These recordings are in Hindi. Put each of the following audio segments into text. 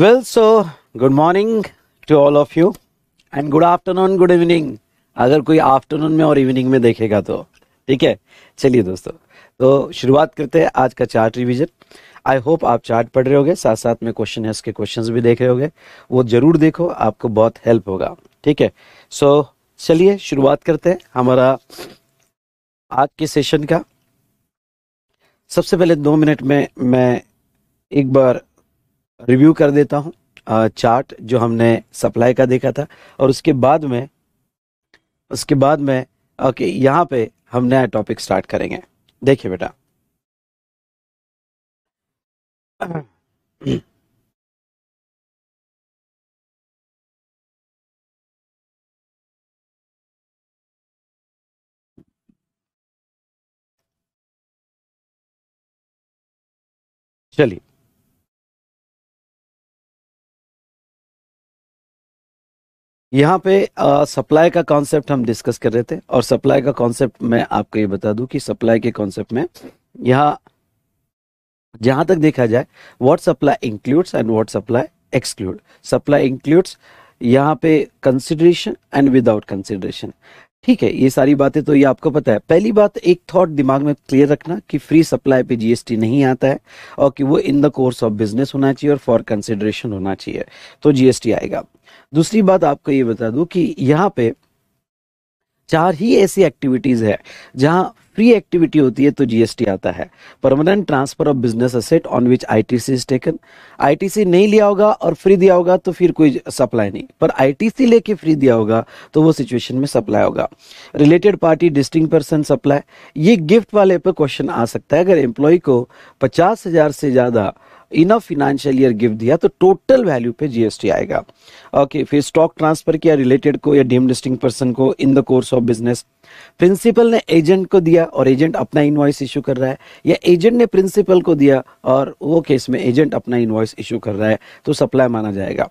Well, so good morning to all of you and good afternoon, good evening. अगर कोई आफ्टरनून में और इवनिंग में देखेगा तो ठीक है चलिए दोस्तों तो शुरुआत करते हैं आज का चार्ट रिवीजन आई होप आप चार्ट पढ़ रहे होंगे साथ साथ में क्वेश्चन है के क्वेश्चंस भी देख रहे होंगे वो जरूर देखो आपको बहुत हेल्प होगा ठीक है सो so, चलिए शुरुआत करते हैं हमारा आज के सेशन का सबसे पहले दो मिनट में मैं एक बार रिव्यू कर देता हूँ चार्ट जो हमने सप्लाई का देखा था और उसके बाद में उसके बाद में ओके यहाँ पे हम नया टॉपिक स्टार्ट करेंगे देखिए बेटा चलिए यहाँ पे सप्लाई का कॉन्सेप्ट हम डिस्कस कर रहे थे और सप्लाई का कॉन्सेप्ट मैं आपको ये बता दूं कि सप्लाई के कॉन्सेप्ट में यहाँ जहां तक देखा जाए what supply includes and what supply exclude supply includes यहाँ पे कंसिडरेशन एंड विदाउट कंसिडरेशन ठीक है ये सारी बातें तो ये आपको पता है पहली बात एक थॉट दिमाग में क्लियर रखना कि फ्री सप्लाई पे जीएसटी नहीं आता है और कि वो in the course of business होना चाहिए और फॉर कंसिडरेशन होना चाहिए तो जीएसटी आएगा दूसरी बात आपको ये बता दूं कि यहाँ पे चार ही ऐसी एक्टिविटीज़ है जहाँ फ्री एक्टिविटी होती है तो जीएसटी आता है permanent transfer of business asset on which ITC is taken ITC नहीं लिया होगा और फ्री दिया होगा तो फिर कोई सप्लाई नहीं पर आईटीसी लेके फ्री दिया होगा तो वो सिचुएशन में सप्लाई होगा related party distinct person supply ये गिफ्ट वाले पर क्वेश्चन आ सकता है अगर एम्प्लॉय को पचास हजार से ज़्यादा इन फिनेंशियल ईयर गिफ्ट दिया तो टोटल वैल्यू पे जीएसटी आएगा ओके okay, फिर स्टॉक ट्रांसफर किया रिलेटेड को या डीम डिस्टिंग पर्सन को in the course of business principal ने एजेंट को दिया और एजेंट अपना इनवॉइस इशू कर रहा है या एजेंट ने प्रिंसिपल को दिया और वो केस में एजेंट अपना इनवॉइस इशू कर रहा है तो सप्लाई माना जाएगा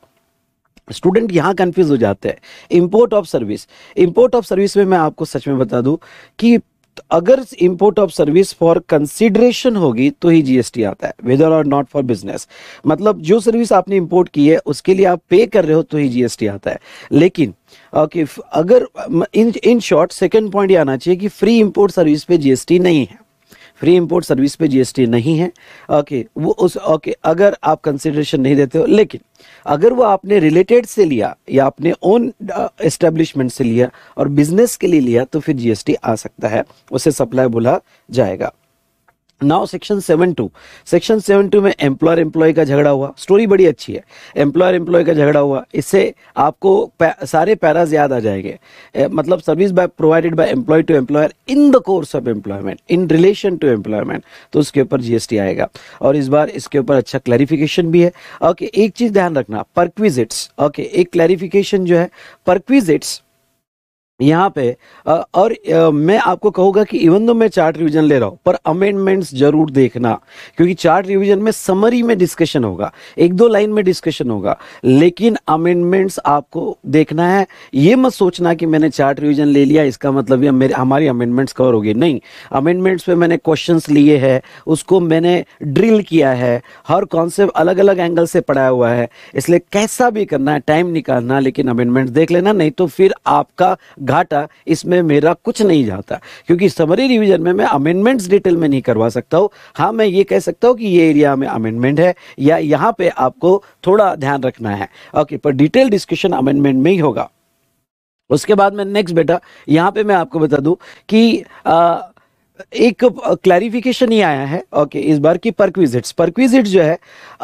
स्टूडेंट यहां कंफ्यूज हो जाते हैं import of service import of service में मैं आपको सच में बता दूं कि अगर import of service for consideration होगी तो ही जीएसटी आता है वेदर और नॉट फॉर बिजनेस मतलब जो सर्विस आपने इंपोर्ट की है उसके लिए आप पे कर रहे हो तो ही जीएसटी आता है लेकिन ओके okay, अगर in in short second point ये आना चाहिए कि फ्री इंपोर्ट सर्विस पे जीएसटी नहीं है फ्री इंपोर्ट सर्विस पे जीएसटी नहीं है ओके वो उस ओके अगर आप कंसिडरेशन नहीं देते हो लेकिन अगर वो आपने रिलेटेड से लिया या आपने ओन एस्टेब्लिशमेंट से लिया और बिजनेस के लिए लिया तो फिर जीएसटी आ सकता है उसे सप्लाई बोला जाएगा now section seven two section seven two में एम्प्लॉयर एम्प्लॉय का झगड़ा हुआ स्टोरी बड़ी अच्छी है एम्प्लॉयर एम्प्लॉय का झगड़ा हुआ इससे आपको पै, सारे पैराज याद आ जाएंगे मतलब service by provided by employee to employer in the course of employment in relation to employment तो उसके ऊपर जीएसटी आएगा और इस बार इसके ऊपर अच्छा क्लैरिफिकेशन भी है ओके एक चीज़ ध्यान रखना परक्विजिट्स ओके एक क्लैरिफिकेशन जो है परक्विजिट्स यहाँ पे और मैं आपको कहूँगा कि इवन दो मैं चार्ट रिवीजन ले रहा हूँ पर अमेंडमेंट्स जरूर देखना क्योंकि चार्ट रिवीजन में समरी में डिस्कशन होगा एक दो लाइन में डिस्कशन होगा लेकिन अमेंडमेंट्स आपको देखना है ये मत सोचना कि मैंने चार्ट रिवीजन ले लिया इसका मतलब ये मेरे हमारी अमेंडमेंट्स कवर होगी नहीं अमेंडमेंट्स पर मैंने क्वेश्चन लिए हैं उसको मैंने ड्रिल किया है हर कॉन्सेप्ट अलग अलग एंगल से पढ़ाया हुआ है इसलिए कैसा भी करना है टाइम निकालना लेकिन अमेंडमेंट्स देख लेना नहीं तो फिर आपका घाटा इसमें मेरा कुछ नहीं जाता क्योंकि समरी रिविजन में मैं अमेंडमेंट्स डिटेल में नहीं करवा सकता हूँ हाँ मैं ये कह सकता हूँ कि ये एरिया में अमेंडमेंट है या यहाँ पे आपको थोड़ा ध्यान रखना है ओके पर डिटेल डिस्कशन अमेंडमेंट में ही होगा उसके बाद में नेक्स्ट बेटा यहाँ पे मैं आपको बता दूँ कि आ, एक क्लैरिफिकेशन ही आया है ओके इस बार की परक्विजिट्स परक्विजिट जो है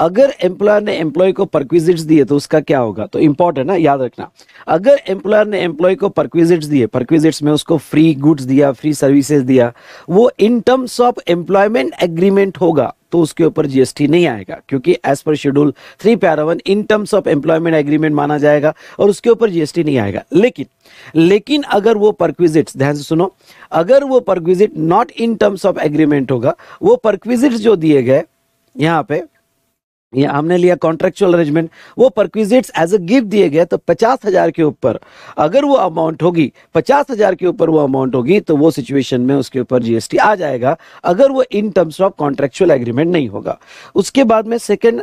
अगर एम्प्लॉयर ने एम्प्लॉय को परक्विजिट्स दिए तो उसका क्या होगा तो इंपॉर्टेंट है याद रखना अगर एम्प्लॉयर ने एम्प्लॉय को परक्विजिट्स दिए परक्विजिट्स में उसको फ्री गुड्स दिया फ्री सर्विसेज दिया वो in terms of employment agreement होगा तो उसके ऊपर जीएसटी नहीं आएगा क्योंकि as per schedule three para one in terms of employment agreement माना जाएगा और उसके ऊपर जीएसटी नहीं आएगा लेकिन लेकिन अगर वो परक्विजिट ध्यान से सुनो अगर वो perquisite not in terms of agreement होगा वो परक्विजिट जो दिए गए यहाँ पे या हमने लिया कॉन्ट्रेक्चुअल अरेंजमेंट वो परक्विजिट्स एज अ गिफ्ट दिए गए तो पचास हजार के ऊपर अगर वो अमाउंट होगी पचास हजार के ऊपर वो अमाउंट होगी तो वो सिचुएशन में उसके ऊपर जीएसटी आ जाएगा अगर वो in terms of contractual agreement नहीं होगा उसके बाद में सेकेंड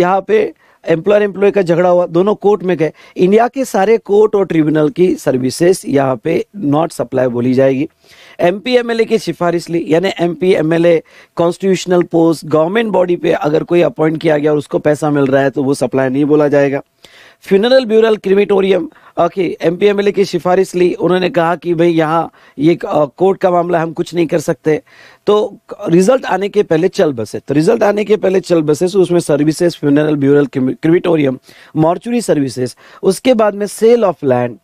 यहाँ पे एम्प्लॉयर एम्प्लॉय का झगड़ा हुआ दोनों कोर्ट में गए इंडिया के सारे कोर्ट और ट्रिब्यूनल की सर्विसेज यहाँ पे नॉट सप्लाई बोली जाएगी M P M L A की सिफारिश ली यानी M P M L A constitutional post government body पे अगर कोई अपॉइंट किया गया और उसको पैसा मिल रहा है तो वो सप्लाई नहीं बोला जाएगा funeral burial crematorium okay M P M L A की सिफारिश ली उन्होंने कहा कि भाई यहाँ ये कोर्ट का मामला हम कुछ नहीं कर सकते तो रिजल्ट आने के पहले चल बसे तो रिजल्ट आने के पहले चल बसे तो उसमें services funeral burial crematorium mortuary services उसके बाद में sale of land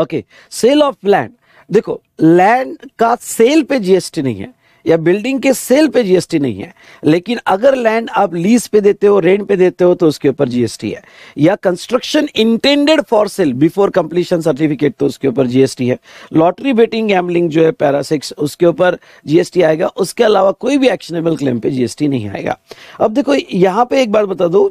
okay sale of land देखो लैंड का सेल पे जीएसटी नहीं है या बिल्डिंग के सेल पे जीएसटी नहीं है लेकिन अगर लैंड आप लीज पे देते हो रेंट पे देते हो तो उसके ऊपर जीएसटी है या construction intended for sale before completion certificate तो उसके ऊपर जीएसटी है लॉटरी बेटिंग गैमलिंग जो है पैरासिक्स उसके ऊपर जीएसटी आएगा उसके अलावा कोई भी एक्शनेबल क्लेम पे जीएसटी नहीं आएगा अब देखो यहाँ पे एक बार बता दो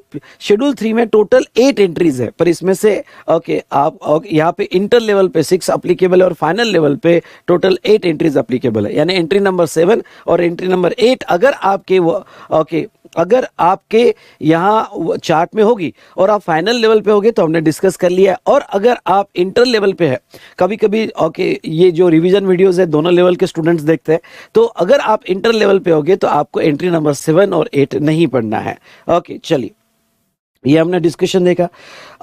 शेड्यूल थ्री में टोटल एट एंट्रीज है पर इसमें से ओके आप यहाँ पे इंटर लेवल पे सिक्स अप्लीकेबल है और फाइनल लेवल पे टोटल एट एंट्रीज अप्लीकेबल है यानी एंट्री नंबर सेवन और एंट्री नंबर एट अगर आपके वो ओके अगर आपके यहाँ चार्ट में होगी और आप फाइनल लेवल पे होगे तो हमने डिस्कस कर लिया है और अगर आप इंटर लेवल पे है कभी कभी ओके ये जो रिवीजन वीडियोस है दोनों लेवल के स्टूडेंट्स देखते हैं तो अगर आप इंटर लेवल पे होगे तो आपको एंट्री नंबर सेवन और एट नहीं पढ़ना है ओके चलिए ये हमने डिस्कशन देखा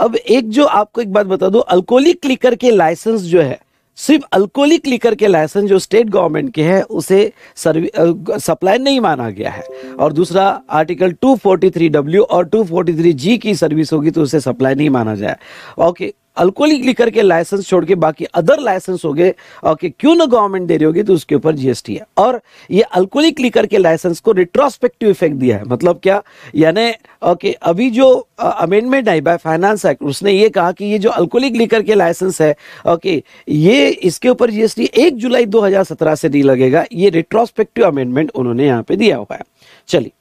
अब एक जो आपको एक बात बता दो अल्कोहलिक क्लिकर के लाइसेंस जो है सिर्फ अल्कोहलिक लीकर के लाइसेंस जो स्टेट गवर्नमेंट के हैं उसे सप्लाई नहीं माना गया है और दूसरा आर्टिकल 243 डब्ल्यू और 243 जी की सर्विस होगी तो उसे सप्लाई नहीं माना जाए ओके अल्कोहलिक लिकर के लाइसेंस छोड़ के बाकी अदर लाइसेंस हो गए ओके क्यों ना गवर्नमेंट दे रही होगी तो उसके ऊपर जीएसटी है और ये अल्कोहलिक लिकर के लाइसेंस को रिट्रोस्पेक्टिव इफेक्ट दिया है मतलब क्या यानी ओके अभी जो अमेंडमेंट आई बाय फाइनेंस एक्ट उसने ये कहा कि ये जो अल्कोहलिक लिकर के लाइसेंस है ओके ये इसके ऊपर जीएसटी एक जुलाई दो से नहीं लगेगा ये रिट्रोस्पेक्टिव अमेंडमेंट उन्होंने यहाँ पे दिया हुआ है चलिए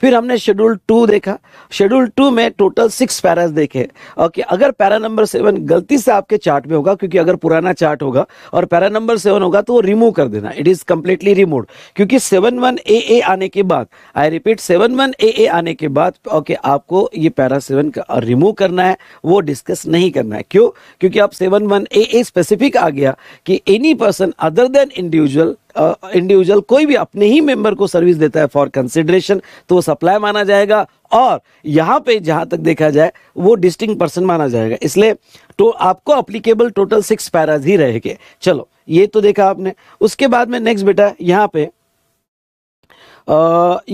फिर हमने शेड्यूल टू देखा शेड्यूल टू में टोटल सिक्स पैरास देखे ओके अगर पैरा नंबर सेवन गलती से आपके चार्ट में होगा क्योंकि अगर पुराना चार्ट होगा और पैरा नंबर सेवन होगा तो वो रिमूव कर देना इट इज कम्प्लीटली रिमूव क्योंकि सेवन वन ए ए आने के बाद I repeat seven one A A आने के बाद ओके आपको ये पैरा सेवन का रिमूव करना है वो डिस्कस नहीं करना है क्यों क्योंकि आप seven one A A specific आ गया कि any person other than individual individual कोई भी अपने ही मेंबर को सर्विस देता है फॉर कंसिडरेशन तो वो सप्लाई माना जाएगा और यहाँ पे जहाँ तक देखा जाए वो डिस्टिंग पर्सन माना जाएगा इसलिए तो आपको अप्लीकेबल टोटल सिक्स पैराज ही रहेंगे चलो ये तो देखा आपने उसके बाद में नेक्स्ट बेटा यहाँ पे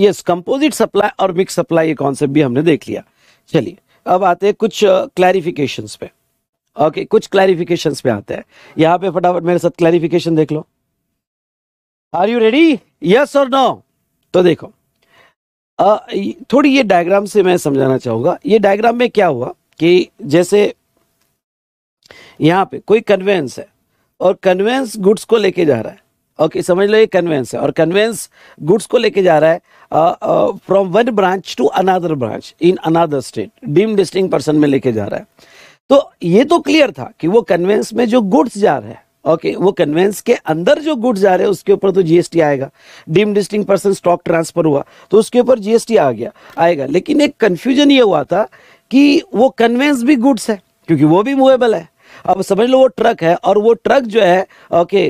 यस कंपोजिट सप्लाई और मिक्स सप्लाई ये कॉन्सेप्ट भी हमने देख लिया चलिए अब आते हैं कुछ क्लैरिफिकेशंस uh, पे ओके okay, कुछ क्लैरिफिकेशंस पे आते हैं यहाँ पे फटाफट मेरे साथ क्लैरिफिकेशन देख लो आर यू रेडी यस और नो तो देखो आ, थोड़ी ये डायग्राम से मैं समझाना चाहूंगा ये डायग्राम में क्या हुआ कि जैसे यहाँ पे कोई कन्वेंस है और कन्वेंस गुड्स को लेके जा रहा है ओके okay, समझ लो ये कन्वेंस है और कन्वेंस गुड्स को लेके जा रहा है from one branch to another branch in another state deem distinct person में लेके जा रहा है तो ये तो क्लियर था कि वो कन्वेंस में जो गुड्स जा रहे हैं ओके okay, वो कन्वेंस के अंदर जो गुड्स जा रहे हैं उसके ऊपर तो जीएसटी आएगा deem distinct person stock transfer हुआ तो उसके ऊपर जीएसटी आ गया आएगा लेकिन एक कन्फ्यूजन ये हुआ था कि वो कन्वेंस भी गुड्स है क्योंकि वो भी मूवेबल है अब समझ लो वो ट्रक है और वो ट्रक जो है ओके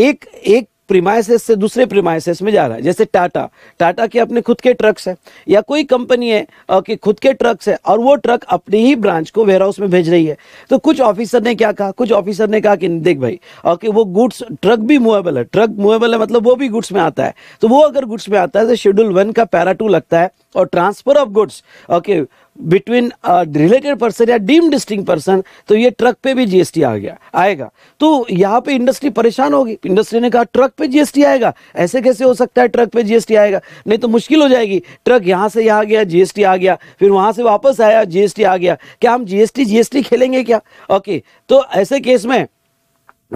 एक एक प्रीमाइसेस से दूसरे प्रीमाइसेस में जा रहा है जैसे टाटा टाटा के अपने खुद के ट्रक्स हैं या कोई कंपनी है कि खुद के ट्रक्स है और वो ट्रक अपनी ही ब्रांच को वेयर हाउस में भेज रही है तो कुछ ऑफिसर ने क्या कहा कुछ ऑफिसर ने कहा कि देख भाई कि वो गुड्स ट्रक भी मूवेबल है ट्रक मूवेबल है मतलब वो भी गुड्स में आता है तो वो अगर गुड्स में आता है तो शेड्यूल वन का पैरा टू लगता है और transfer of goods okay between related person या डीम डिस्टिंग पर्सन तो ये ट्रक पे भी जीएसटी आ गया आएगा तो यहाँ पे इंडस्ट्री परेशान होगी इंडस्ट्री ने कहा ट्रक पे जीएसटी आएगा ऐसे कैसे हो सकता है ट्रक पे जीएसटी आएगा नहीं तो मुश्किल हो जाएगी ट्रक यहाँ से यहाँ गया जीएसटी आ गया फिर वहाँ से वापस आया जीएसटी आ गया क्या हम जीएसटी जीएसटी खेलेंगे क्या ओके तो ऐसे केस में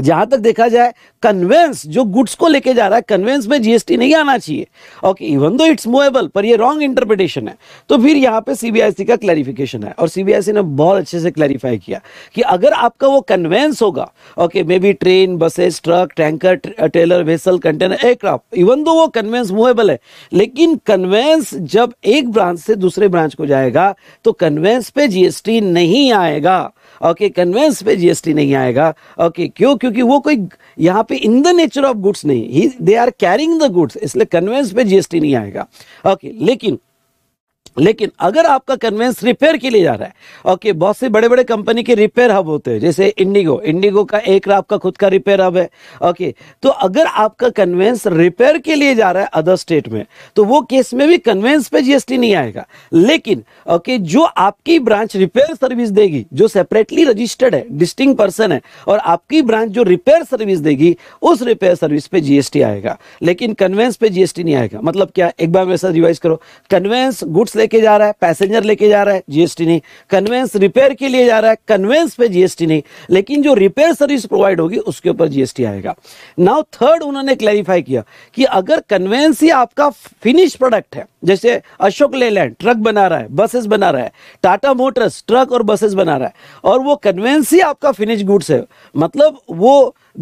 जहां तक देखा जाए कन्वेंस जो गुड्स को लेके जा रहा है कन्वेंस में जीएसटी नहीं आना चाहिए okay even though it's movable पर ये रॉन्ग इंटरप्रिटेशन है तो फिर यहाँ पे सीबीआईसी का क्लैरिफिकेशन है और सीबीआईसी ने बहुत अच्छे से क्लैरिफाई किया कि अगर आपका वो कन्वेंस होगा okay may be train buses truck tanker trailer vessel container aircraft even though वो कन्वेंस मोएबल है लेकिन कन्वेंस जब एक ब्रांच से दूसरे ब्रांच को जाएगा तो कन्वेंस पे जीएसटी नहीं आएगा ओके कन्वेंस पे जीएसटी नहीं आएगा ओके क्यों क्योंकि वो कोई यहाँ पे in the nature of goods नहीं ही they are carrying the goods इसलिए कन्वेंस पे जीएसटी नहीं आएगा ओके लेकिन लेकिन अगर आपका कन्वेंस रिपेयर के लिए जा रहा है ओके बहुत से बड़े बड़े कंपनी के रिपेयर हब होते हैं जैसे इंडिगो इंडिगो का एक आपका खुद का रिपेयर हब है ओके तो अगर आपका कन्वेंस रिपेयर के लिए जा रहा है अदर स्टेट में तो वो केस में भी कन्वेंस पे जीएसटी नहीं आएगा लेकिन ओके जो आपकी ब्रांच रिपेयर सर्विस देगी जो सेपरेटली रजिस्टर्ड है डिस्टिंग पर्सन है और आपकी ब्रांच जो रिपेयर सर्विस देगी उस रिपेयर सर्विस पे जीएसटी आएगा लेकिन कन्वेंस पे जीएसटी नहीं आएगा मतलब क्या एक बार मेरे साथ रिवाइज करो कन्वेंस गुड्स लेके जा रहा है पैसेंजर लेके जा रहा है जीएसटी नहीं कन्वेंस रिपेयर के लिए जा रहा है कन्वेंस पे जीएसटी नहीं लेकिन जो रिपेयर सर्विस प्रोवाइड होगी उसके ऊपर जीएसटी आएगा नाउ थर्ड उन्होंने क्लैरिफाई किया कि अगर कन्वेंस ही आपका फिनिश प्रोडक्ट है जैसे अशोक लेलैंड ट्रक बना रहा है बसेस बना रहा है टाटा मोटर्स ट्रक और बसेस बना रहा है और वो कन्वेंस ही आपका फिनिश गुड्स है मतलब वो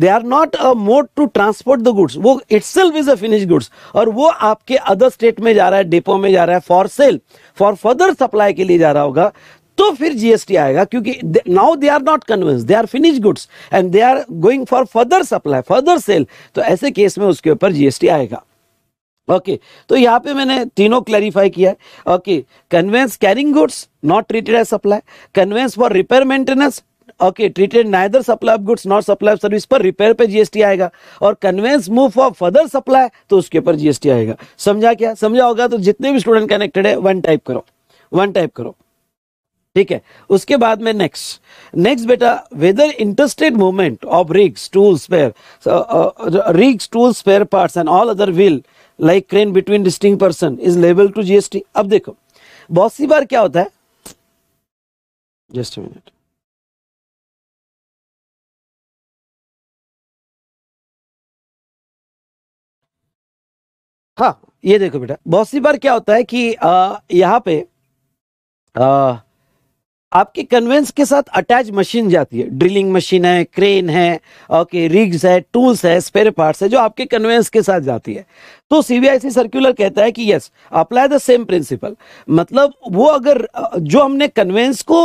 they are not a mode to transport the goods वो it's is a finish goods और वो आपके अदर स्टेट में जा रहा है डिपो में जा रहा है for sale for further supply के लिए जा रहा होगा तो फिर जीएसटी आएगा क्योंकि now they are not conveyance they are finish goods and they are going for further supply further sale तो ऐसे केस में उसके ऊपर जीएसटी आएगा ओके okay, तो यहाँ पे मैंने तीनों क्लैरिफाई किया है okay conveyance carrying goods not treated as supply conveyance for repair maintenance okay treated neither supply of goods not supply of service पर रिपेयर पे जीएसटी आएगा और conveyance move for further supply तो उसके ऊपर जीएसटी आएगा समझा क्या समझा होगा तो जितने भी स्टूडेंट कनेक्टेड है वन टाइप करो वन टाइप करो ठीक है उसके बाद में नेक्स्ट नेक्स्ट बेटा whether interested movement of rigs tools spare rigs tools spare parts and all other wheel like crane between distinct person is liable to GST अब देखो बहुत सी बार क्या होता है जस्ट मिनट हाँ ये देखो बेटा बहुत सी बार क्या होता है कि आ, यहाँ पे आ, आपकी कन्वेंस के साथ अटैच मशीन जाती है ड्रिलिंग मशीन है क्रेन है ओके रिग्स है टूल्स है स्पेयर पार्ट्स है जो आपके कन्वेंस के साथ जाती है तो सीबीआईसी सर्कुलर कहता है कि yes apply the same principle मतलब वो अगर जो हमने कन्वेंस को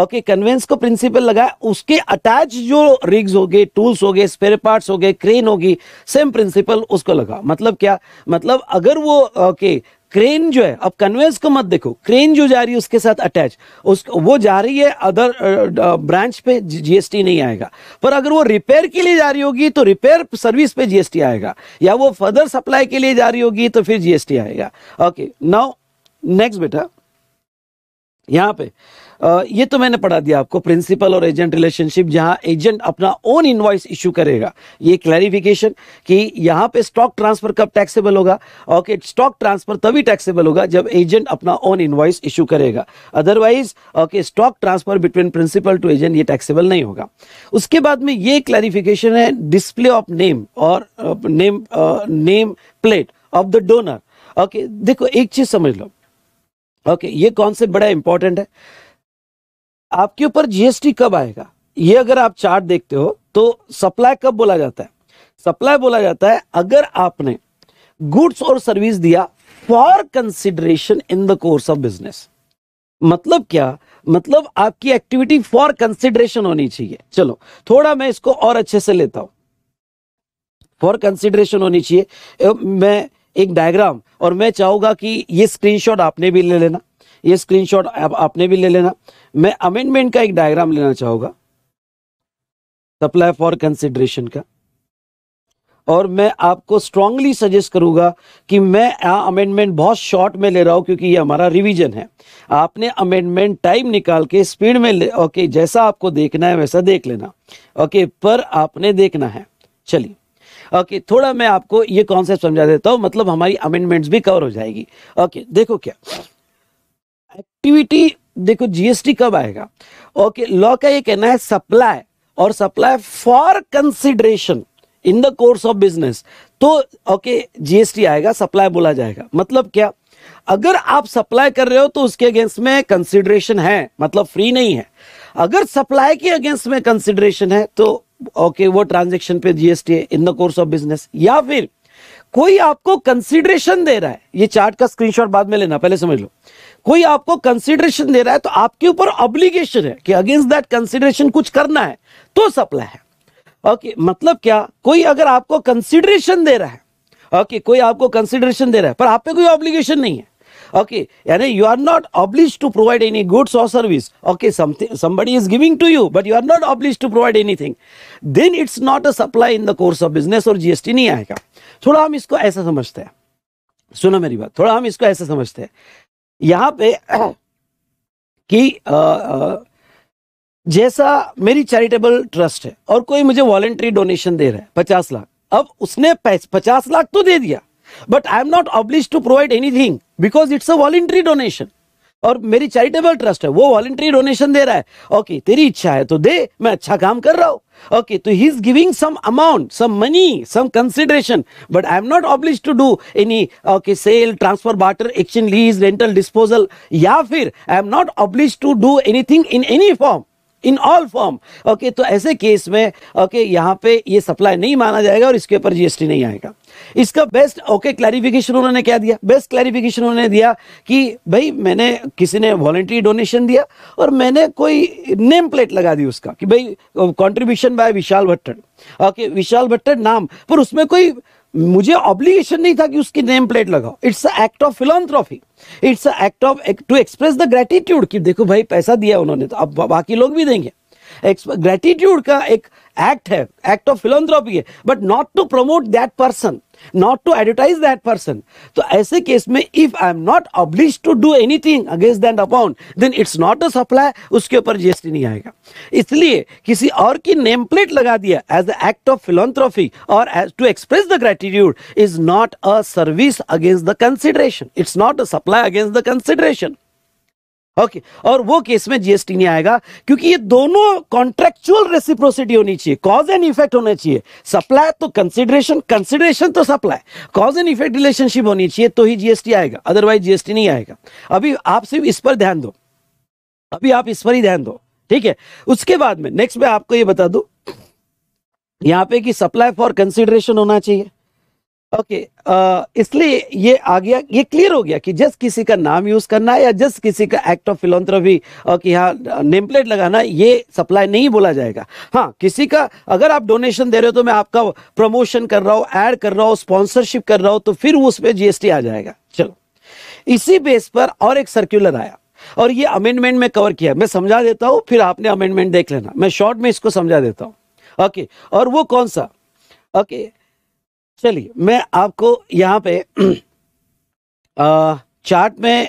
ओके कन्वेंस को प्रिंसिपल लगाया उसके अटैच जो रिग्स हो गए टूल्स हो गए स्पेयर पार्ट्स हो गए क्रेन होगी सेम प्रिंसिपल उसको लगा मतलब क्या मतलब अगर वो ओके okay, क्रेन जो है अब कन्वेंस को मत देखो क्रेन जो जा रही है उसके साथ अटैच उस वो जा रही है अदर ब्रांच पे जीएसटी नहीं आएगा पर अगर वो रिपेयर के लिए जा रही होगी तो रिपेयर सर्विस पे जीएसटी आएगा या वो फर्दर सप्लाई के लिए जा रही होगी तो फिर जीएसटी आएगा ओके नाउ नेक्स्ट बेटा यहाँ पे ये तो मैंने पढ़ा दिया आपको प्रिंसिपल और एजेंट रिलेशनशिप जहां एजेंट अपना ओन इनवॉइस इश्यू करेगा ये क्लैरिफिकेशन कि यहां पे स्टॉक ट्रांसफर कब टैक्सेबल होगा ओके स्टॉक ट्रांसफर तभी टैक्सेबल होगा जब एजेंट अपना ओन इनवॉइस इशू करेगा otherwise okay stock transfer between principal to agent ये टैक्सेबल नहीं होगा उसके बाद में ये क्लैरिफिकेशन है डिस्प्ले ऑफ नेम और name name plate of the donor okay देखो एक चीज समझ लो ओके okay, ये कॉन्सेप्ट बड़ा इंपॉर्टेंट है आपके ऊपर जीएसटी कब आएगा ये अगर आप चार्ट देखते हो तो सप्लाई कब बोला जाता है सप्लाई बोला जाता है अगर आपने गुड्स और सर्विस दिया for consideration in the course of business मतलब क्या मतलब आपकी एक्टिविटी फॉर कंसिडरेशन होनी चाहिए चलो थोड़ा मैं इसको और अच्छे से लेता हूं फॉर कंसिडरेशन होनी चाहिए मैं एक डायग्राम और मैं चाहूंगा कि ये स्क्रीनशॉट आपने भी ले लेना ये स्क्रीनशॉट आप, आपने भी ले लेना मैं अमेंडमेंट का एक डायग्राम लेना चाहूंगा सप्लाई फॉर कंसिडरेशन का और मैं आपको स्ट्रांगली सजेस्ट करूंगा कि मैं अमेंडमेंट बहुत शॉर्ट में ले रहा हूं क्योंकि ये हमारा रिवीजन है आपने अमेंडमेंट टाइम निकाल के स्पीड में ले ओके जैसा आपको देखना है वैसा देख लेना ओके पर आपने देखना है चलिए ओके थोड़ा मैं आपको ये कॉन्सेप्ट समझा देता हूं मतलब हमारी अमेंडमेंट्स भी कवर हो जाएगी ओके देखो क्या एक्टिविटी देखो जीएसटी कब आएगा ओके लॉ का ये कहना है सप्लाई और supply for consideration in the course of business तो ओके जीएसटी आएगा सप्लाई बोला जाएगा मतलब क्या अगर आप सप्लाई कर रहे हो तो उसके अगेंस्ट में कंसिडरेशन है मतलब फ्री नहीं है अगर सप्लाई के अगेंस्ट में कंसिडरेशन है तो ओके वो ट्रांजेक्शन पे जीएसटी है in the course of business या फिर कोई आपको कंसिडरेशन दे रहा है ये चार्ट का स्क्रीनशॉट बाद में लेना पहले समझ लो कोई आपको कंसिडरेशन दे रहा है तो आपके ऊपर ऑब्लिगेशन है कि अगेंस्ट दैट कंसिडरेशन कुछ करना है तो सप्लाई है ओके मतलब क्या कोई अगर आपको कंसिडरेशन दे रहा है ओके कोई आपको कंसिडरेशन दे रहा है पर आप पे कोई ऑब्लिगेशन नहीं है ओके यानी you are not oblige to provide any goods और service okay somebody is giving to you but you are not oblige to provide anything then it's not a supply in the course of business और जीएसटी नहीं आएगा थोड़ा हम इसको ऐसा समझते हैं सुनो मेरी बात थोड़ा हम इसको ऐसे समझते हैं यहाँ पे कि जैसा मेरी चैरिटेबल ट्रस्ट है और कोई मुझे वॉलेंट्री डोनेशन दे रहा है पचास लाख अब उसने पचास लाख तो दे दिया but I am not oblige to provide anything because it's a voluntary donation और मेरी चैरिटेबल ट्रस्ट है वो वॉलेंट्री डोनेशन दे रहा है ओके तेरी इच्छा है तो दे मैं अच्छा काम कर रहा हूं ओके तो he is giving some amount some money some consideration but I am not oblige to do any okay sale transfer barter exchange lease rental disposal या फिर I am not oblige to do anything in any form in all form okay तो ऐसे केस में ओके यहाँ पे ये सप्लाई नहीं माना जाएगा और इसके ऊपर जीएसटी नहीं आएगा इसका बेस्ट ओके क्लैरिफिकेशन उन्होंने क्या दिया बेस्ट क्लैरिफिकेशन उन्होंने दिया कि भाई मैंने किसी ने वॉलेंट्री डोनेशन दिया और मैंने कोई नेम प्लेट लगा दी उसका कि भाई contribution by Vishal Bhatt okay Vishal Bhatt नाम पर उसमें कोई मुझे ऑब्लिगेशन नहीं था कि उसकी नेम प्लेट लगाओ it's act of philanthropy it's act of to express the gratitude कि देखो भाई पैसा दिया उन्होंने तो अब बाकी लोग भी देंगे ग्रेटिट्यूड का एक एक्ट है एक्ट ऑफ फिलोथ्रॉपी है but not to promote that person not to advertise that person तो ऐसे केस में if I am not oblige to do anything against that account then it's not a supply उसके ऊपर जीएसटी नहीं आएगा इसलिए किसी और की नेम प्लेट लगा दिया as the act of philanthropy और as to express the gratitude is not a service against the consideration it's not a supply against the consideration okay और वो केस में जीएसटी नहीं आएगा क्योंकि ये दोनों कॉन्ट्रेक्चुअल रेसिप्रोसिटी होनी चाहिए कॉज एंड इफेक्ट होना चाहिए सप्लाई तो कंसिडरेशन कंसिडरेशन तो supply cause and effect relationship होनी चाहिए तो ही जीएसटी आएगा अदरवाइज जीएसटी नहीं आएगा अभी आप सिर्फ इस पर ध्यान दो अभी आप इस पर ही ध्यान दो ठीक है उसके बाद में नेक्स्ट में आपको ये बता दू यहां पे कि सप्लाई फॉर कंसिडरेशन होना चाहिए ओके okay, इसलिए ये आ गया ये क्लियर हो गया कि जस्ट किसी का नाम यूज करना है या जस्ट किसी का एक्ट ऑफ फिलोथ्रफी कि हाँ नेम प्लेट लगाना ये सप्लाई नहीं बोला जाएगा हाँ किसी का अगर आप डोनेशन दे रहे हो तो मैं आपका प्रमोशन कर रहा हूँ ऐड कर रहा हूँ स्पॉन्सरशिप कर रहा हूँ तो फिर उस पर जीएसटी आ जाएगा चलो इसी बेस पर और एक सर्क्यूलर आया और ये अमेंडमेंट में कवर किया मैं समझा देता हूँ फिर आपने अमेंडमेंट देख लेना मैं शॉर्ट में इसको समझा देता हूँ ओके और वो कौन सा ओके okay, चलिए मैं आपको यहाँ पे आ, चार्ट में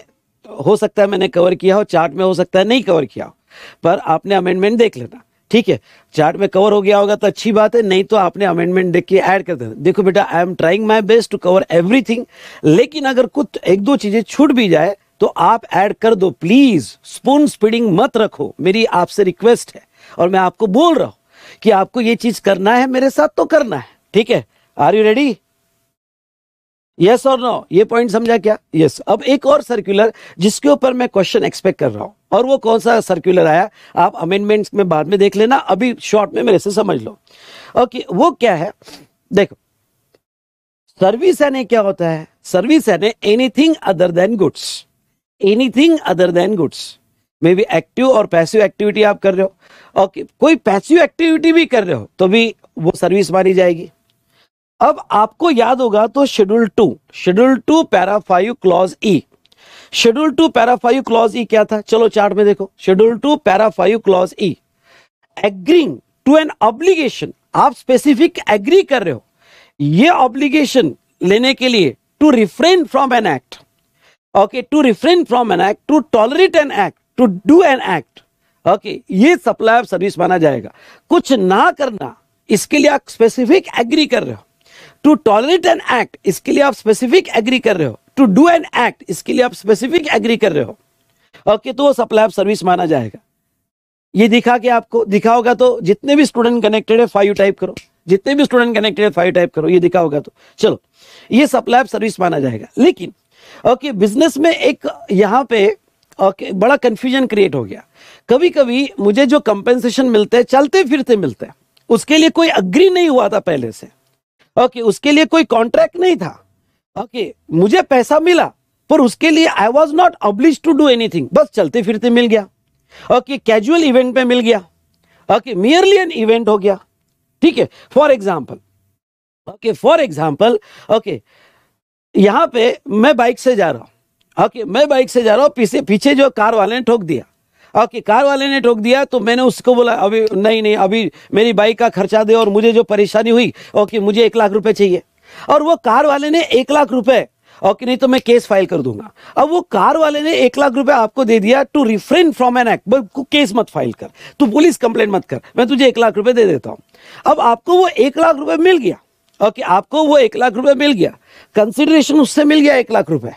हो सकता है मैंने कवर किया हो चार्ट में हो सकता है नहीं कवर किया हो पर आपने अमेंडमेंट देख लेना ठीक है चार्ट में कवर हो गया होगा तो अच्छी बात है नहीं तो आपने अमेंडमेंट देख के ऐड कर देना देखो बेटा I am trying my best to cover everything लेकिन अगर कुछ एक दो चीजें छूट भी जाए तो आप ऐड कर दो प्लीज स्पून स्पीडिंग मत रखो मेरी आपसे रिक्वेस्ट है और मैं आपको बोल रहा हूं कि आपको ये चीज करना है मेरे साथ तो करना है ठीक है आर यू रेडी यस और नो ये पॉइंट समझा क्या यस yes. अब एक और सर्कुलर जिसके ऊपर मैं क्वेश्चन एक्सपेक्ट कर रहा हूं और वो कौन सा सर्कुलर आया आप अमेंडमेंट्स में बाद में देख लेना अभी शॉर्ट में मेरे से समझ लो ओके okay, वो क्या है देखो सर्विस एने क्या होता है service any anything other than goods anything other than goods may be active और पैसिव एक्टिविटी आप कर रहे हो ओके okay, कोई पैसिव एक्टिविटी भी कर रहे हो तो भी वो सर्विस मानी जाएगी अब आपको याद होगा तो schedule two schedule two para five clause E schedule two para five clause E क्या था चलो चार्ट में देखो schedule two para five clause E agreeing to an obligation आप स्पेसिफिक एग्री कर रहे हो ये ऑब्लिगेशन लेने के लिए to refrain from an act okay to refrain from an act to tolerate an act to do an act okay ये सप्लाई ऑफ सर्विस माना जाएगा कुछ ना करना इसके लिए आप स्पेसिफिक एग्री कर रहे हो टू टॉलरेट एन एक्ट इसके लिए आप स्पेसिफिक एग्री कर रहे हो टू डू एन एक्ट इसके लिए आप स्पेसिफिक एग्री कर रहे हो ओके okay, तो वो सप्लाई ऑफ सर्विस माना जाएगा ये दिखा के आपको दिखा होगा तो जितने भी स्टूडेंट कनेक्टेड है फाइव टाइप करो जितने भी स्टूडेंट कनेक्टेड है फाइव टाइप करो ये दिखा होगा तो चलो ये सप्लाई ऑफ सर्विस माना जाएगा लेकिन ओके okay, बिजनेस में एक यहाँ पे ओके okay, बड़ा कंफ्यूजन क्रिएट हो गया कभी कभी मुझे जो कंपेंसेशन मिलते हैं चलते फिरते मिलते हैं उसके लिए कोई अग्री नहीं हुआ था पहले से ओके उसके लिए कोई कॉन्ट्रैक्ट नहीं था ओके मुझे पैसा मिला पर उसके लिए I was not oblige to do anything बस चलते फिरते मिल गया ओके कैजुअल इवेंट में मिल गया ओके मियरली एन इवेंट हो गया ठीक है for example okay for example okay यहां पे मैं बाइक से जा रहा हूं ओके मैं बाइक से जा रहा हूँ पीछे पीछे जो कार वाले ने ठोक दिया ओके कार वाले ने टोक दिया तो मैंने उसको बोला अभी नहीं नहीं अभी मेरी बाइक का खर्चा दे और मुझे जो परेशानी हुई ओके मुझे एक लाख रुपए चाहिए और वो कार वाले ने एक लाख रुपए ओके नहीं तो मैं केस फाइल कर दूंगा अब वो कार वाले ने एक लाख रुपए आपको दे दिया to refrain from an act case मत फाइल कर तू पुलिस कंप्लेन मत कर मैं तुझे एक लाख रुपए दे देता हूँ अब आपको वो एक लाख रुपए मिल गया ओके आपको वो एक लाख रुपए मिल गया कंसिडरेशन उससे मिल गया एक लाख रुपए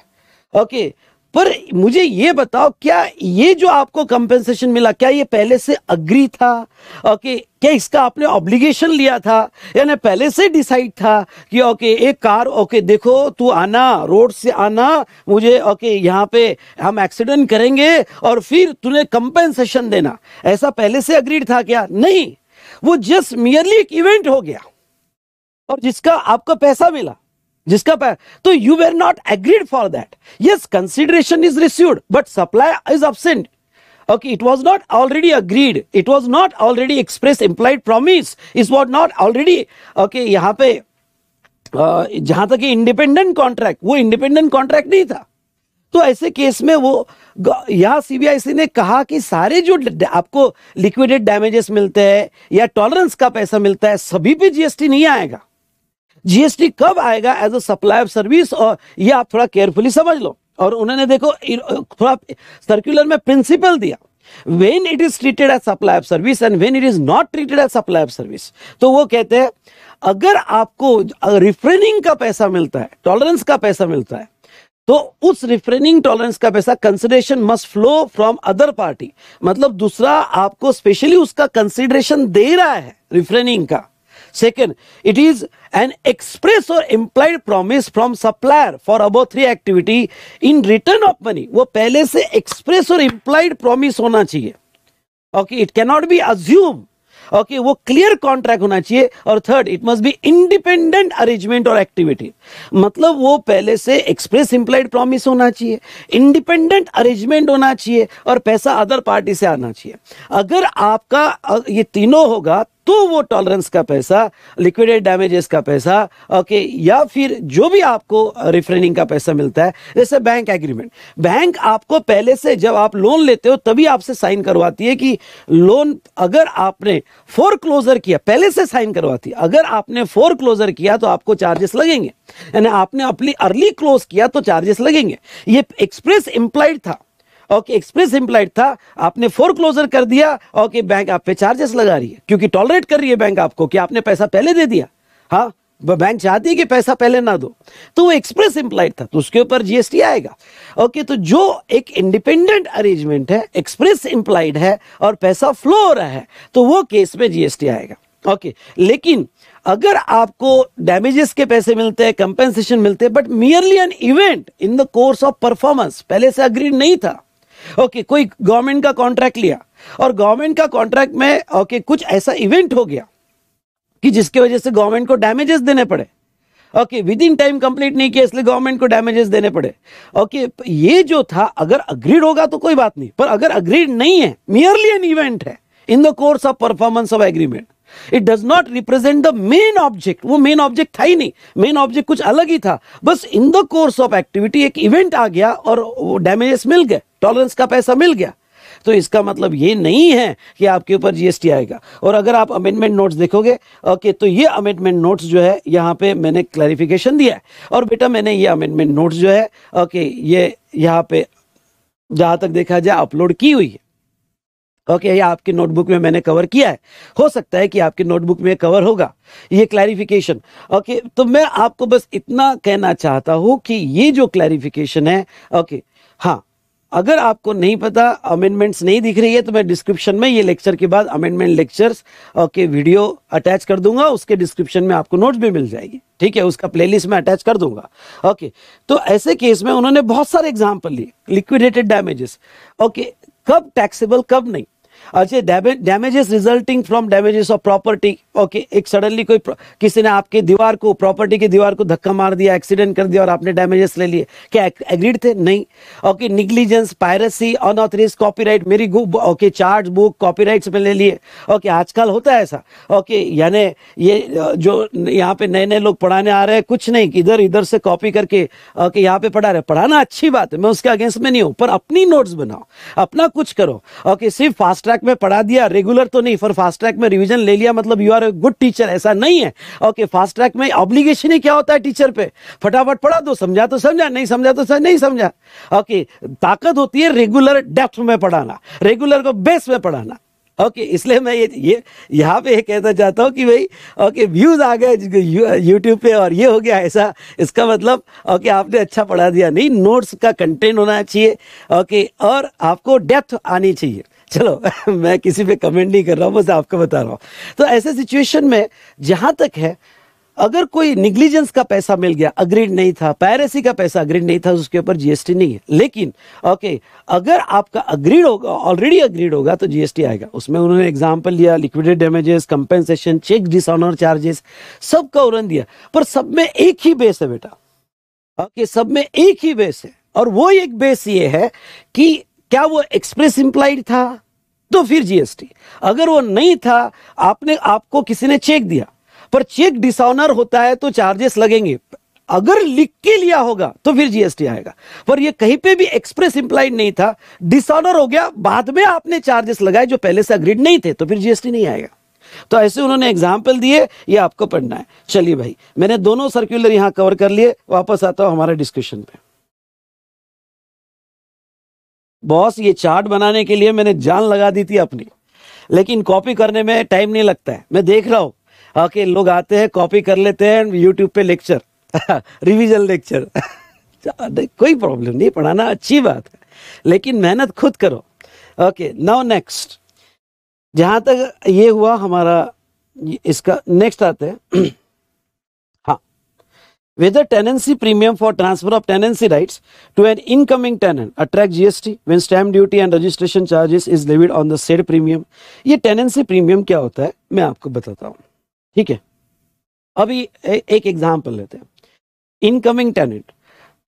ओके पर मुझे ये बताओ क्या ये जो आपको कंपेंसेशन मिला क्या ये पहले से अग्री था ओके क्या इसका आपने ऑब्लिगेशन लिया था यानी पहले से डिसाइड था कि ओके एक कार ओके देखो तू आना रोड से आना मुझे ओके यहाँ पे हम एक्सीडेंट करेंगे और फिर तूने कंपेंसेशन देना ऐसा पहले से अग्रीड था क्या नहीं वो जस्ट मियरली एक इवेंट हो गया और जिसका आपका पैसा मिला जिसका तो you were not agreed for that yes consideration is received but supply is absent okay it was not already agreed it was not already express implied promise is what not already okay यहाँ पे जहां तक इंडिपेंडेंट कॉन्ट्रैक्ट वो इंडिपेंडेंट कॉन्ट्रैक्ट नहीं था तो ऐसे केस में वो यहां सीबीआईसी ने कहा कि सारे जो आपको लिक्विडेड डैमेजेस मिलते हैं या टॉलरेंस का पैसा मिलता है सभी पे जीएसटी नहीं आएगा जीएसटी कब आएगा as a supply of service और ये आप थोड़ा केयरफुली समझ लो और उन्होंने देखो थोड़ा सर्कुलर में प्रिंसिपल दिया when it is treated as supply of service and when it is not treated as supply of service तो वो कहते हैं अगर आपको रिफ्रेनिंग का पैसा मिलता है टॉलरेंस का पैसा मिलता है तो उस रिफ्रेनिंग टॉलरेंस का पैसा consideration must flow from other party मतलब दूसरा आपको स्पेशली उसका कंसिडरेशन दे रहा है रिफ्रेनिंग का Second, it is an express or implied promise from supplier for above three activity in return of money. वो पहले से express और implied promise होना चाहिए. Okay, it cannot be assumed. Okay okay, वो क्लियर कॉन्ट्रैक्ट होना चाहिए और third it must be independent arrangement और एक्टिविटी मतलब वो पहले से एक्सप्रेस इंप्लाइड प्रॉमिस होना चाहिए इंडिपेंडेंट अरेंजमेंट होना चाहिए और पैसा अदर पार्टी से आना चाहिए अगर आपका ये तीनों होगा तो वो टॉलरेंस का पैसा लिक्विडेड डैमेजेस का पैसा ओके या फिर जो भी आपको रिफ्रेनिंग का पैसा मिलता है जैसे बैंक एग्रीमेंट बैंक आपको पहले से जब आप लोन लेते हो तभी आपसे साइन करवाती है कि लोन अगर आपने फोर क्लोजर किया पहले से साइन करवाती है अगर आपने फोर क्लोजर किया तो आपको चार्जेस लगेंगे यानी आपने अपनी अर्ली क्लोज किया तो चार्जेस लगेंगे ये एक्सप्रेस इंप्लाइड था ओके एक्सप्रेस इम्प्लाइड था आपने फोर क्लोजर कर दिया ओके बैंक आप पे चार्जेस लगा रही है क्योंकि टॉलरेट कर रही है बैंक आपको कि आपने पैसा पहले दे दिया हाँ बैंक चाहती है कि पैसा पहले ना दो तो वो एक्सप्रेस इंप्लाइड था तो उसके ऊपर जीएसटी आएगा ओके तो जो एक इंडिपेंडेंट अरेंजमेंट है एक्सप्रेस इंप्लाइड है और पैसा फ्लो हो रहा है तो वो केस में जीएसटी आएगा ओके okay. लेकिन अगर आपको डैमेजेस के पैसे मिलते हैं कंपेंसेशन मिलते हैं but merely an event in the course of performance पहले से अग्रीड नहीं था ओके कोई गवर्नमेंट का कॉन्ट्रैक्ट लिया और गवर्नमेंट का कॉन्ट्रैक्ट में ओके कुछ ऐसा इवेंट हो गया कि जिसकी वजह से गवर्नमेंट को डैमेजेस देने पड़े okay within time complete नहीं किया इसलिए गवर्नमेंट को डैमेजेस देने पड़े ओके okay, ये जो था अगर अग्रीड होगा तो कोई बात नहीं पर अगर अग्रीड नहीं है मियरली एन इवेंट है in the course of performance of agreement it does not represent the main object वो मेन ऑब्जेक्ट था ही नहीं मेन ऑब्जेक्ट कुछ अलग ही था बस in the course of activity एक इवेंट आ गया और डैमेजेस मिल गए टॉलरेंस का पैसा मिल गया तो इसका मतलब ये नहीं है कि आपके ऊपर जीएसटी आएगा और अगर आप अमेंडमेंट नोट्स देखोगे ओके तो ये अमेंडमेंट नोट्स जो है यहाँ पे मैंने क्लैरिफिकेशन दिया है और बेटा मैंने ये अमेंडमेंट नोट्स जो है ओके ये यहाँ पे जहाँ तक देखा जाए अपलोड की हुई है ओके ये आपकी नोटबुक में मैंने कवर किया है हो सकता है कि आपके नोटबुक में कवर होगा ये क्लैरिफिकेशन ओके तो मैं आपको बस इतना कहना चाहता हूँ कि ये जो क्लैरिफिकेशन है ओके हाँ अगर आपको नहीं पता अमेंडमेंट्स नहीं दिख रही है तो मैं डिस्क्रिप्शन में ये लेक्चर के बाद अमेंडमेंट लेक्चर्स के वीडियो अटैच कर दूंगा उसके डिस्क्रिप्शन में आपको नोट्स भी मिल जाएगी ठीक है उसका प्लेलिस्ट में अटैच कर दूंगा ओके तो ऐसे केस में उन्होंने बहुत सारे एग्जाम्पल लिए लिक्विडेटेड डैमेजेस ओके कब टैक्सेबल कब नहीं अच्छा damages resulting from damages of property okay एक सडनली कोई किसी ने आपके दीवार को प्रॉपर्टी की दीवार को धक्का मार दिया एक्सीडेंट कर दिया और आपने डैमेजेस ले लिए क्या एग्रीड थे नहीं okay negligence piracy unauthorise copyright मेरी ओके चार्ट बुक कॉपीराइट्स में ले लिए ओके आजकल होता है ऐसा ओके यानी ये जो यहाँ पे नए नए लोग पढ़ाने आ रहे हैं कुछ नहीं इधर इधर से कॉपी करके ओके यहाँ पे पढ़ा रहे पढ़ाना अच्छी बात है मैं उसके अगेंस्ट में नहीं हूँ पर अपनी नोट्स बनाओ अपना कुछ करो ओके सिर्फ फास्ट ट्रैक में पढ़ा दिया रेगुलर तो नहीं पर फास्ट ट्रैक में रिविजन ले लिया मतलब you are are good teacher ऐसा नहीं है ओके फास्ट ट्रैक में ऑब्लिगेशन ही क्या होता है टीचर पे फटाफट पढ़ा दो समझा तो समझा नहीं समझा तो समझा नहीं समझा ओके ताकत होती है रेगुलर डेप्थ में पढ़ाना रेगुलर को बेस में पढ़ाना ओके okay, इसलिए मैं ये ये यहाँ पे ये कहना चाहता हूँ कि भाई ओके व्यूज़ आ गए यूट्यूब पे और ये हो गया ऐसा इसका मतलब ओके okay, आपने अच्छा पढ़ा दिया नहीं नोट्स का कंटेंट होना चाहिए ओके okay, और आपको डेप्थ आनी चाहिए चलो मैं किसी पे कमेंट नहीं कर रहा हूँ बस आपको बता रहा हूँ तो ऐसे सिचुएशन में जहाँ तक है अगर कोई निग्लिजेंस का पैसा मिल गया अग्रीड नहीं था पायरेसी का पैसा अग्रीड नहीं था तो उसके ऊपर जीएसटी नहीं है लेकिन ओके अगर आपका अग्रीड होगा ऑलरेडी अग्रीड होगा तो जीएसटी आएगा उसमें उन्होंने एग्जाम्पल लिया liquidated damages compensation cheque dishonour charges सब का उड़न दिया पर सब में एक ही बेस है बेटा ओके सब में एक ही बेस है और वो एक बेस ये है कि क्या वो एक्सप्रेस इंप्लाइड था तो फिर जीएसटी अगर वो नहीं था आपने आपको किसी ने चेक दिया पर चेक डिसऑनर होता है तो चार्जेस लगेंगे अगर लिख के लिया होगा तो फिर जीएसटी आएगा पर ये कहीं पे भी एक्सप्रेस इंप्लाइड नहीं था डिसऑनर हो गया बाद में आपने चार्जेस लगाए जो पहले से अग्रीड नहीं थे तो फिर जीएसटी नहीं आएगा तो ऐसे उन्होंने एग्जाम्पल दिए ये आपको पढ़ना है चलिए भाई मैंने दोनों सर्क्यूलर यहां कवर कर लिए वापस आता हूं हमारे डिस्कशन में बॉस ये चार्ट बनाने के लिए मैंने जान लगा दी थी अपनी लेकिन कॉपी करने में टाइम नहीं लगता है मैं देख रहा हूँ ओके लोग आते हैं कॉपी कर लेते हैं यूट्यूब पे लेक्चर रिविजन लेक्चर कोई प्रॉब्लम नहीं पढ़ाना अच्छी बात है लेकिन मेहनत खुद करो ओके नाउ नेक्स्ट जहाँ तक ये हुआ हमारा इसका नेक्स्ट आते हैं whether tenancy premium for transfer of tenancy rights to an incoming tenant attract GST when stamp duty and registration charges is levied on the said premium. ye tenancy premium kya hota hai main aapko batata hu theek hai abhi ek example lete hain incoming tenant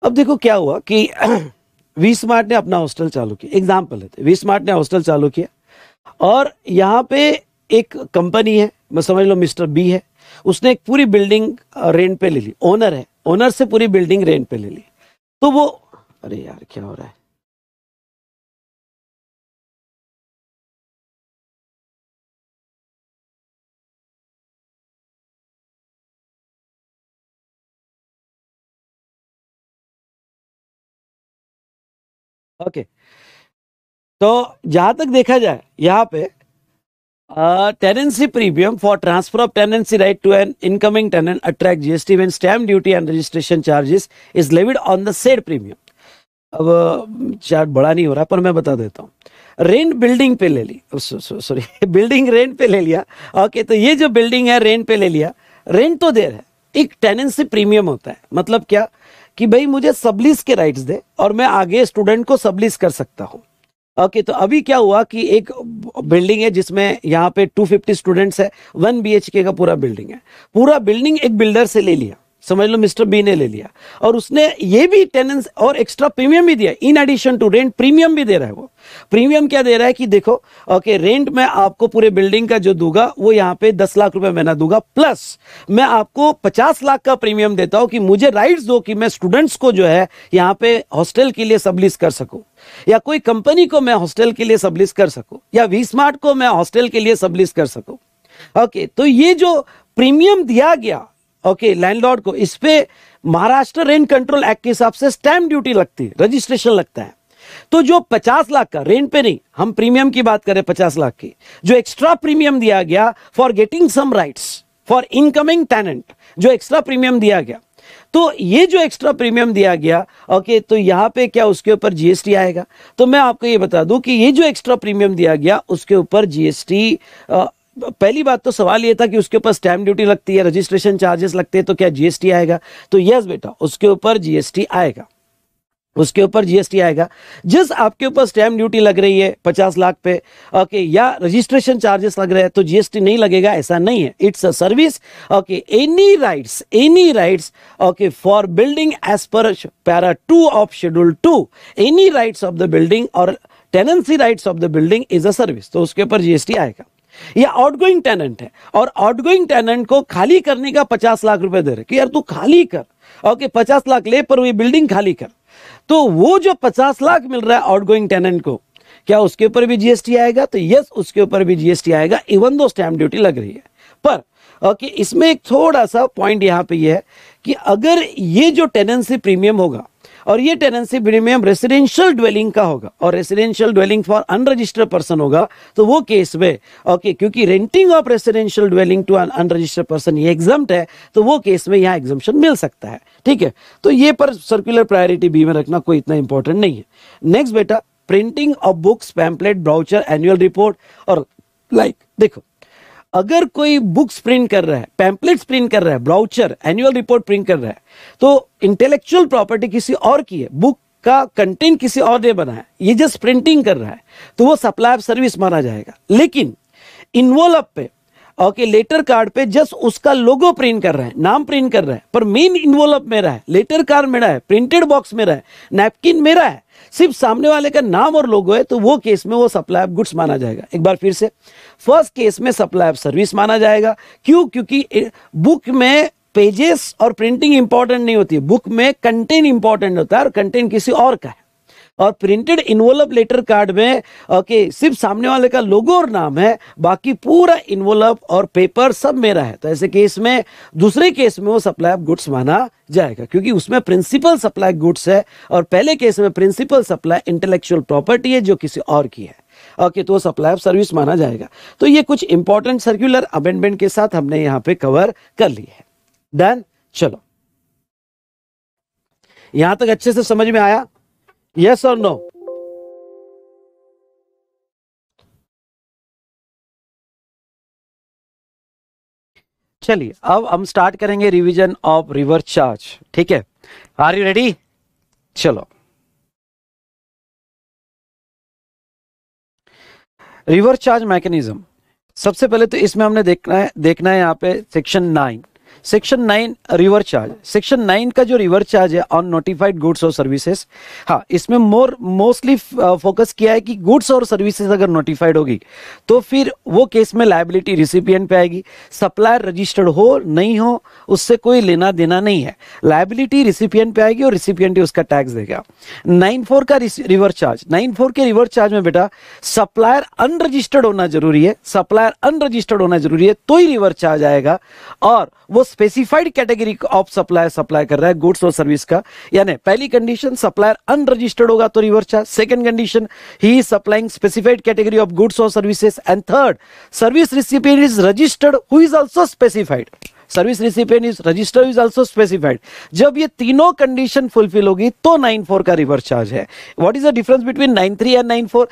ab dekho kya hua ki V Smart ने अपना हॉस्टल चालू किया एग्जाम्पल लेते वी स्मार्ट ने हॉस्टल चालू किया और यहाँ पे एक कंपनी है मैं समझ लो मिस्टर बी है उसने एक पूरी बिल्डिंग रेंट पे ले ली ओनर है ओनर से पूरी बिल्डिंग रेंट पे ले ली तो वो अरे यार क्या हो रहा है ओके okay. तो जहां तक देखा जाए यहां पे tenancy premium for transfer of tenancy right to an incoming tenant attract GST as stamp duty and registration charges is levied on the said premium अब चार्ज बड़ा नहीं हो रहा पर मैं बता देता हूँ रेंट बिल्डिंग पे ले ली सॉरी बिल्डिंग रेंट पे ले लिया ओके oh, तो ये जो बिल्डिंग है रेंट पे ले लिया रेंट तो दे रहा है एक टेनेंसी प्रीमियम होता है मतलब क्या कि भाई मुझे सबलीस के राइट्स दे और मैं आगे स्टूडेंट को सबलीस कर सकता हूँ ओके तो अभी क्या हुआ कि एक बिल्डिंग है जिसमें यहाँ पे 250 स्टूडेंट्स है वन बीएचके का पूरा बिल्डिंग है पूरा बिल्डिंग एक बिल्डर से ले लिया समझ लो मिस्टर बी ने ले लिया और उसने ये भी टेनेंस और एक्स्ट्रा प्रीमियम भी दिया in addition to rent premium भी दे रहा है वो प्रीमियम क्या दे रहा है कि देखो ओके रेंट मैं आपको पूरे बिल्डिंग का जो दूंगा वो यहाँ पे दस लाख रुपए महीना दूंगा प्लस मैं आपको पचास लाख का प्रीमियम देता हूँ कि मुझे राइट दो कि मैं स्टूडेंट्स को जो है यहाँ पे हॉस्टल के लिए सबलिस कर सकूँ या कोई कंपनी को मैं हॉस्टल के लिए सबलिस कर सकूँ या वी स्मार्ट को मैं हॉस्टल के लिए सबलिस कर सकूँ ओके तो ये जो प्रीमियम दिया गया ओके लैंडलॉर्ड को इस पर महाराष्ट्र रेंट कंट्रोल एक्ट के हिसाब से स्टैम्प ड्यूटी लगती है रजिस्ट्रेशन लगता है तो जो 50 लाख का रेंट पे नहीं हम प्रीमियम की बात करें 50 लाख की जो एक्स्ट्रा प्रीमियम दिया गया for getting some rights for incoming tenant जो एक्स्ट्रा प्रीमियम दिया गया तो ये जो एक्स्ट्रा प्रीमियम दिया गया ओके तो यहां पे क्या उसके ऊपर जीएसटी आएगा तो मैं आपको ये बता दूं कि ये जो एक्स्ट्रा प्रीमियम दिया गया उसके ऊपर जीएसटी पहली बात तो सवाल ये था कि उसके ऊपर स्टैम्प ड्यूटी लगती है रजिस्ट्रेशन चार्जेस लगते हैं तो क्या जीएसटी आएगा तो यस बेटा उसके ऊपर जीएसटी आएगा उसके ऊपर जीएसटी आएगा जिस आपके ऊपर स्टैम्प ड्यूटी लग रही है पचास लाख पे ओके या रजिस्ट्रेशन चार्जेस लग रहे हैं तो जीएसटी नहीं लगेगा ऐसा नहीं है it's a service okay any rights any rights okay for building as per para two of schedule two any rights of the building और tenancy rights of the building is a service तो उसके ऊपर जीएसटी आएगा या आउटगोइंग टेनेंट है और आउटगोइंग टेनेंट को खाली करने का पचास लाख रुपए दे रहे कि यार तू खाली कर ओके पचास लाख ले पर वो बिल्डिंग खाली कर तो वो जो पचास लाख मिल रहा है आउटगोइंग टेनेंट को क्या उसके ऊपर भी जीएसटी आएगा तो यस उसके ऊपर भी जीएसटी आएगा इवन दो स्टैम्प ड्यूटी लग रही है पर ओके इसमें एक थोड़ा सा पॉइंट यहां पे ये यह है कि अगर ये जो टेनेंसी प्रीमियम होगा और ये टेनेंसी प्रीमियम रेसिडेंशियल ड्वेलिंग का होगा और residential dwelling for unregistered person होगा तो वो केस में ओके क्योंकि renting of residential dwelling to an unregistered person ये एग्जाम है तो वो केस में यहाँ एग्जामेशन मिल सकता है ठीक है तो ये पर सर्कुलर प्रायोरिटी बी में रखना कोई इतना इंपॉर्टेंट नहीं है नेक्स्ट बेटा printing of books pamphlet brochure annual report और लाइक like, देखो अगर कोई बुक्स प्रिंट कर रहा है पैम्पलेट प्रिंट कर रहा है ब्राउचर एनुअल रिपोर्ट प्रिंट कर रहा है तो इंटेलेक्चुअल प्रॉपर्टी किसी और की है बुक का कंटेंट किसी और ने बनाया ये जस्ट प्रिंटिंग कर रहा है तो वो सप्लाई ऑफ सर्विस माना जाएगा लेकिन इन्वोलप पे ओके लेटर कार्ड पे जस्ट उसका लोगो प्रिंट कर रहा है नाम प्रिंट कर रहा है पर मेन इन्वोल्व मेरा है लेटर कार्ड मेरा है प्रिंटेड बॉक्स मेरा है नैपकिन मेरा है सिर्फ सामने वाले का नाम और लोगो है तो वो केस में वो सप्लाई ऑफ गुड्स माना जाएगा एक बार फिर से फर्स्ट केस में सप्लाई ऑफ सर्विस माना जाएगा क्यों क्योंकि बुक में पेजेस और प्रिंटिंग इंपॉर्टेंट नहीं होती है बुक में कंटेंट इंपॉर्टेंट होता है और कंटेंट किसी और का है और प्रिंटेड इन्वोलप लेटर कार्ड में ओके सिर्फ सामने वाले का लोगो और नाम है बाकी पूरा इन्वोलप और पेपर सब मेरा है तो ऐसे केस में दूसरे केस में वो सप्लाई ऑफ गुड्स माना जाएगा क्योंकि उसमें प्रिंसिपल सप्लाई गुड्स है और पहले केस में प्रिंसिपल सप्लाई इंटेलेक्चुअल प्रॉपर्टी है जो किसी और की है ओके okay, तो वो सप्लाई ऑफ सर्विस माना जाएगा तो ये कुछ इंपॉर्टेंट सर्कुलर अमेंडमेंट के साथ हमने यहां पे कवर कर लिया है डन चलो यहां तक अच्छे से समझ में आया Yes or no? चलिए अब हम स्टार्ट करेंगे रिवीजन ऑफ रिवर्स चार्ज ठीक है आर यू रेडी चलो रिवर्स चार्ज मैकेनिज्म सबसे पहले तो इसमें हमने देखना है देखना है यहाँ पे section nine section nine reverse charge section nine का जो रिवर चार्ज है ऑन नोटिफाइड गुड्स और सर्विसेज हाँ इसमें मोर मोस्टली फोकस किया है कि गुड्स और सर्विसेज अगर नोटिफाइड होगी तो फिर वो केस में लाइबिलिटी रिसिपियंट पे आएगी सप्लायर रजिस्टर्ड हो नहीं हो उससे कोई लेना देना नहीं है लाइबिलिटी रिसिपियंट पे आएगी और रिसिपियंट ही उसका टैक्स देगा नाइन फोर का रिवर चार्ज नाइन फोर के रिवर चार्ज में बेटा सप्लायर अनरजिस्टर्ड होना जरूरी है सप्लायर अनरजिस्टर्ड होना जरूरी है तो ही रिवर चार्ज आएगा और वो specified category of supplier supply कर रहा है गुड्स और सर्विस का यानी पहली कंडीशन सप्लायर अनरजिस्टर्ड होगा तो रिवर्स चार्ज सेकंड कंडीशन ही supplying specified category of goods और services and third service recipient is registered who is also specified service recipient is register is also specified जब ये तीनों कंडीशन फुलफिल होगी तो नाइन का रिवर्स चार्ज है what is the difference between nine and nine four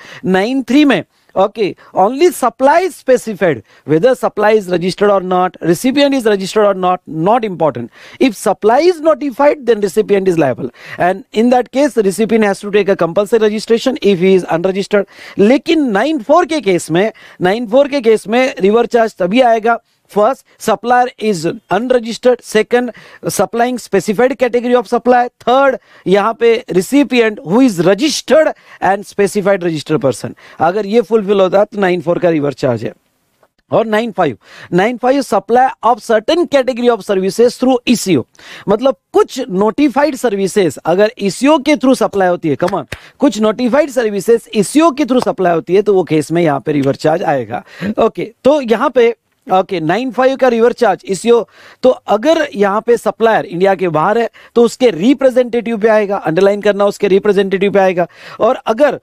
में okay only supply is specified whether supply is registered or not recipient is registered or not not important if supply is notified then recipient is liable and in that case the recipient has to take a compulsory registration if he is unregistered लेकिन 94 के केस में 94 के केस में रिवर चार्ज तभी आएगा first supplier is unregistered second supplying specified category of supplier third यहां पे recipient who is registered and specified registered person अगर ये फुलफिल होता है तो नाइन फोर का रिवर्स चार्ज है और nine five nine five supply of certain category of services through ECO मतलब कुछ नोटिफाइड सर्विसेज अगर ईसीओ e के थ्रू सप्लाई होती है कमान कुछ नोटिफाइड सर्विसेज ईसीओ के थ्रू सप्लाई होती है तो वो केस में यहां पे रिवर चार्ज आएगा ओके okay, तो यहां पे ओके नाइन फाइव का रिवर्स चार्ज इसयो तो अगर यहाँ पे सप्लायर इंडिया के बाहर है तो उसके रिप्रेजेंटेटिव पे आएगा अंडरलाइन करना उसके रिप्रेजेंटेटिव पे आएगा और अगर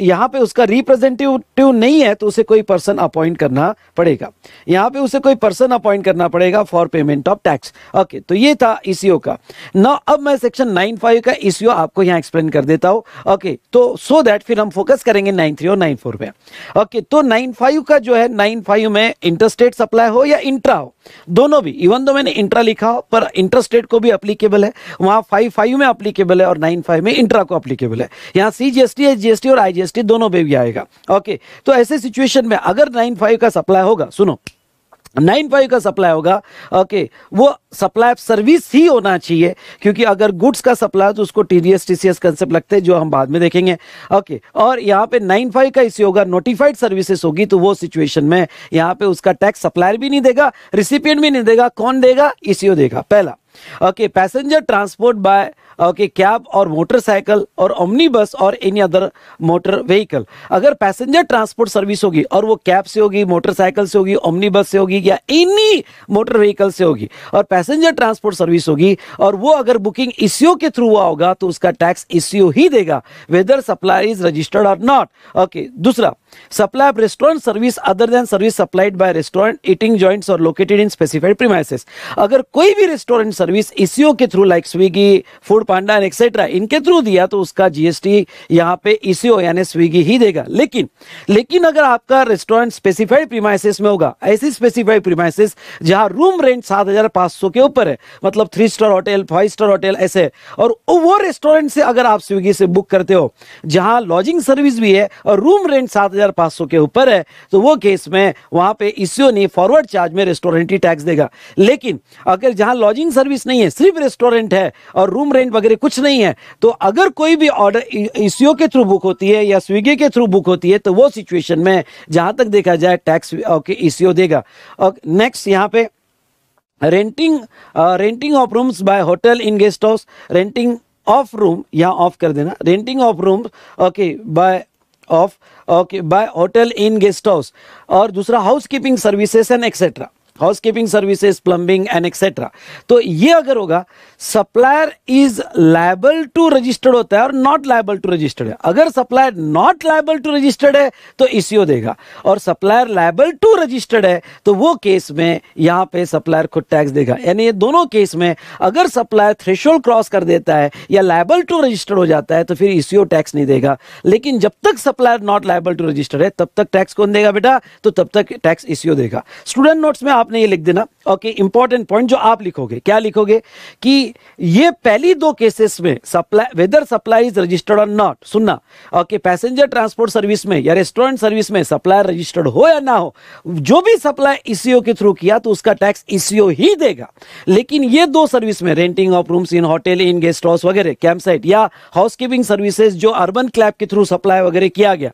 यहाँ पे उसका रिप्रेजेंटेटिव नहीं है तो उसे कोई पर्सन अपॉइंट करना पड़ेगा यहाँ पे उसे कोई पर्सन अपॉइंट करना पड़ेगा for payment of tax okay तो ये था ई का न अब मैं सेक्शन नाइन का ई आपको यहाँ एक्सप्लेन कर देता हूँ ओके तो सो so दैट फिर हम फोकस करेंगे नाइन थ्री और नाइन पे ओके तो नाइन का जो है नाइन में इंटरस्टेट सप्लाई हो या इंट्रा हो दोनों भी इवन तो मैंने इंट्रा लिखा हो पर इंटरस्टेट को भी अप्लीकेबल है वहाँ फाइव फाइव में अप्लीकेबल है और नाइन फाइव में इंट्रा को अप्लीकेबल है यहाँ C G S T S G S T और आई जी एस टी दोनों पे भी आएगा ओके तो ऐसे सिचुएशन में अगर नाइन फाइव का सप्लाई होगा सुनो नाइन फाइव का सप्लाई होगा ओके वो सप्लाई ऑफ सर्विस ही होना चाहिए क्योंकि अगर गुड्स का सप्लाई तो उसको T D S T C S concept लगते हैं जो हम बाद में देखेंगे ओके और यहाँ पे नाइन फाइव का इसी होगा नोटिफाइड सर्विसेज होगी तो वो सिचुएशन में यहाँ पे उसका टैक्स सप्लायर भी नहीं देगा रिसिपियंट भी नहीं देगा कौन देगा इसी e देगा पहला okay passenger transport by okay cab और मोटरसाइकिल और ओमनी बस और एनी अदर मोटर व्हीकल अगर पैसेंजर ट्रांसपोर्ट सर्विस होगी और वो कैब से होगी मोटरसाइकिल से होगी ओमनी बस से होगी या एनी मोटर व्हीकल से होगी और पैसेंजर ट्रांसपोर्ट सर्विस होगी और वो अगर बुकिंग इसीओ के थ्रू हुआ होगा तो उसका टैक्स इसीओ ही देगा वेदर सप्लाई इज रजिस्टर्ड और नॉट ओके दूसरा Supply of restaurant service other than service supplied by restaurant eating joints or located in specified premises. अगर कोई भी रेस्टोरेंट सर्विस ईसीओ के through like Swiggy Foodpanda etcetera इनके थ्रू दिया तो उसका जीएसटी यहाँ पे ईसीओ यानी स्विगी ही देगा लेकिन लेकिन अगर आपका रेस्टोरेंट स्पेसिफाइड प्रीमाइसिस में होगा ऐसी स्पेसिफाइड प्रीमाइसिस जहां रूम रेंट सात हजार पांच सौ के ऊपर है मतलब three star hotel five star hotel ऐसे और वो रेस्टोरेंट से अगर आप स्विगी से बुक करते हो जहां लॉजिंग सर्विस भी है और रूम रेंट सात हजार पाँच सौ के ऊपर है तो वो केस में वहां पे इसियो नहीं फॉरवर्ड चार्ज में रेस्टोरेंट ही टैक्स देगा लेकिन अगर जहां लॉजिंग सर्विस नहीं है सिर्फ रेस्टोरेंट है और रूम रेंट वगैरह कुछ नहीं है तो अगर कोई भी ऑर्डर इसियो के थ्रू बुक होती है या स्विगी के थ्रू बुक होती है तो वो सिचुएशन में जहां तक देखा जाए टैक्स इसियो देगा और नेक्स्ट यहाँ पे renting renting of rooms by hotel inn guest house renting of room यहाँ ऑफ कर देना renting of room okay by of by hotel inn guest house और दूसरा housekeeping services and etcetera housekeeping services plumbing and etcetera तो ये अगर होगा supplier is liable to registered होता है और नॉट लाइबल टू रजिस्टर्ड है अगर supplier not liable to registered है तो इसीओ देगा और सप्लायर लाइबल टू रजिस्टर्ड है तो वो केस में यहाँ पे सप्लायर खुद टैक्स देगा यानी ये दोनों केस में अगर सप्लायर थ्रेशोल्ड क्रॉस कर देता है या लाइबल टू रजिस्टर्ड हो जाता है तो फिर इसीओ टैक्स नहीं देगा लेकिन जब तक supplier not liable to registered है तब तक टैक्स कौन देगा बेटा तो तब तक टैक्स इसीओ देगा स्टूडेंट नोट्स में आप आपने ये लिख देना ओके इंपॉर्टेंट पॉइंट जो आप लिखोगे क्या लिखोगे कि ये पहली दो केसेस में supply whether supply is registered और नॉट सुनना ओके पैसेंजर ट्रांसपोर्ट सर्विस में या रेस्टोरेंट सर्विस में सप्लायर रजिस्टर्ड हो या ना हो जो भी सप्लाई ईसीओ e के थ्रू किया तो उसका टैक्स ईसीओ e ही देगा लेकिन ये दो सर्विस में renting of rooms in hotel inn guest house वगैरह कैंप साइट या हाउस कीपिंग सर्विसेज जो अर्बन क्लैब के थ्रू सप्लाई वगैरह किया गया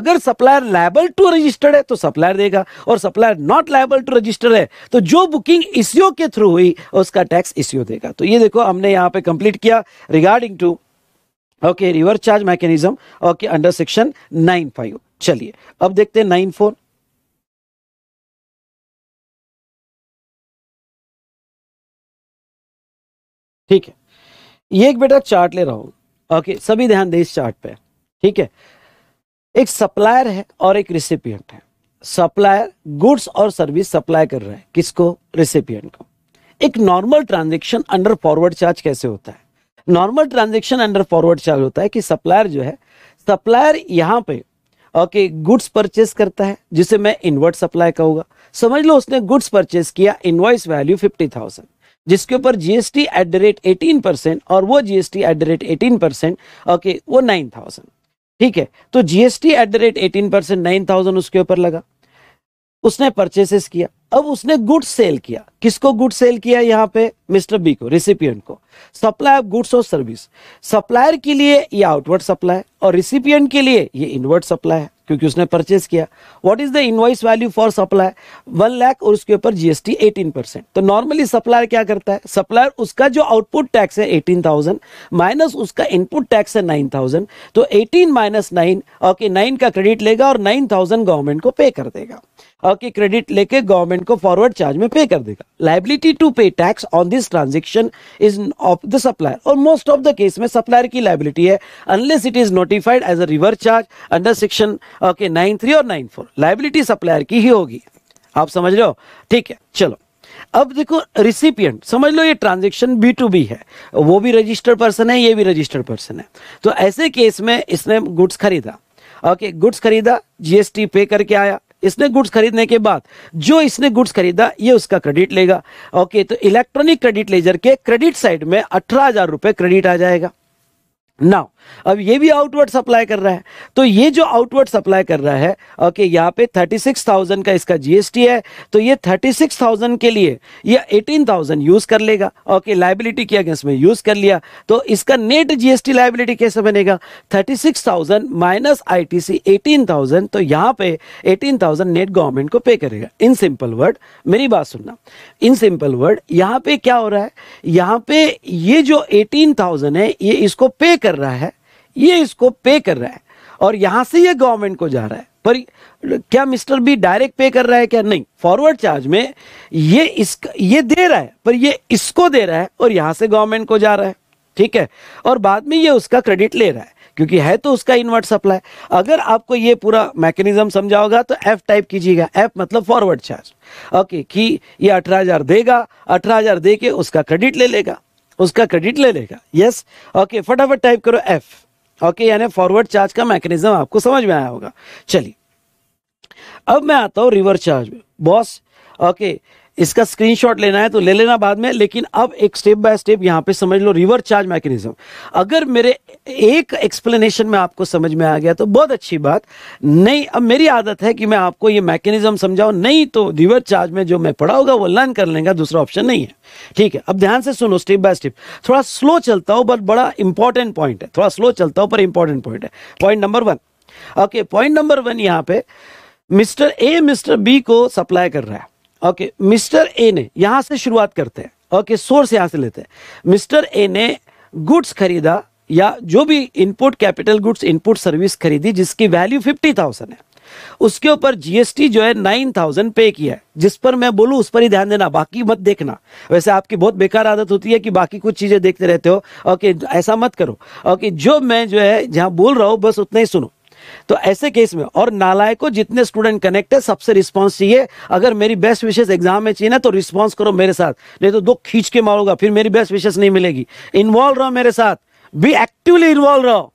अगर सप्लायर लाइबल टू रजिस्टर्ड है तो सप्लायर देगा और supplier not liable to registered है तो जो बुकिंग इसो के थ्रू हुई उसका टैक्स इसो देगा तो ये देखो हमने यहाँ पे कंप्लीट किया regarding to okay reverse charge mechanism okay under section nine five चलिए अब देखते हैं नाइन फोर ठीक है ये एक बेटा चार्ट ले रहा हूं ओके सभी ध्यान दे इस चार्ट पे ठीक है एक सप्लायर है और एक रिसिपियंट है सप्लायर गुड्स और सर्विस सप्लाई कर रहा है किसको रेसिपियंट को एक normal transaction under forward charge कैसे होता है normal transaction under forward charge होता है कि सप्लायर जो है सप्लायर यहाँ पे ओके गुड्स परचेस करता है जिसे मैं इनवर्ट सप्लाई कहूंगा समझ लो उसने गुड्स परचेस किया इनवाइस वैल्यू फिफ्टी थाउजेंड जिसके ऊपर GST at the rate eighteen percent और वो GST at the rate eighteen percent okay वो नाइन थाउजेंड ठीक है तो GST at the rate eighteen percent nine thousand उसके ऊपर लगा उसने परचेसेस किया अब उसने गुड सेल किया किसको गुड सेल किया यहाँ पे मिस्टर बी को रिसिपियंट को सप्लाई ऑफ गुड्स और सर्विस सप्लायर के लिए ये आउटवर्ड सप्लाई और रिसिपियंट के लिए ये इनवर्ड सप्लाई है क्योंकि उसने परचेस किया what is the invoice value for supply one lakh और उसके ऊपर जीएसटी एटीन परसेंट तो नॉर्मली सप्लायर क्या करता है सप्लायर उसका जो आउटपुट टैक्स है 18,000 माइनस उसका इनपुट टैक्स है 9,000 तो eighteen minus nine okay nine का क्रेडिट लेगा और 9,000 गवर्नमेंट को पे कर देगा की क्रेडिट लेके गवर्नमेंट को फॉरवर्ड चार्ज में पे कर देगा liability to pay tax on this transaction is of the supplier और मोस्ट ऑफ द केस में सप्लायर की लाइबिलिटी है unless it is notified as a reverse charge under section okay nine three और नाइन फोर लाइबिलिटी सप्लायर की ही होगी आप समझ रहे हो ठीक है चलो अब देखो रिसिपियंट समझ लो ये ट्रांजेक्शन बी टू बी है वो भी रजिस्टर्ड पर्सन है ये भी रजिस्टर्ड पर्सन है तो ऐसे केस में इसने गुड्स खरीदा ओके गुड्स खरीदा जीएसटी पे करके आया इसने गुड्स खरीदने के बाद जो इसने गुड्स खरीदा ये उसका क्रेडिट लेगा ओके तो इलेक्ट्रॉनिक क्रेडिट लेजर के क्रेडिट साइड में अठारह हजार रुपए क्रेडिट आ जाएगा नाउ अब ये भी आउटवर्ड सप्लाई कर रहा है तो ये जो आउटवर्ड सप्लाई कर रहा है ओके यहाँ पे 36,000 का इसका जीएसटी है तो ये 36,000 के लिए ये 18,000 यूज कर लेगा ओके लाइबिलिटी किया गया इसमें यूज कर लिया तो इसका नेट जीएसटी लाइबिलिटी कैसे बनेगा 36,000 माइनस आईटीसी 18,000 तो यहाँ पे 18,000 नेट गवर्नमेंट को पे करेगा इन सिंपल वर्ड मेरी बात सुनना इन सिंपल वर्ड यहाँ पे क्या हो रहा है यहाँ पे ये जो एटीन है ये इसको पे कर रहा है ये इसको पे कर रहा है और यहां से ये गवर्नमेंट को जा रहा है पर क्या मिस्टर बी डायरेक्ट पे कर रहा है क्या नहीं फॉरवर्ड चार्ज में ये इसका ये दे रहा है पर ये इसको दे रहा है और यहां से गवर्नमेंट को जा रहा है ठीक है और बाद में ये उसका क्रेडिट ले रहा है क्योंकि है तो उसका इन्वर्ट सप्लाई अगर आपको ये पूरा मैकेनिज्म समझा होगा तो एफ टाइप कीजिएगा एफ मतलब फॉरवर्ड चार्ज ओके कि ये अठारह हजार देगा अठारह हजार दे के उसका क्रेडिट ले लेगा उसका क्रेडिट ले लेगा यस ओके फटाफट टाइप करो एफ ओके यानी फॉरवर्ड चार्ज का मैकेनिज्म आपको समझ में आया होगा चलिए अब मैं आता हूँ रिवर्स चार्ज में बॉस ओके इसका स्क्रीनशॉट लेना है तो ले लेना बाद में लेकिन अब एक स्टेप बाय स्टेप यहाँ पे समझ लो रिवर्स चार्ज मैकेनिज्म अगर मेरे एक एक्सप्लेनेशन में आपको समझ में आ गया तो बहुत अच्छी बात नहीं अब मेरी आदत है कि मैं आपको ये मैकेनिज्म समझाऊं नहीं तो रिवर्स चार्ज में जो मैं पढ़ा होगा वो लर्न कर लेंगे दूसरा ऑप्शन नहीं है ठीक है अब ध्यान से सुनो स्टेप बाय स्टेप थोड़ा स्लो चलता हो बट बड़ा इंपॉर्टेंट पॉइंट है थोड़ा स्लो चलता हो पर इंपॉर्टेंट पॉइंट है point number one okay point number one यहाँ पे मिस्टर ए मिस्टर बी को सप्लाई कर रहा है ओके मिस्टर ए ने यहां से शुरुआत करते हैं ओके सोर्स यहां से लेते हैं मिस्टर ए ने गुड्स खरीदा या जो भी input capital goods input service खरीदी जिसकी वैल्यू फिफ्टी थाउजेंड है उसके ऊपर जीएसटी जो है नाइन थाउजेंड पे किया है जिस पर मैं बोलूं उस पर ही ध्यान देना बाकी मत देखना वैसे आपकी बहुत बेकार आदत होती है कि बाकी कुछ चीज़ें देखते रहते हो ओके ऐसा मत करो ओके जो मैं जो है जहां बोल रहा हूँ बस उतना ही सुनो तो ऐसे केस में और नालायक को जितने स्टूडेंट कनेक्ट है सबसे रिस्पॉन्स चाहिए अगर मेरी बेस्ट विशेष एग्जाम में चाहिए ना तो रिस्पॉन्स करो मेरे साथ नहीं तो दो खींच के मारूंगा फिर मेरी बेस्ट विशेष नहीं मिलेगी इन्वॉल्व रहो मेरे साथ बी एक्टिवली इन्वॉल्व रहो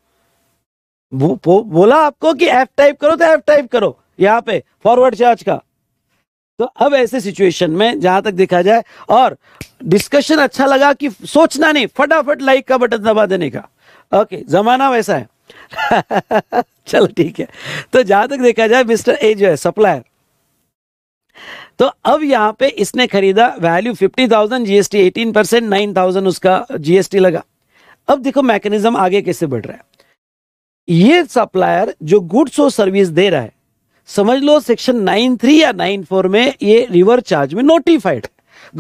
वो, वो, बोला आपको कि एफ टाइप करो तो एफ टाइप करो यहाँ पे फॉरवर्ड चार्ज का तो अब ऐसे सिचुएशन में जहां तक देखा जाए और डिस्कशन अच्छा लगा कि सोचना नहीं फटाफट लाइक का बटन दबा देने का ओके जमाना वैसा है चलो ठीक है तो जहां तक देखा जाए मिस्टर ए जो है सप्लायर तो अब यहां पे इसने खरीदा value fifty thousand GST eighteen percent nine thousand उसका जीएसटी लगा अब देखो मैकेनिज्म आगे कैसे बढ़ रहा है ये सप्लायर जो गुड्स और सर्विस दे रहा है समझ लो सेक्शन नाइन थ्री या नाइन फोर में ये रिवर चार्ज में नोटिफाइड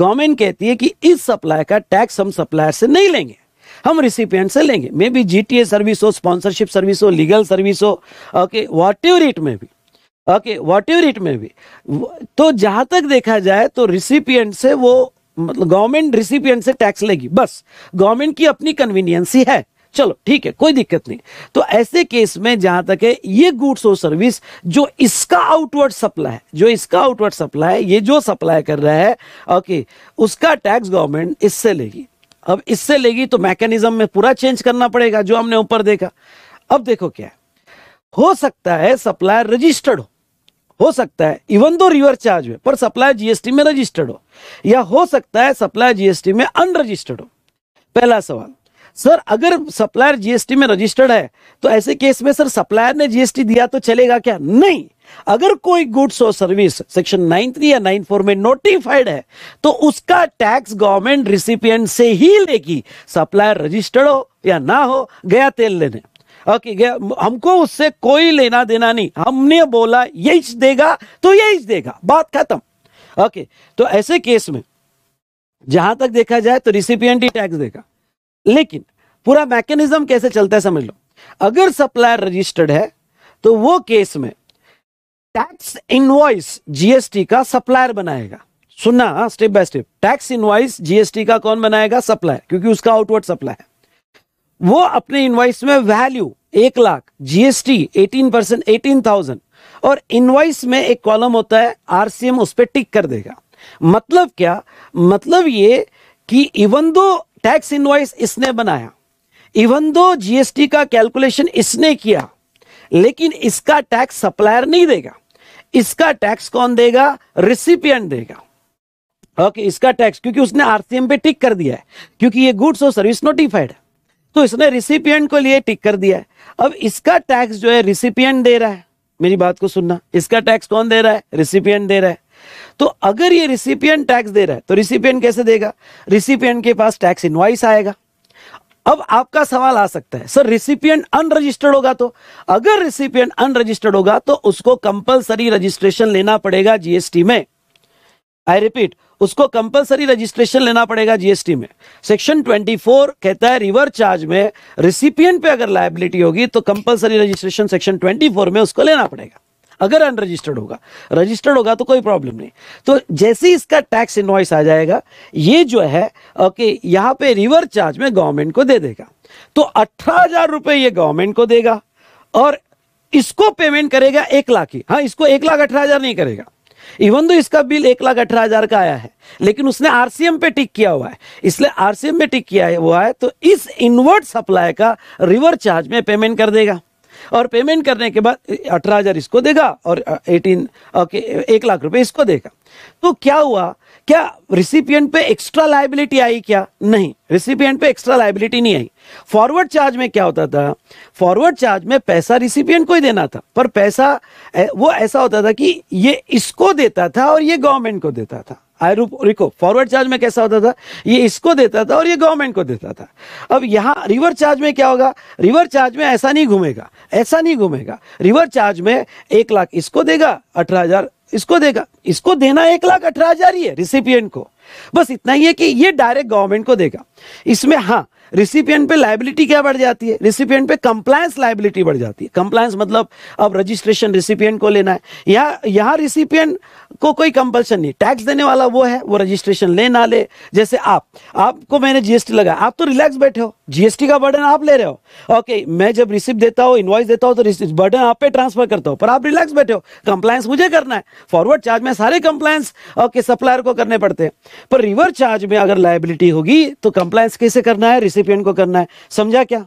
गवर्नमेंट कहती है कि इस सप्लाई का टैक्स हम सप्लायर से नहीं लेंगे हम रिसिपियंट से लेंगे मे बी जी सर्विस हो स्पॉन्सरशिप सर्विस हो लीगल सर्विस हो ओके वॉट यू इट में भी ओके वॉट यू इट में भी तो जहाँ तक देखा जाए तो रिसिपियंट से वो मतलब गवर्नमेंट रिसिपियंट से टैक्स लेगी बस गवर्नमेंट की अपनी कन्वीनियंस ही है चलो ठीक है कोई दिक्कत नहीं तो ऐसे केस में जहां तक है ये गुड्स और सर्विस जो इसका आउटवर्ड सप्लाई है जो इसका आउटवर्ड सप्लाई है ये जो सप्लाई कर रहा है ओके उसका टैक्स गवर्नमेंट इससे लेगी अब इससे लेगी तो मैकेनिज्म में पूरा चेंज करना पड़ेगा जो हमने ऊपर देखा अब देखो क्या है हो सकता है सप्लायर रजिस्टर्ड हो हो सकता है इवन दो रिवर चार्ज हुए पर सप्लायर जीएसटी में रजिस्टर्ड हो या हो सकता है सप्लायर जीएसटी में अनरजिस्टर्ड हो पहला सवाल सर अगर सप्लायर जीएसटी में रजिस्टर्ड है तो ऐसे केस में सर सप्लायर ने जीएसटी दिया तो चलेगा क्या नहीं अगर कोई गुड्स और सर्विस सेक्शन नाइन थ्री या नाइन फोर में नोटिफाइड है तो उसका टैक्स गवर्नमेंट रिसिपियंट से ही लेगी सप्लायर रजिस्टर्ड हो या ना हो गया तेल लेने ओके okay, हमको उससे कोई लेना देना नहीं हमने बोला यही देगा तो यही देगा बात खत्म ओके okay, तो ऐसे केस में जहां तक देखा जाए तो रिसिपियंट ही टैक्स देगा लेकिन पूरा मैकेनिज्म कैसे चलता है समझ लो अगर सप्लायर रजिस्टर्ड है तो वो केस में टैक्स इनवॉइस जीएसटी का सप्लायर बनाएगा सुनना step by step tax invoice GST का कौन बनाएगा सप्लायर क्योंकि उसका आउटवर्ड सप्लाई है वो अपने इनवॉइस में वैल्यू एक lakh GST eighteen percent eighteen thousand और इनवॉइस में एक कॉलम होता है आरसीएम उस पर टिक कर देगा मतलब क्या मतलब ये कि इवन दो टैक्स इनवॉइस इसने बनाया इवन दो जीएसटी का कैलकुलेशन इसने किया लेकिन इसका टैक्स सप्लायर नहीं देगा इसका टैक्स कौन देगा रिसिपियंट देगा ओके okay, इसका टैक्स क्योंकि उसने आरसीएम पे टिक कर दिया है क्योंकि ये गुड्स और सर्विस नोटिफाइड है तो इसने रिसिपियंट को लिए टिक कर दिया है अब इसका टैक्स जो है रिसिपियंट दे रहा है मेरी बात को सुनना इसका टैक्स कौन दे रहा है रिसिपियंट दे रहा है तो अगर ये रिसिपियंट टैक्स दे रहा है तो रिसिपियंट कैसे देगा रिसिपियंट के पास टैक्स इनवाइस आएगा अब आपका सवाल आ सकता है सर रिसिपियंट अनरजिस्टर्ड होगा तो अगर रिसिपियंट अनरजिस्टर्ड होगा तो उसको कंपलसरी रजिस्ट्रेशन लेना पड़ेगा जीएसटी में आई रिपीट उसको कंपलसरी रजिस्ट्रेशन लेना पड़ेगा जीएसटी में सेक्शन 24 कहता है रिवर चार्ज में रिसिपियंट पे अगर लाइबिलिटी होगी तो कंपलसरी रजिस्ट्रेशन सेक्शन 24 में उसको लेना पड़ेगा अगर अनरजिस्टर्ड होगा रजिस्टर्ड होगा तो कोई प्रॉब्लम नहीं तो जैसे ही इसका टैक्स इन्वाइस आ जाएगा ये जो है ओके यहाँ पे रिवर चार्ज में गवर्नमेंट को दे देगा तो अठारह हजार रुपये ये गवर्नमेंट को देगा और इसको पेमेंट करेगा एक लाख ही हाँ इसको एक लाख अठारह हजार नहीं करेगा इवन तो इसका बिल एक लाख अठारह हजार का आया है लेकिन उसने आरसीएम पे टिक किया हुआ है इसलिए आरसीएम पे टिक किया हुआ है तो इस इनवर्ट सप्लाई का रिवर चार्ज में पेमेंट कर देगा और पेमेंट करने के बाद अठारह हजार इसको देगा और एटीन ओके एक लाख रुपए इसको देगा तो क्या हुआ क्या रिसिपियंट पे एक्स्ट्रा लाइबिलिटी आई क्या नहीं रिसिपियंट पे एक्स्ट्रा लाइबिलिटी नहीं आई फॉरवर्ड चार्ज में क्या होता था फॉरवर्ड चार्ज में पैसा रिसिपियंट को ही देना था पर पैसा वो ऐसा होता था कि ये इसको देता था और ये गवर्नमेंट को देता था रिको फॉरवर्ड चार्ज में कैसा होता था ये इसको देता था और ये गवर्नमेंट को देता था अब यहाँ रिवर चार्ज में क्या होगा रिवर चार्ज में ऐसा नहीं घूमेगा ऐसा नहीं घूमेगा रिवर चार्ज में एक लाख इसको देगा अठारह हजार इसको देगा इसको देना एक लाख अठारह हजार ही है रिसिपियंट को बस इतना ही है कि ये डायरेक्ट गवर्नमेंट को देगा इसमें हाँ रिसिपियंट पे लाइबिलिटी क्या बढ़ जाती है रिसिपियंट पे कंप्लायंस लाइबिलिटी बढ़ जाती है कंप्लायंस मतलब अब रजिस्ट्रेशन रिसिपियंट को लेना है यहाँ यहाँ रिसिपियंट को कोई कंपल्शन नहीं टैक्स देने वाला वो है वो रजिस्ट्रेशन ले ना ले जैसे आप आपको मैंने जीएसटी लगाया आप तो रिलैक्स बैठे हो जीएसटी का बर्डन आप ले रहे हो ओके मैं जब रिसिप देता हूँ इन्वाइस देता हूँ तो बर्डन आप पे ट्रांसफर करता हूँ पर आप रिलैक्स बैठे हो कंप्लायंस मुझे करना है फॉरवर्ड चार्ज में सारे कंप्लायंस ओके सप्लायर को करने पड़ते हैं पर रिवर्स चार्ज में अगर लाइबिलिटी होगी तो कंप्लायंस कैसे करना है रिसिपियंट को करना है समझा क्या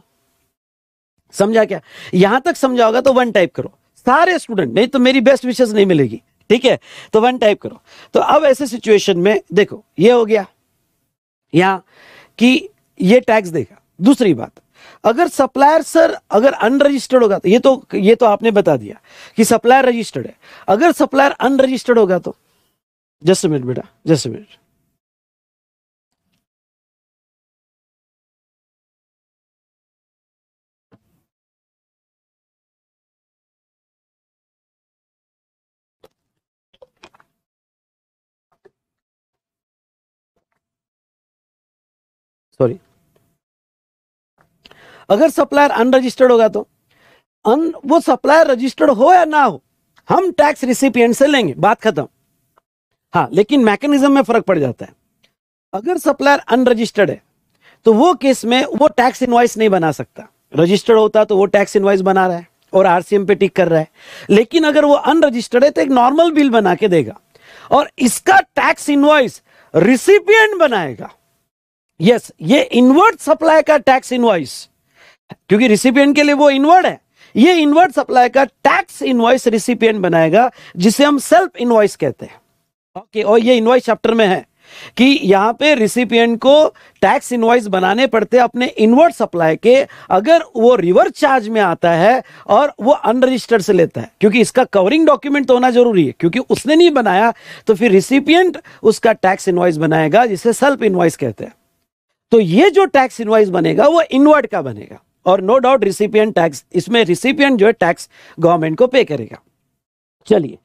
समझा क्या यहां तक समझा होगा तो वन टाइप करो सारे स्टूडेंट नहीं तो मेरी बेस्ट विशेष नहीं मिलेगी ठीक है तो वन टाइप करो तो अब ऐसे सिचुएशन में देखो ये हो गया यहां कि ये टैक्स देगा दूसरी बात अगर सप्लायर सर अगर अनरजिस्टर्ड होगा तो ये तो ये तो आपने बता दिया कि सप्लायर रजिस्टर्ड है अगर सप्लायर अनरजिस्टर्ड होगा तो जस्ट मिनट बेटा जस्ट मिनट सॉरी अगर सप्लायर अनरजिस्टर्ड होगा तो अन वो सप्लायर रजिस्टर्ड हो या ना हो हम टैक्स रिसिपियंट से लेंगे बात खत्म हाँ लेकिन मैकेनिज्म में फर्क पड़ जाता है अगर सप्लायर अनरजिस्टर्ड है तो वो केस में वो टैक्स इनवाइस नहीं बना सकता रजिस्टर्ड होता तो वो टैक्स इनवाइस बना रहा है और आरसीएम पे टिक कर रहा है लेकिन अगर वो अनरजिस्टर्ड है तो एक नॉर्मल बिल बना के देगा और इसका टैक्स इनवाइस रिसिपियंट बनाएगा यस ये इनवर्ड सप्लाई का टैक्स इनवाइस क्योंकि रिसिपियंट के लिए वो इनवर्ड है ये इनवर्ड सप्लाई का टैक्स इनवाइस रिसिपियंट बनाएगा जिसे हम सेल्फ इनवाइस कहते हैं ओके और ये इनवाइस चैप्टर में है कि यहां पे रिसिपियंट को टैक्स इनवाइस बनाने पड़ते हैं अपने इनवर्ड सप्लाई के अगर वो रिवर्स चार्ज में आता है और वो अनरजिस्टर्ड से लेता है क्योंकि इसका कवरिंग डॉक्यूमेंट तो होना जरूरी है क्योंकि उसने नहीं बनाया तो फिर रिसिपियंट उसका टैक्स इनवाइस बनाएगा जिसे सेल्फ इनवाइस कहते हैं तो ये जो टैक्स इनवाइस बनेगा वो इनवर्ड का बनेगा और नो डाउट रिसिपियंट टैक्स इसमें रिसिपियंट जो है टैक्स गवर्नमेंट को पे करेगा चलिए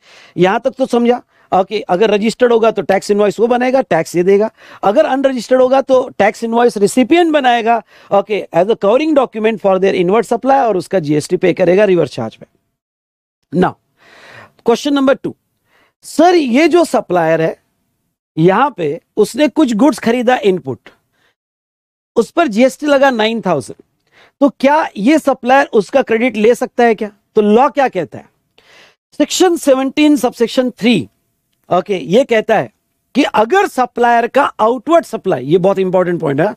यहां तक तो समझा ओके अगर रजिस्टर्ड होगा तो टैक्स इनवॉइस वो बनाएगा टैक्स ये देगा अगर अनरजिस्टर्ड होगा तो टैक्स इनवॉइस रिसिपियंट बनाएगा okay as a covering document for their inward supply और उसका जीएसटी पे करेगा रिवर्स चार्ज में now question number two sir ये जो सप्लायर है यहां पे उसने कुछ गुड्स खरीदा इनपुट उस पर जीएसटी लगा नाइन थाउजेंड तो क्या ये सप्लायर उसका क्रेडिट ले सकता है क्या तो लॉ क्या कहता है section seventeen subsection three okay ये कहता है कि अगर सप्लायर का आउटवर्ड सप्लाई ये बहुत इंपॉर्टेंट पॉइंट है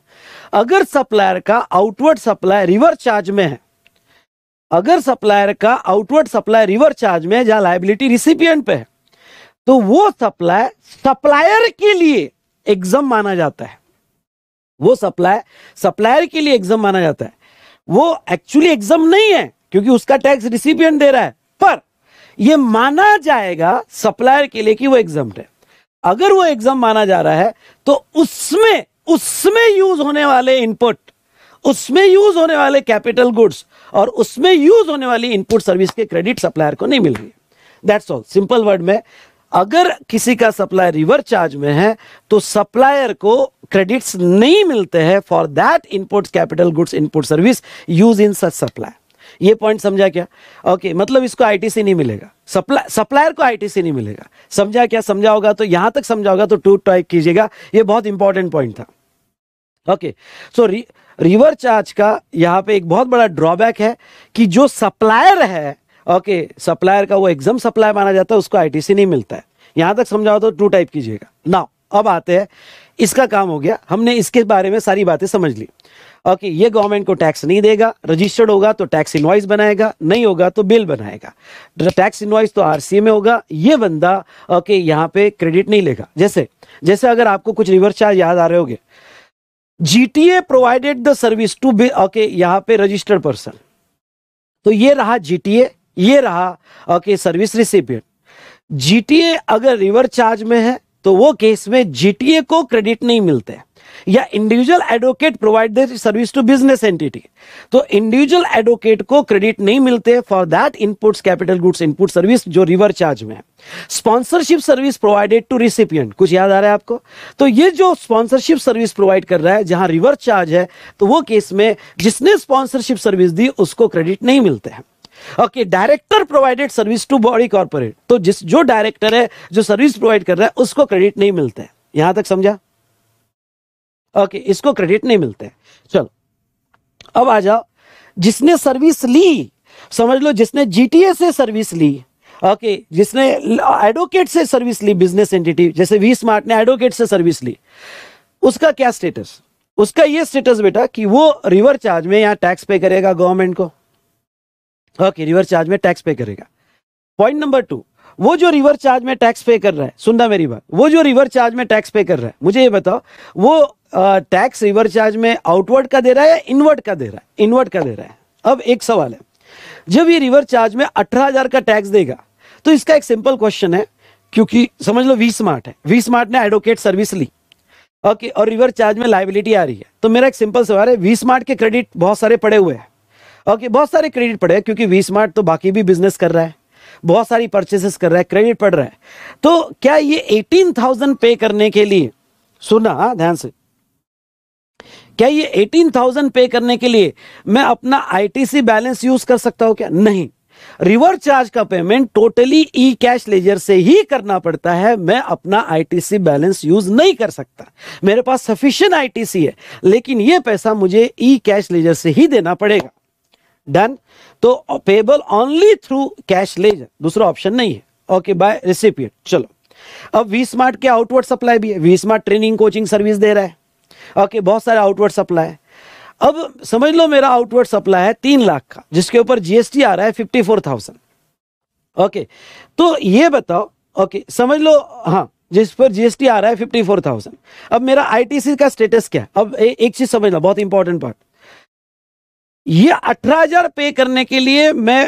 अगर सप्लायर का आउटवर्ड सप्लाई रिवर चार्ज में है अगर सप्लायर का आउटवर्ड सप्लाई रिवर चार्ज में जहां लाइबिलिटी रिसिपियंट पे है तो वो सप्लाई सप्लायर के लिए एग्जाम माना जाता है वो सप्लाई सप्लायर के लिए एग्जाम माना जाता है वो एक्चुअली एग्जाम नहीं है क्योंकि उसका टैक्स रिसिपियंट दे रहा है पर ये माना जाएगा सप्लायर के लिए कि वो एग्जाम है अगर वो एग्जाम माना जा रहा है तो उसमें उसमें यूज होने वाले इनपुट उसमें यूज होने वाले कैपिटल गुड्स और उसमें यूज होने वाली इनपुट सर्विस के क्रेडिट सप्लायर को नहीं मिल रही दैट्स ऑल सिंपल वर्ड में अगर किसी का सप्लाई रिवर चार्ज में है तो सप्लायर को क्रेडिट्स नहीं मिलते हैं for that input capital goods input service use in such supply ये पॉइंट समझा क्या ओके okay, मतलब इसको आईटीसी नहीं मिलेगा सप्लाई सप्लायर को आईटीसी नहीं मिलेगा समझा क्या समझा होगा तो यहां तक समझा होगा तो टू टाइप कीजिएगा ये बहुत इंपॉर्टेंट पॉइंट था ओके सो रिवर चार्ज का यहां पे एक बहुत बड़ा ड्रॉबैक है कि जो सप्लायर है ओके सप्लायर का वो एग्जाम सप्लायर माना जाता है उसको आईटीसी नहीं मिलता है यहां तक समझाओ तो टू टाइप कीजिएगा ना अब आते हैं इसका काम हो गया हमने इसके बारे में सारी बातें समझ ली ओके ये गवर्नमेंट को टैक्स नहीं देगा रजिस्टर्ड होगा तो टैक्स इन्वाइस बनाएगा नहीं होगा तो बिल बनाएगा टैक्स इन्वाइस तो आरसीए में होगा ये बंदा ओके यहाँ पे क्रेडिट नहीं लेगा जैसे जैसे अगर आपको कुछ रिवर्स चार्ज याद आ रहे होंगे GTA provided the service to bill okay यहाँ पे रजिस्टर्ड पर्सन तो ये रहा जीटीए ये रहा ओके सर्विस रिसिपियंट जीटीए अगर रिवर चार्ज में है तो वो केस में जीटीए को क्रेडिट नहीं मिलते या individual advocate provide the service to business entity तो इंडिविजुअल एडवोकेट को क्रेडिट नहीं मिलते for that inputs capital goods input service जो रिवर चार्ज में है sponsorship service provided to recipient कुछ याद आ रहा है आपको तो ये जो स्पॉन्सरशिप सर्विस प्रोवाइड कर रहा है जहां रिवर चार्ज है तो वो केस में जिसने स्पॉन्सरशिप सर्विस दी उसको क्रेडिट नहीं मिलते हैं okay director provided service to body corporate तो जिस जो डायरेक्टर है जो सर्विस प्रोवाइड कर रहा है उसको क्रेडिट नहीं मिलता है यहां तक समझा ओके okay, इसको क्रेडिट नहीं मिलते हैं चलो अब आ जाओ जिसने सर्विस ली समझ लो जिसने जीटीए से सर्विस ली ओके okay, जिसने एडवोकेट से सर्विस ली बिजनेस एंटिटी जैसे वी स्मार्ट ने एडवोकेट से सर्विस ली उसका क्या स्टेटस उसका ये स्टेटस बेटा कि वो रिवर चार्ज में यहां टैक्स पे करेगा गवर्नमेंट को ओके रिवर चार्ज में टैक्स पे करेगा पॉइंट नंबर टू वो जो रिवर चार्ज में टैक्स पे कर रहा है सुनना मेरी बात वो जो रिवर चार्ज में टैक्स पे कर रहा है मुझे ये बताओ वो टैक्स रिवर चार्ज में आउटवर्ड का दे रहा है या इनवर्ड का दे रहा है इनवर्ड का दे रहा है अब एक सवाल है जब ये रिवर चार्ज में अठारह हजार का टैक्स देगा तो इसका एक सिंपल क्वेश्चन है क्योंकि समझ लो वी स्मार्ट है वी स्मार्ट ने एडवोकेट सर्विस ली ओके और रिवर चार्ज में लाइबिलिटी आ रही है तो मेरा एक सिंपल सवाल है वी स्मार्ट के क्रेडिट बहुत सारे पड़े हुए हैं ओके बहुत सारे क्रेडिट पड़े क्योंकि वी स्मार्ट तो बाकी भी बिजनेस कर रहा है बहुत सारी परचेसेस कर रहा है क्रेडिट पड़ रहा है तो क्या ये एटीन थाउजेंड पे करने के लिए सुना हाँ, ध्यान से क्या ये एटीन थाउजेंड पे करने के लिए मैं अपना आईटीसी बैलेंस यूज कर सकता हूं क्या नहीं रिवर्स चार्ज का payment totally e cash ledger से ही करना पड़ता है मैं अपना आईटीसी बैलेंस यूज नहीं कर सकता मेरे पास सफिशियंट आईटीसी है लेकिन यह पैसा मुझे ई कैश लेजर से ही देना पड़ेगा डन तो payable only through cash ledger दूसरा ऑप्शन नहीं है ओके बाय रिसिपियट चलो अब वी स्मार्ट के आउटवर्ड सप्लाई भी है V Smart training coaching service दे रहा है ओके बहुत सारे आउटवर्ड सप्लाई है अब समझ लो मेरा आउटवर्ड सप्लाई है तीन लाख का जिसके ऊपर जीएसटी आ रहा है फिफ्टी फोर थाउजेंड ओके तो ये बताओ ओके okay, समझ लो हाँ जिस पर जीएसटी आ रहा है फिफ्टी फोर थाउजेंड अब मेरा आईटीसी का स्टेटस क्या है अब ए, एक चीज समझ लो बहुत इंपॉर्टेंट पार्ट ये अठारह हजार पे करने के लिए मैं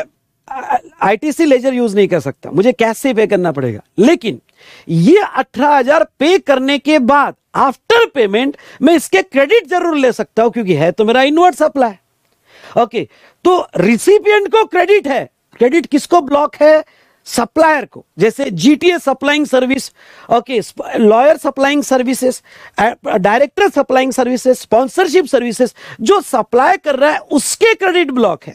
आईटीसी लेजर यूज नहीं कर सकता मुझे कैश से पे करना पड़ेगा लेकिन ये अठारह हजार पे करने के बाद आफ्टर पेमेंट मैं इसके क्रेडिट जरूर ले सकता हूं क्योंकि है तो मेरा इनवर्ट सप्लाई ओके तो रिसिपियंट को क्रेडिट है क्रेडिट किसको ब्लॉक है सप्लायर को जैसे GTA supplying service okay lawyer supplying services director supplying services sponsorship services जो सप्लाई कर रहा है उसके क्रेडिट ब्लॉक है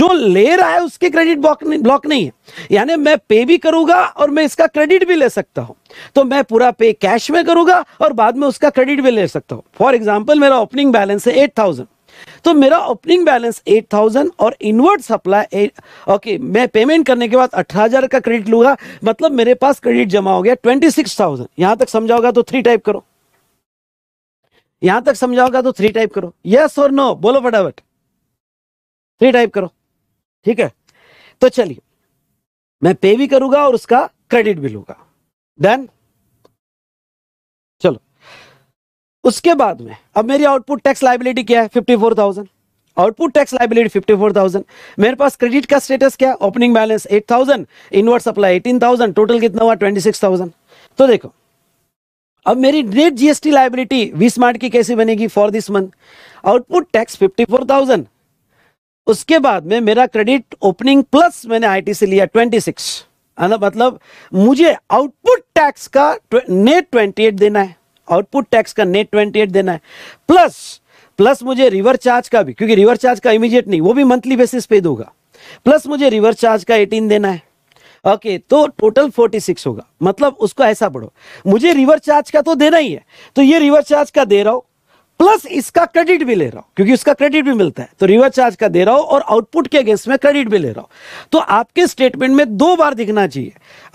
जो ले रहा है उसके क्रेडिट ब्लॉक ब्लॉक नहीं है यानी मैं पे भी करूंगा और मैं इसका क्रेडिट भी ले सकता हूं तो मैं पूरा पे कैश में करूंगा और बाद में उसका क्रेडिट भी ले सकता हूं फॉर एग्जाम्पल मेरा ओपनिंग बैलेंस है एट थाउजेंड तो मेरा ओपनिंग बैलेंस एट थाउजेंड और इनवर्ड सप्लाई ओके मैं पेमेंट करने के बाद अठारह हजार का क्रेडिट लूंगा मतलब मेरे पास क्रेडिट जमा हो गया ट्वेंटी सिक्स थाउजेंड यहां तक समझाओगा तो थ्री टाइप करो यहां तक समझाओगा तो थ्री टाइप करो यस और नो बोलो फटाफट थ्री टाइप करो ठीक है तो चलिए मैं पे भी करूंगा और उसका क्रेडिट भी लूंगा डन उसके बाद में अब मेरी आउटपुट टैक्स लाइबिलिटी क्या है fifty four thousand output tax liability fifty four thousand मेरे पास क्रेडिट का स्टेटस क्या है opening balance eight thousand inward supply eighteen thousand total कितना हुआ ट्वेंटी सिक्स थाउजेंड तो देखो अब मेरी net GST liability V Smart की कैसी बनेगी for this month output tax fifty four thousand उसके बाद में मेरा क्रेडिट ओपनिंग प्लस मैंने आई आईटीसी लिया ट्वेंटी सिक्स मतलब मुझे आउटपुट टैक्स का नेट ट्वेंटी एट देना है आउटपुट टैक्स का नेट ट्वेंटी एट देना है प्लस प्लस मुझे रिवर चार्ज का भी क्योंकि रिवर चार्ज का इमीडिएट नहीं वो भी मंथली बेसिस पे दूंगा प्लस मुझे रिवर चार्ज का एटीन देना है ओके okay, तो टोटल फोर्टी सिक्स होगा मतलब उसको ऐसा पढ़ो मुझे रिवर चार्ज का तो देना ही है तो ये रिवर चार्ज का दे रहा हूं प्लस इसका क्रेडिट भी ले रहा हूं क्योंकि उसका क्रेडिट भी मिलता है तो रिवर्स चार्ज का दे रहा हूं और आउटपुट के अगेंस्ट में क्रेडिट भी ले रहा हूं तो आपके स्टेटमेंट में दो बार दिखना चाहिए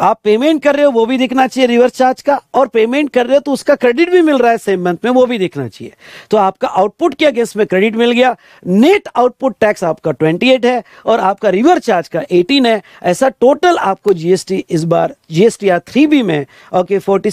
आप पेमेंट कर रहे हो वो भी दिखना चाहिए रिवर्स चार्ज का और पेमेंट कर रहे हो तो उसका क्रेडिट भी मिल रहा है सेम मंथ में वो भी दिखना चाहिए तो आपका आउटपुट के अगेंस्ट में क्रेडिट मिल गया नेट आउटपुट टैक्स आपका ट्वेंटी है और आपका रिवर चार्ज का एटीन है ऐसा टोटल आपको जीएसटी इस बार जीएसटी आर थ्री में ओके फोर्टी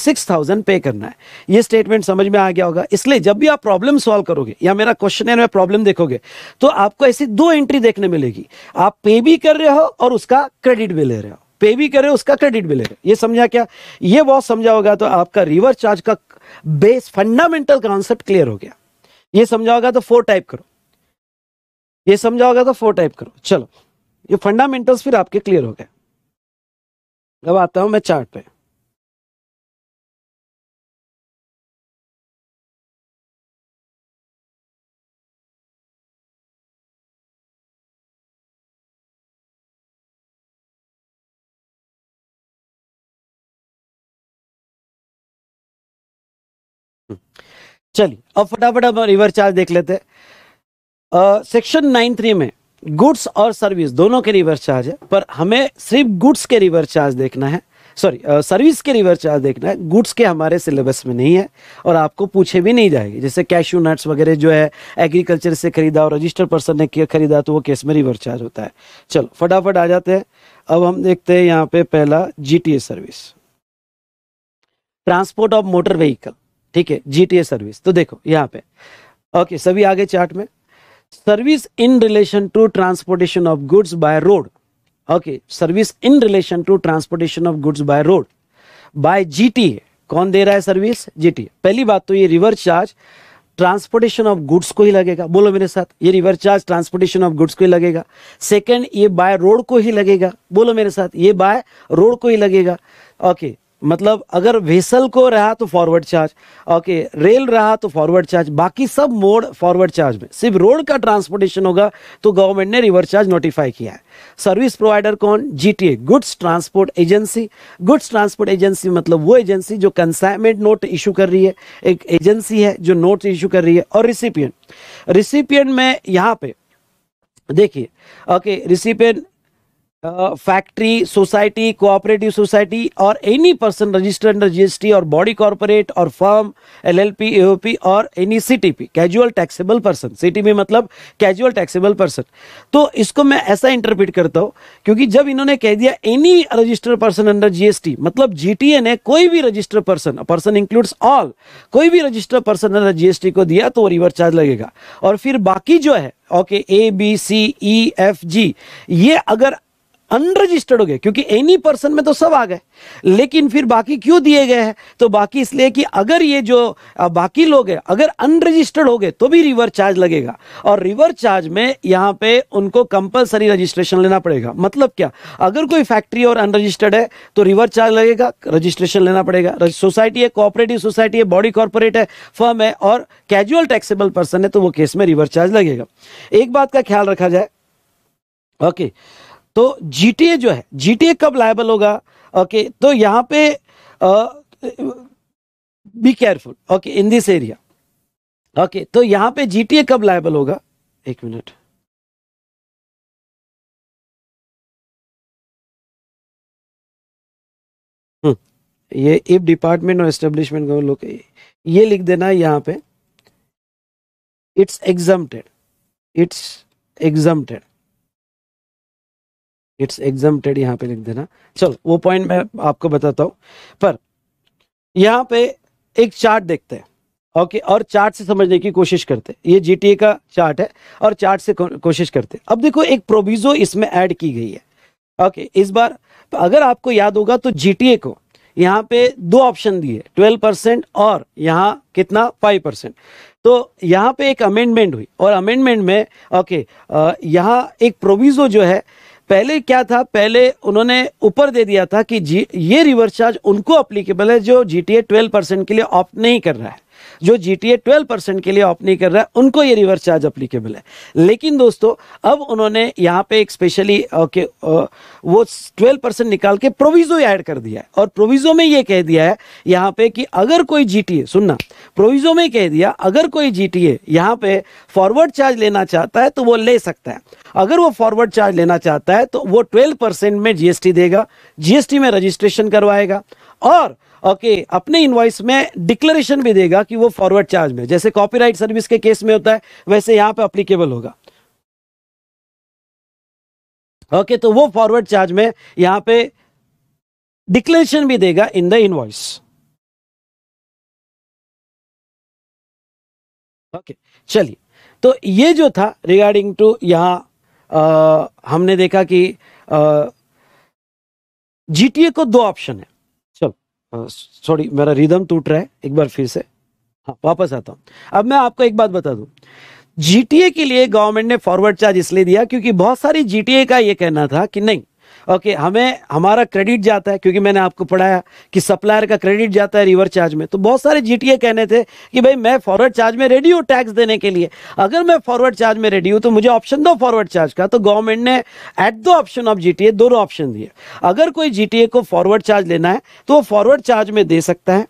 पे करना है ये स्टेटमेंट समझ में आ गया होगा इसलिए जब भी आप प्रॉब्लम सॉल्व करोगे या मेरा क्वेश्चन है मैं प्रॉब्लम देखोगे तो आपको ऐसी दो एंट्री देखने मिलेगी आप पे भी कर रहे हो और उसका क्रेडिट भी ले रहे हो पे भी करे उसका क्रेडिट भी ले रहे ये समझा क्या ये बहुत समझा होगा तो आपका रिवर्स चार्ज का बेस फंडामेंटल कॉन्सेप्ट क्लियर हो गया ये समझा होगा तो फोर टाइप करो ये समझा होगा तो फोर टाइप करो चलो ये फंडामेंटल्स फिर आपके क्लियर हो गए अब आता हूं मैं चार्ट पे चलिए अब फटाफट हम रिवर चार्ज देख लेते सेक्शन नाइन थ्री में गुड्स और सर्विस दोनों के रिवर चार्ज है पर हमें सिर्फ गुड्स के रिवर चार्ज देखना है सॉरी सर्विस के रिवर चार्ज देखना है गुड्स के हमारे सिलेबस में नहीं है और आपको पूछे भी नहीं जाएंगे जैसे कैशू नट्स वगैरह जो है एग्रीकल्चर से खरीदा और रजिस्टर पर्सन ने किया खरीदा तो वो केस में रिवर चार्ज होता है चलो फटाफट आ जाते हैं अब हम देखते हैं यहाँ पे पहला जी service transport of motor vehicle ठीक है जीटीए सर्विस तो देखो यहाँ पे ओके सभी आगे चार्ट में service in relation to transportation of goods by road okay service in relation to transportation of goods by road by GTA कौन दे रहा है सर्विस जीटीए पहली बात तो ये reverse charge transportation of goods को ही लगेगा बोलो मेरे साथ ये reverse charge transportation of goods को ही लगेगा सेकंड ये बाय रोड को ही लगेगा बोलो मेरे साथ ये बाय रोड को ही लगेगा ओके मतलब अगर व्हीसल को रहा तो फॉरवर्ड चार्ज ओके रेल रहा तो फॉरवर्ड चार्ज बाकी सब मोड फॉरवर्ड चार्ज में सिर्फ रोड का ट्रांसपोर्टेशन होगा तो गवर्नमेंट ने रिवर्स चार्ज नोटिफाई किया है सर्विस प्रोवाइडर कौन GTA goods transport agency goods transport agency मतलब वो एजेंसी जो कंसाइनमेंट नोट इशू कर रही है एक एजेंसी है जो नोट इशू कर रही है और रिसिपियन रिसिपियन में यहाँ पे देखिए okay recipient factory society cooperative society और any person registered under GST और बॉडी कॉरपोरेट और फर्म एलएलपी एओपी और any CTP casual taxable person CTP मतलब कैजुअल टैक्सेबल पर्सन तो इसको मैं ऐसा इंटरप्रिट करता हूँ क्योंकि जब इन्होंने कह दिया any registered person under GST मतलब जीटीए ने कोई भी registered person person includes all कोई भी रजिस्टर्ड पर्सन अंडर जीएसटी को दिया तो वो रिवर चार्ज लगेगा और फिर बाकी जो है okay A B C E F G ये अगर अनरजिस्टर्ड हो गए क्योंकि एनी पर्सन में तो सब आ गए लेकिन फिर बाकी क्यों दिए गए हैं तो बाकी इसलिए कि अगर ये जो बाकी लोग हैं अगर अनरजिस्टर्ड हो गए तो भी रिवर चार्ज लगेगा और रिवर चार्ज में यहाँ पे उनको कंपलसरी रजिस्ट्रेशन लेना पड़ेगा मतलब क्या अगर कोई फैक्ट्री और अनरजिस्टर्ड है तो रिवर चार्ज लगेगा रजिस्ट्रेशन लेना पड़ेगा सोसाइटी है कोऑपरेटिव सोसाइटी है बॉडी कॉर्पोरेट है फर्म है और कैजुअल टैक्सेबल पर्सन है तो वो केस में रिवर चार्ज लगेगा एक बात का ख्याल रखा जाए ओके okay. तो जीटीए जो है जीटीए कब लाइबल होगा ओके तो यहां पे be careful okay in this area okay तो यहां पे जीटीए कब लाइबल होगा एक मिनट हम्म, ये इफ डिपार्टमेंट और एस्टेब्लिशमेंट लोग ये लिख देना है यहां पे it's exam it's exam it's exempted यहाँ पे लिख देना चलो वो पॉइंट मैं आपको बताता हूँ पर यहाँ पे एक चार्ट देखते हैं ओके okay, और चार्ट से समझने की कोशिश करते हैं ये जीटीए का चार्ट है और चार्ट से कोशिश करते हैं अब देखो एक प्रोविजो इसमें ऐड की गई है ओके okay, इस बार अगर आपको याद होगा तो जीटीए को यहाँ पे दो ऑप्शन दिए ट्वेल्व परसेंट और यहाँ कितना फाइव परसेंट तो यहाँ पे एक अमेंडमेंट हुई और अमेंडमेंट में ओके okay, यहाँ एक प्रोविजो जो है पहले क्या था पहले उन्होंने ऊपर दे दिया था कि जी ये रिवर्स चार्ज उनको अप्लीकेबल है जो G T A twelve percent के लिए ऑप्ट नहीं कर रहा है जो जी टी परसेंट के लिए ऑप नहीं कर रहा है उनको ये रिवर्स चार्ज अप्लीकेबल है लेकिन दोस्तों अब उन्होंने यहाँ पे एक स्पेशली ओके वो ट्वेल्व परसेंट निकाल के प्रोविजो ऐड कर दिया है और प्रोविजो में ये कह दिया है यहाँ पे कि अगर कोई जी सुनना प्रोविजो में कह दिया अगर कोई जी टी यहाँ पे फॉरवर्ड चार्ज लेना चाहता है तो वो ले सकता है अगर वो फॉरवर्ड चार्ज लेना चाहता है तो वो ट्वेल्व परसेंट में जीएसटी देगा जीएसटी में रजिस्ट्रेशन करवाएगा और ओके okay, अपने इनवॉइस में डिक्लेरेशन भी देगा कि वो फॉरवर्ड चार्ज में जैसे कॉपीराइट सर्विस के केस में होता है वैसे यहां पे अप्लीकेबल होगा ओके okay, तो वो फॉरवर्ड चार्ज में यहां पे डिक्लेरेशन भी देगा इन द इनवॉइस ओके चलिए तो ये जो था रिगार्डिंग टू आ, हमने देखा कि जीटीए को दो ऑप्शन है सॉरी मेरा रिदम टूट रहा है एक बार फिर से हाँ वापस आता हूँ अब मैं आपको एक बात बता दूँ जीटीए के लिए गवर्नमेंट ने फॉरवर्ड चार्ज इसलिए दिया क्योंकि बहुत सारी जीटीए का ये कहना था कि नहीं ओके हमें हमारा क्रेडिट जाता है क्योंकि मैंने आपको पढ़ाया कि सप्लायर का क्रेडिट जाता है रिवर चार्ज में तो बहुत सारे जीटीए कहने थे कि भाई मैं फॉरवर्ड चार्ज में रेडी हूँ टैक्स देने के लिए अगर मैं फॉरवर्ड चार्ज में रेडी हूँ तो मुझे ऑप्शन दो फॉरवर्ड चार्ज का तो गवर्नमेंट ने at the option of GTA दोनों ऑप्शन दिए अगर कोई जी को फॉरवर्ड चार्ज लेना है तो वो फॉरवर्ड चार्ज में दे सकता है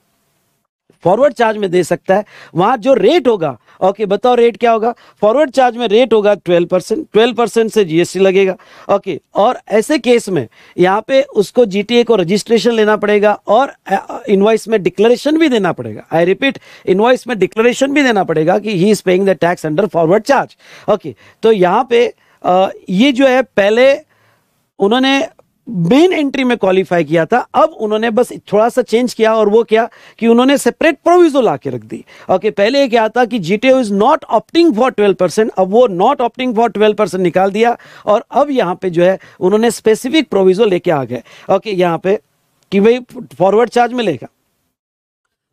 फॉरवर्ड चार्ज में दे सकता है वहां जो रेट होगा ओके बताओ रेट क्या होगा फॉरवर्ड चार्ज में रेट होगा ट्वेल्व परसेंट ट्वेल्व परसेंट से जीएसटी लगेगा ओके और ऐसे केस में यहाँ पे उसको जीटीए को रजिस्ट्रेशन लेना पड़ेगा और इन्वाइस में डिक्लेरेशन भी देना पड़ेगा आई रिपीट इन्वाइस में डिक्लेरेशन भी देना पड़ेगा कि he is paying the tax under forward charge okay तो यहाँ पे आ, ये जो है पहले उन्होंने मेन एंट्री में क्वालिफाई किया था अब उन्होंने बस थोड़ा सा चेंज किया और वो क्या कि उन्होंने सेपरेट प्रोविजो ला के रख दी ओके okay, पहले क्या था कि G is not opting for twelve percent अब वो not opting for twelve percent निकाल दिया और अब यहाँ पे जो है उन्होंने स्पेसिफिक प्रोविजो लेके आ गए ओके okay, यहाँ पे कि भाई फॉरवर्ड चार्ज में लेगा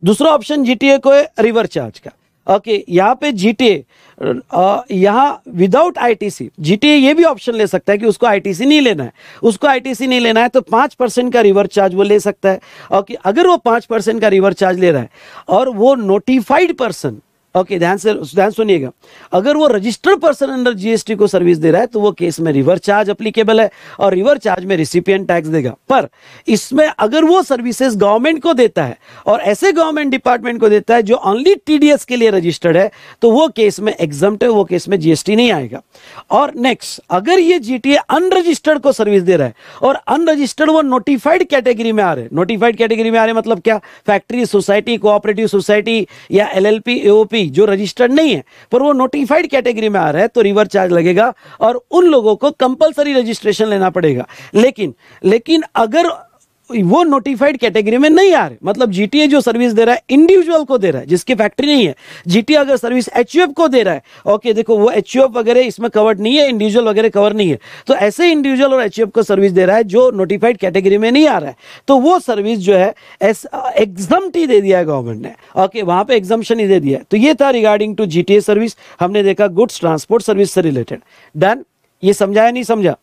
दूसरा ऑप्शन जीटीए को है रिवर चार्ज का ओके यहाँ पे जी टी ए यहाँ without I T C G T A ये भी ऑप्शन ले सकता है कि उसको आई टी सी नहीं लेना है उसको आई टी सी नहीं लेना है तो पाँच परसेंट का रिवर चार्ज वो ले सकता है ओके अगर वो पाँच परसेंट का रिवर चार्ज ले रहा है और वो नोटिफाइड पर्सन ओके ध्यान से ध्यान सुनिएगा अगर वो रजिस्टर्ड पर्सन अंडर जीएसटी को सर्विस दे रहा है तो वो केस में रिवर चार्ज अप्लीकेबल है और रिवर चार्ज में रिसिपियन टैक्स देगा पर इसमें अगर वो सर्विसेज गवर्नमेंट को देता है और ऐसे गवर्नमेंट डिपार्टमेंट को देता है जो ओनली टीडीएस के लिए रजिस्टर्ड है तो वो केस में एग्जाम है वो केस में जीएसटी नहीं आएगा और नेक्स्ट अगर ये जीटीए अनरजिस्टर्ड को सर्विस दे रहा है और अनरजिस्टर्ड वो नोटिफाइड कैटेगरी में आ रहे नोटिफाइड कैटेगरी में आ रहे मतलब क्या फैक्ट्री सोसाइटी कोऑपरेटिव सोसाइटी या एल एओपी नहीं जो रजिस्टर्ड नहीं है पर वो नोटिफाइड कैटेगरी में आ रहा है तो रिवर चार्ज लगेगा और उन लोगों को कंपलसरी रजिस्ट्रेशन लेना पड़ेगा लेकिन लेकिन अगर वो नोटिफाइड कैटेगरी में नहीं आ रहे मतलब जीटीए जो सर्विस दे रहा है इंडिविजुअल को दे रहा है जिसकी फैक्ट्री नहीं है जीटीए अगर सर्विस एच को दे रहा है ओके देखो वो एच वगैरह इसमें कवर्ड नहीं है इंडिविजुअल वगैरह कवर नहीं है तो ऐसे इंडिविजुअल और एच को सर्विस दे रहा है जो नोटिफाइड कैटेगरी में नहीं आ रहा है तो वो सर्विस जो है एग्जाम ही दे दिया है गवर्नमेंट ने ओके वहां पर एग्जामेशन ही दे दिया है तो ये था रिगार्डिंग टू जीटीए सर्विस हमने देखा गुड्स ट्रांसपोर्ट सर्विस से रिलेटेड डन ये समझाया नहीं समझा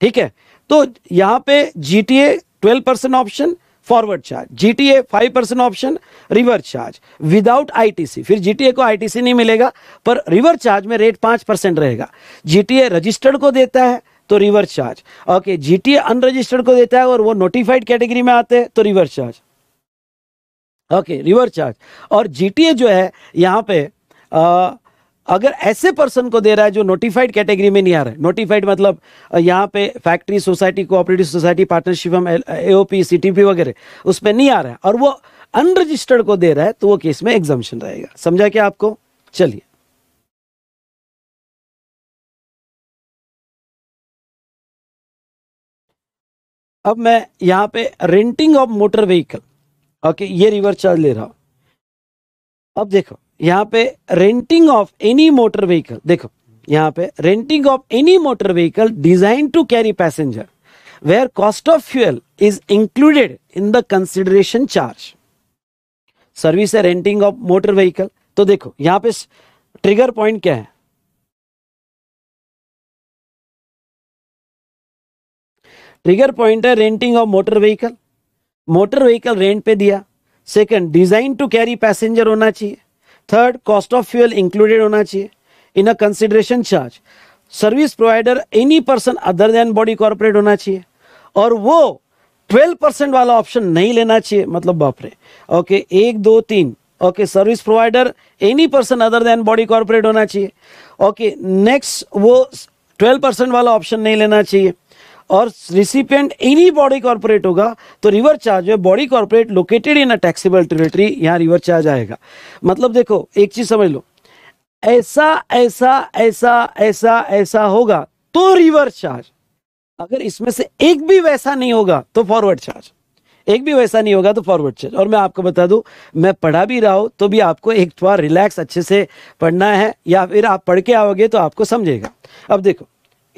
ठीक है तो यहाँ पे GTA twelve percent option forward charge GTA five percent option reverse charge without ITC फिर जीटीए को आईटीसी नहीं मिलेगा पर रिवर्स चार्ज में रेट पांच परसेंट रहेगा जीटीए रजिस्टर्ड को देता है तो reverse charge okay GTA unregistered को देता है और वो नोटिफाइड कैटेगरी में आते हैं तो reverse charge okay reverse charge और जीटीए जो है यहाँ पे अगर ऐसे पर्सन को दे रहा है जो नोटिफाइड कैटेगरी में नहीं आ रहा है नोटिफाइड मतलब यहाँ पे factory society cooperative society partnership हम एओपी सीटीपी वगैरह उस पर नहीं आ रहा है और वो अनरजिस्टर्ड को दे रहा है तो वो केस में एग्जामेशन रहेगा समझा क्या आपको चलिए अब मैं यहाँ पे renting of motor vehicle okay ये रिवर्स चार्ज ले रहा हूं अब देखो यहाँ पे renting of any motor vehicle देखो यहाँ पे renting of any motor vehicle design to carry passenger where cost of fuel is included in the consideration charge service है रेंटिंग ऑफ मोटर व्हीकल तो देखो यहाँ पे ट्रिगर पॉइंट क्या है ट्रिगर पॉइंट है renting of motor vehicle motor vehicle rent पे दिया second design to carry passenger होना चाहिए third cost of fuel included होना चाहिए in a consideration charge service provider any person other than body corporate होना चाहिए और वो ट्वेल्व परसेंट वाला ऑप्शन नहीं लेना चाहिए मतलब बापरे ओके एक दो तीन okay service provider any person other than body corporate होना चाहिए ओके नेक्स्ट वो ट्वेल्व परसेंट वाला ऑप्शन नहीं लेना चाहिए और रिसिपेंट एनी बॉडी कॉर्पोरेट होगा तो रिवर चार्ज जो है body corporate located in a taxable territory यहाँ रिवर चार्ज आएगा मतलब देखो एक चीज समझ लो ऐसा ऐसा ऐसा ऐसा ऐसा होगा तो रिवर चार्ज अगर इसमें से एक भी वैसा नहीं होगा तो फॉरवर्ड चार्ज एक भी वैसा नहीं होगा तो फॉरवर्ड चार्ज और मैं आपको बता दूं मैं पढ़ा भी रहा हूं तो भी आपको एक बार रिलैक्स अच्छे से पढ़ना है या फिर आप पढ़ के आओगे तो आपको समझेगा अब देखो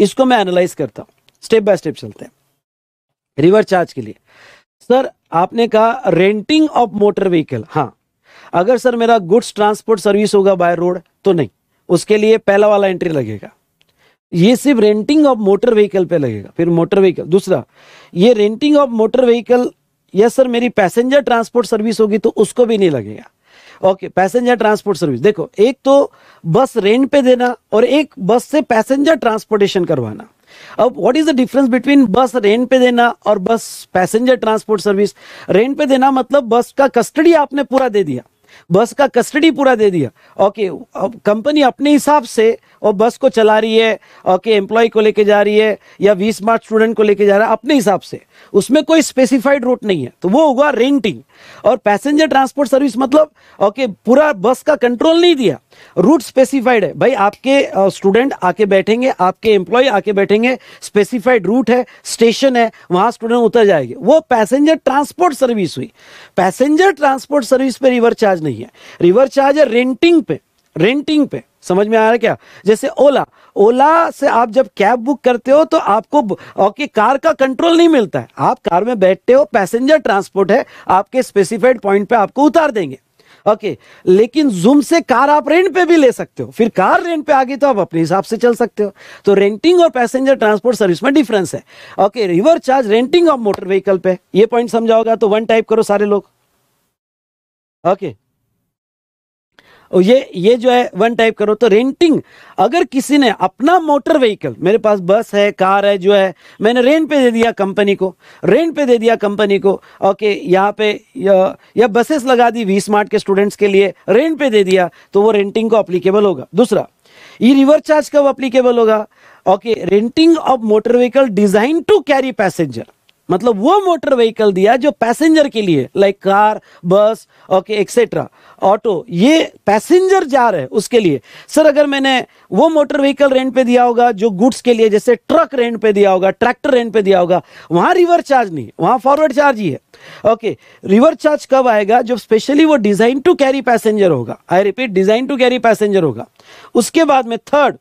इसको मैं एनालाइज करता हूँ स्टेप बाय स्टेप चलते हैं रिवर चार्ज के लिए सर आपने कहा रेंटिंग ऑफ मोटर व्हीकल हाँ अगर सर मेरा गुड्स ट्रांसपोर्ट सर्विस होगा बाय रोड तो नहीं उसके लिए पहला वाला एंट्री लगेगा ये सिर्फ रेंटिंग ऑफ मोटर व्हीकल पे लगेगा फिर मोटर व्हीकल दूसरा ये renting of motor vehicle yes sir मेरी पैसेंजर ट्रांसपोर्ट सर्विस होगी तो उसको भी नहीं लगेगा ओके पैसेंजर ट्रांसपोर्ट सर्विस देखो एक तो बस रेंट पे देना और एक बस से पैसेंजर ट्रांसपोर्टेशन करवाना अब what is the difference between bus rent पे देना और बस पैसेंजर ट्रांसपोर्ट सर्विस रेंट पे देना मतलब बस का कस्टडी आपने पूरा दे दिया बस का कस्टडी पूरा दे दिया ओके अब कंपनी अपने हिसाब से और बस को चला रही है ओके एम्प्लॉय को लेके जा रही है या वी स्मार्ट स्टूडेंट को लेके जा रहा है अपने हिसाब से उसमें कोई स्पेसिफाइड रूट नहीं है तो वो होगा रेंटिंग और पैसेंजर ट्रांसपोर्ट सर्विस मतलब ओके पूरा बस का कंट्रोल नहीं दिया रूट स्पेसिफाइड है भाई आपके स्टूडेंट आके बैठेंगे आपके एम्प्लॉय आके बैठेंगे स्पेसिफाइड रूट है स्टेशन है वहां स्टूडेंट उतर जाएंगे वो पैसेंजर ट्रांसपोर्ट सर्विस हुई पैसेंजर ट्रांसपोर्ट सर्विस पे रिवर चार्ज नहीं है रिवर चार्ज है रेंटिंग पे रेंटिंग पे समझ में आ रहा है क्या जैसे ओला ओला से आप जब कैब बुक करते हो तो आपको ओके कार का कंट्रोल नहीं मिलता है आप कार में बैठते हो पैसेंजर ट्रांसपोर्ट है आपके स्पेसिफाइड पॉइंट पे आपको उतार देंगे ओके लेकिन जूम से कार आप रेंट पे भी ले सकते हो फिर कार रेंट पे आ गई तो आप अपने हिसाब से चल सकते हो तो रेंटिंग और पैसेंजर ट्रांसपोर्ट सर्विस में डिफरेंस है okay reverse charge renting of motor vehicle पे ये पॉइंट समझाओगे तो वन टाइप करो सारे लोग ओके और ये ये जो है वन टाइप करो तो रेंटिंग अगर किसी ने अपना मोटर व्हीकल मेरे पास बस है कार है जो है मैंने रेंट पे दे दिया कंपनी को रेंट पे दे दिया कंपनी को ओके यहाँ पे या, या बसेस लगा दी वी स्मार्ट के स्टूडेंट्स के लिए रेंट पे दे दिया तो वो रेंटिंग को अप्लीकेबल होगा दूसरा ये रिवर चार्ज कब अप्लीकेबल होगा okay renting of motor vehicle design to carry passenger मतलब वो मोटर व्हीकल दिया जो पैसेंजर के लिए like car bus okay etcetera auto ये पैसेंजर जा रहे हैं उसके लिए सर अगर मैंने वो मोटर व्हीकल रेंट पे दिया होगा जो गुड्स के लिए जैसे ट्रक रेंट पे दिया होगा ट्रैक्टर रेंट पे दिया होगा वहां रिवर चार्ज नहीं वहां फॉरवर्ड चार्ज ही है ओके रिवर चार्ज कब आएगा जब स्पेशली वो डिजाइन टू कैरी पैसेंजर होगा I repeat design to carry passenger होगा उसके बाद में थर्ड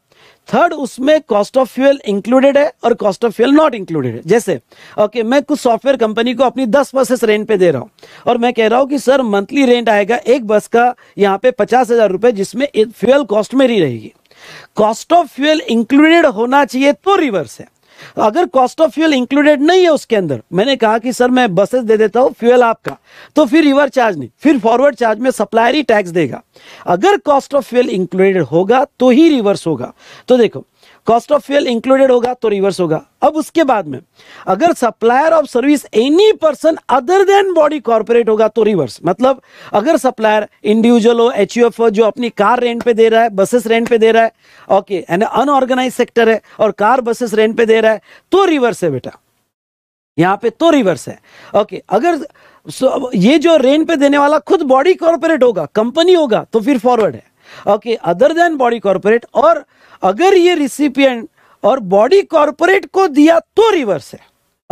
थर्ड उसमें कॉस्ट ऑफ फ्यूल इंक्लूडेड है और cost of fuel not included है जैसे ओके okay, मैं कुछ सॉफ्टवेयर कंपनी को अपनी दस बसेस रेंट पे दे रहा हूँ और मैं कह रहा हूँ कि सर मंथली रेंट आएगा एक बस का यहाँ पे पचास हजार रुपये जिसमें फ्यूल कॉस्ट मेरी रहेगी कॉस्ट ऑफ फ्यूल इंक्लूडेड होना चाहिए तो रिवर्स है अगर कॉस्ट ऑफ फ्यूल इंक्लूडेड नहीं है उसके अंदर मैंने कहा कि सर मैं बसेस दे देता हूँ फ्यूल आपका तो फिर रिवर चार्ज नहीं फिर फॉरवर्ड चार्ज में सप्लायर ही टैक्स देगा अगर कॉस्ट ऑफ फ्यूल इंक्लूडेड होगा तो ही रिवर्स होगा तो देखो कॉस्ट ऑफ फ्यूल इंक्लूडेड होगा तो रिवर्स होगा अब उसके बाद में अगर supplier of service any person other than body corporate होगा तो रिवर्स मतलब अगर सप्लायर इंडिविजुअल हो एच हो जो अपनी कार रेंट पे दे रहा है बसेस रेंट पे दे रहा है ओके एंड अनऑर्गेनाइज सेक्टर है और कार बसेस रेंट पे दे रहा है तो रिवर्स है बेटा यहाँ पे तो रिवर्स है ओके अगर ये जो रेंट पे देने वाला खुद बॉडी कॉर्पोरेट होगा कंपनी होगा तो फिर फॉरवर्ड है okay other than body corporate और अगर ये रिसिपियंट और बॉडी कॉर्पोरेट को दिया तो रिवर्स है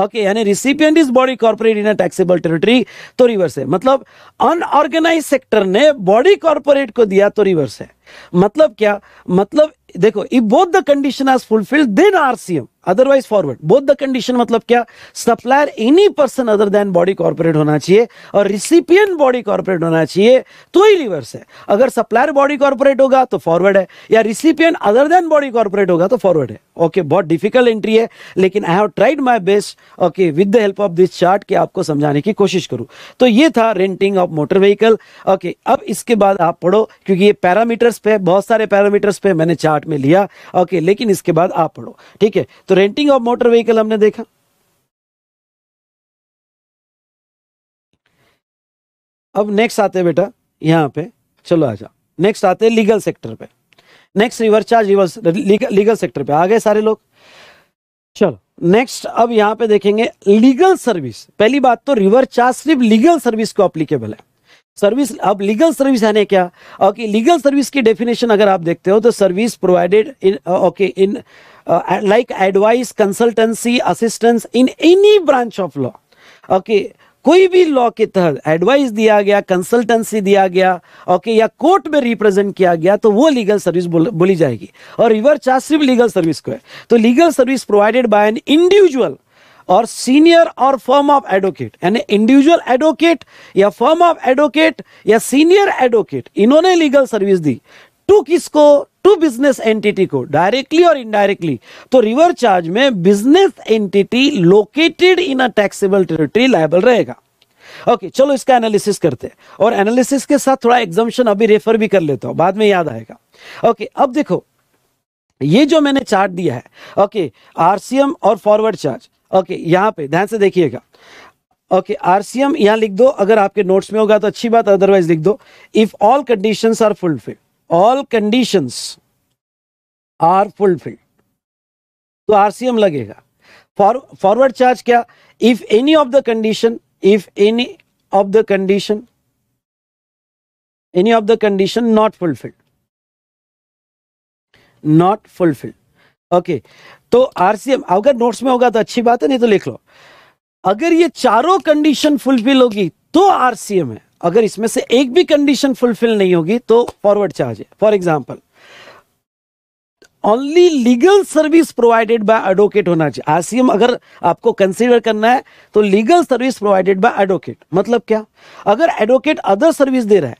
ओके यानी recipient is body corporate in taxable territory तो रिवर्स है मतलब अनऑर्गेनाइज सेक्टर ने बॉडी कॉर्पोरेट को दिया तो रिवर्स है मतलब क्या मतलब देखो if both the condition are fulfilled then RCM otherwise forward both the condition मतलब क्या supplier any person other than body corporate होना चाहिए और रिसिपियन बॉडी कॉर्पोरेट होना चाहिए तो ही रिवर्स है अगर सप्लायर बॉडी कॉर्पोरेट होगा तो फॉरवर्ड है या recipient other than body corporate होगा तो फॉरवर्ड है ओके okay, बहुत डिफिकल्ट एंट्री है लेकिन I have tried my best okay with the help of this chart के आपको समझाने की कोशिश करूँ तो ये था renting of motor vehicle okay अब इसके बाद आप पढ़ो क्योंकि ये पैरामीटर्स पे बहुत सारे पैरामीटर्स पे मैंने चार्ट में लिया ओके लेकिन इसके बाद आप पढ़ो ठीक है तो रेंटिंग ऑफ मोटर व्हीकल हमने देखा अब नेक्स्ट आते हैं बेटा यहां पे चलो आ जाओ नेक्स्ट आते हैं लीगल सेक्टर पे next reverse charge reverse legal, sector पे आ गए सारे लोग चलो नेक्स्ट अब यहां पे देखेंगे लीगल सर्विस पहली बात तो रिवर चार्ज सिर्फ लीगल सर्विस को अप्लीकेबल है सर्विस अब लीगल सर्विस यानी क्या ओके लीगल सर्विस की डेफिनेशन अगर आप देखते हो तो service provided in okay in like advice consultancy assistance in any branch of law okay कोई भी लॉ के तहत एडवाइस दिया गया कंसल्टेंसी दिया गया ओके या कोर्ट में रिप्रेजेंट किया गया तो वो लीगल सर्विस बोली जाएगी और रिवर चार्ज सिर्फ लीगल सर्विस को है तो legal service provided by an individual और सीनियर और फर्म ऑफ एडवोकेट यानी इंडिविजुअल एडवोकेट या फर्म ऑफ एडवोकेट या सीनियर एडवोकेट इन्होंने लीगल सर्विस दी टू किसको टू बिजनेस एंटिटी को डायरेक्टली और इनडायरेक्टली तो रिवर चार्ज में business entity located in a taxable territory liable रहेगा ओके okay, चलो इसका एनालिसिस करते हैं और एनालिसिस के साथ थोड़ा एग्जाम्शन अभी रेफर भी कर लेता हूं बाद में याद आएगा ओके okay, अब देखो ये जो मैंने चार्ट दिया है ओके okay, आरसीएम और फॉरवर्ड चार्ज ओके यहाँ पे ध्यान से देखिएगा ओके आरसीएम यहाँ लिख दो अगर आपके नोट्स में होगा तो अच्छी बात अदरवाइज लिख दो if all condition are fulfilled all condition are fulfilled तो आरसीएम लगेगा फॉरवर्ड चार्ज क्या if any of the condition if any of the condition any of the condition not fulfilled not fulfilled okay तो आरसीएम अगर नोट्स में होगा तो अच्छी बात है नहीं तो लिख लो अगर ये चारों कंडीशन फुलफिल होगी तो आरसीएम है अगर इसमें से एक भी कंडीशन फुलफिल नहीं होगी तो फॉरवर्ड चार्ज है for example only legal service provided by advocate होना चाहिए आरसीएम अगर आपको कंसिडर करना है तो legal service provided by advocate मतलब क्या अगर एडवोकेट अदर सर्विस दे रहा है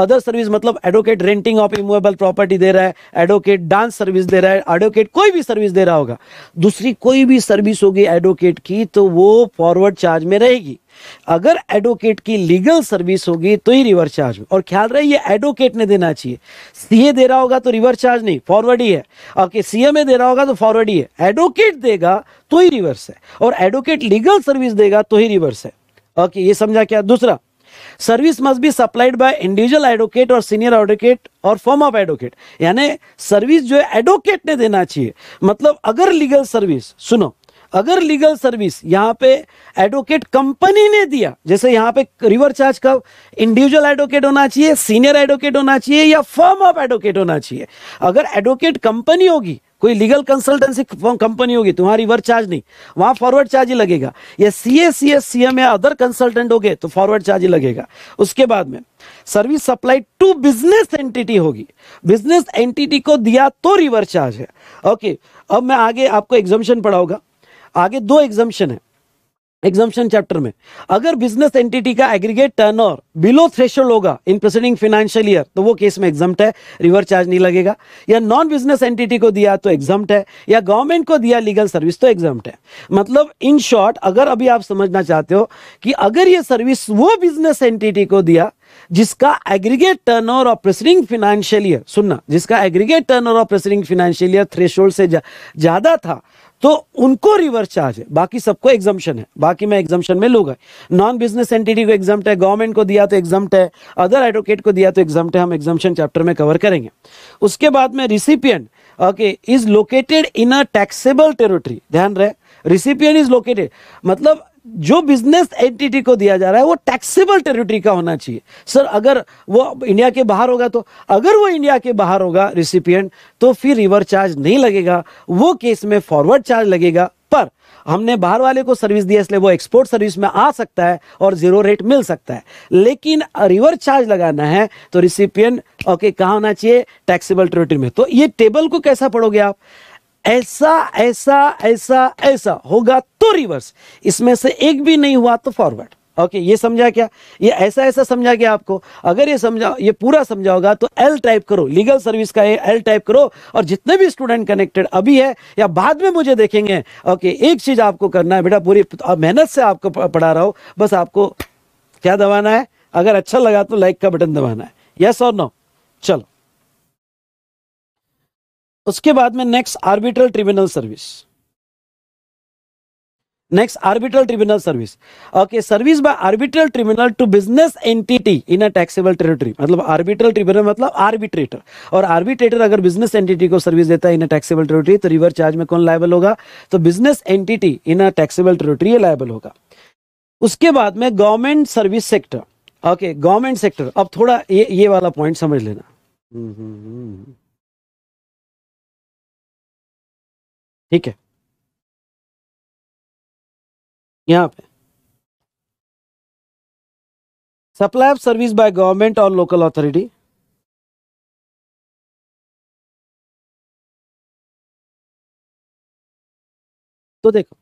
अदर सर्विस मतलब advocate renting of immovable property दे रहा है एडवोकेट डांस सर्विस दे रहा है एडवोकेट कोई भी सर्विस दे रहा होगा दूसरी कोई भी सर्विस होगी एडवोकेट की तो वो फॉरवर्ड चार्ज में रहेगी अगर एडवोकेट की लीगल सर्विस होगी तो ही रिवर्स चार्ज और ख्याल रहे ये एडवोकेट ने देना चाहिए सीए दे रहा होगा तो रिवर्स चार्ज नहीं फॉरवर्ड ही है ओके सीए में दे रहा होगा तो फॉरवर्ड ही है एडवोकेट देगा तो ही रिवर्स है और एडवोकेट लीगल सर्विस देगा तो ही रिवर्स है ओके ये समझा क्या दूसरा service must be supplied by individual advocate और सीनियर एडवोकेट और फॉर्म ऑफ एडवोकेट यानी सर्विस जो है एडवोकेट ने देना चाहिए मतलब अगर लीगल सर्विस सुनो अगर लीगल सर्विस यहाँ पे एडवोकेट कंपनी ने दिया जैसे यहाँ पे रिवर चार्ज का इंडिविजुअल एडवोकेट होना चाहिए सीनियर एडवोकेट होना चाहिए या फॉर्म ऑफ एडवोकेट होना चाहिए अगर एडवोकेट कंपनी होगी कोई लीगल कंसल्टेंसी कंपनी होगी तुम्हारी वर्क चार्ज नहीं वहां फॉरवर्ड चार्ज ही लगेगा या C A C S C M या अदर कंसल्टेंट हो गए तो फॉरवर्ड चार्ज ही लगेगा उसके बाद में service supply to business entity होगी बिजनेस एंटिटी को दिया तो रिवर्स चार्ज है ओके अब मैं आगे आपको एग्जामेशन पढ़ाऊंगा आगे दो एग्जामेशन है एग्जाम्पन चैप्टर में अगर बिजनेस एंटिटी का एग्रीगेट टर्नओवर बिलो थ्रेशोल्ड होगा इन प्रेसिडिंग फाइनेंशियल ईयर तो वो केस में एग्जाम्प्ट है रिवर चार्ज नहीं लगेगा या नॉन बिजनेस एंटिटी को दिया तो एग्जाम है या गवर्नमेंट को दिया लीगल सर्विस तो एग्जाम है मतलब इन शॉर्ट अगर अभी आप समझना चाहते हो कि अगर ये सर्विस वो बिजनेस एंटिटी को दिया जिसका aggregate turnover of preceding financial year सुनना जिसका aggregate over of preceding financial year threshold से ज्यादा जा, था तो उनको रिवर्स चार्ज है बाकी सबको एग्जामेशन है बाकी में एग्जामेशन में लोग नॉन बिजनेस एंटिटी को एग्जाम है गवर्नमेंट को दिया तो एग्जाम है अदर एडवोकेट को दिया तो एग्जाम है हम एग्जामेशन चैप्टर में कवर करेंगे उसके बाद में recipient okay is located in a taxable territory ध्यान रहे रिसिपियंट इज लोकेटेड मतलब जो बिजनेस एंटिटी को दिया जा रहा है वो टैक्सेबल टेरिटरी का होना चाहिए सर अगर वो इंडिया के बाहर होगा तो अगर वो इंडिया के बाहर होगा रिसिपियंट तो फिर रिवर चार्ज नहीं लगेगा वो केस में फॉरवर्ड चार्ज लगेगा पर हमने बाहर वाले को सर्विस दिया इसलिए वो एक्सपोर्ट सर्विस में आ सकता है और जीरो रेट मिल सकता है लेकिन रिवर चार्ज लगाना है तो रिसिपियन ओके कहा होना चाहिए टैक्सेबल टेरिटरी में तो ये टेबल को कैसा पढ़ोगे आप ऐसा ऐसा ऐसा ऐसा होगा तो रिवर्स इसमें से एक भी नहीं हुआ तो फॉरवर्ड ओके okay, ये समझा क्या ये ऐसा ऐसा समझा गया आपको अगर ये समझा ये पूरा समझा होगा तो एल टाइप करो लीगल सर्विस का ये एल टाइप करो और जितने भी स्टूडेंट कनेक्टेड अभी है या बाद में मुझे देखेंगे ओके okay, एक चीज़ आपको करना है बेटा पूरी मेहनत से आपको पढ़ा रहा हो बस आपको क्या दबाना है अगर अच्छा लगा तो लाइक का बटन दबाना है यस और नो चलो उसके बाद में next arbitral tribunal service next arbitral tribunal service okay service by arbitral tribunal to business entity in a taxable territory मतलब आर्बिट्रल ट्रिब्यूनल मतलब आर्बिट्रेटर और आर्बिट्रेटर अगर बिजनेस एंटिटी को सर्विस देता है इन अ टैक्सेबल टेरिटरी तो रिवर चार्ज में कौन लाइबल होगा तो business entity in a taxable territory liable होगा उसके बाद में government service sector okay government sector अब थोड़ा ये ये वाला पॉइंट समझ लेना हम्म हम्म हम्म, हम्म। ठीक है यहां पे supply of service by government और लोकल अथॉरिटी तो देखो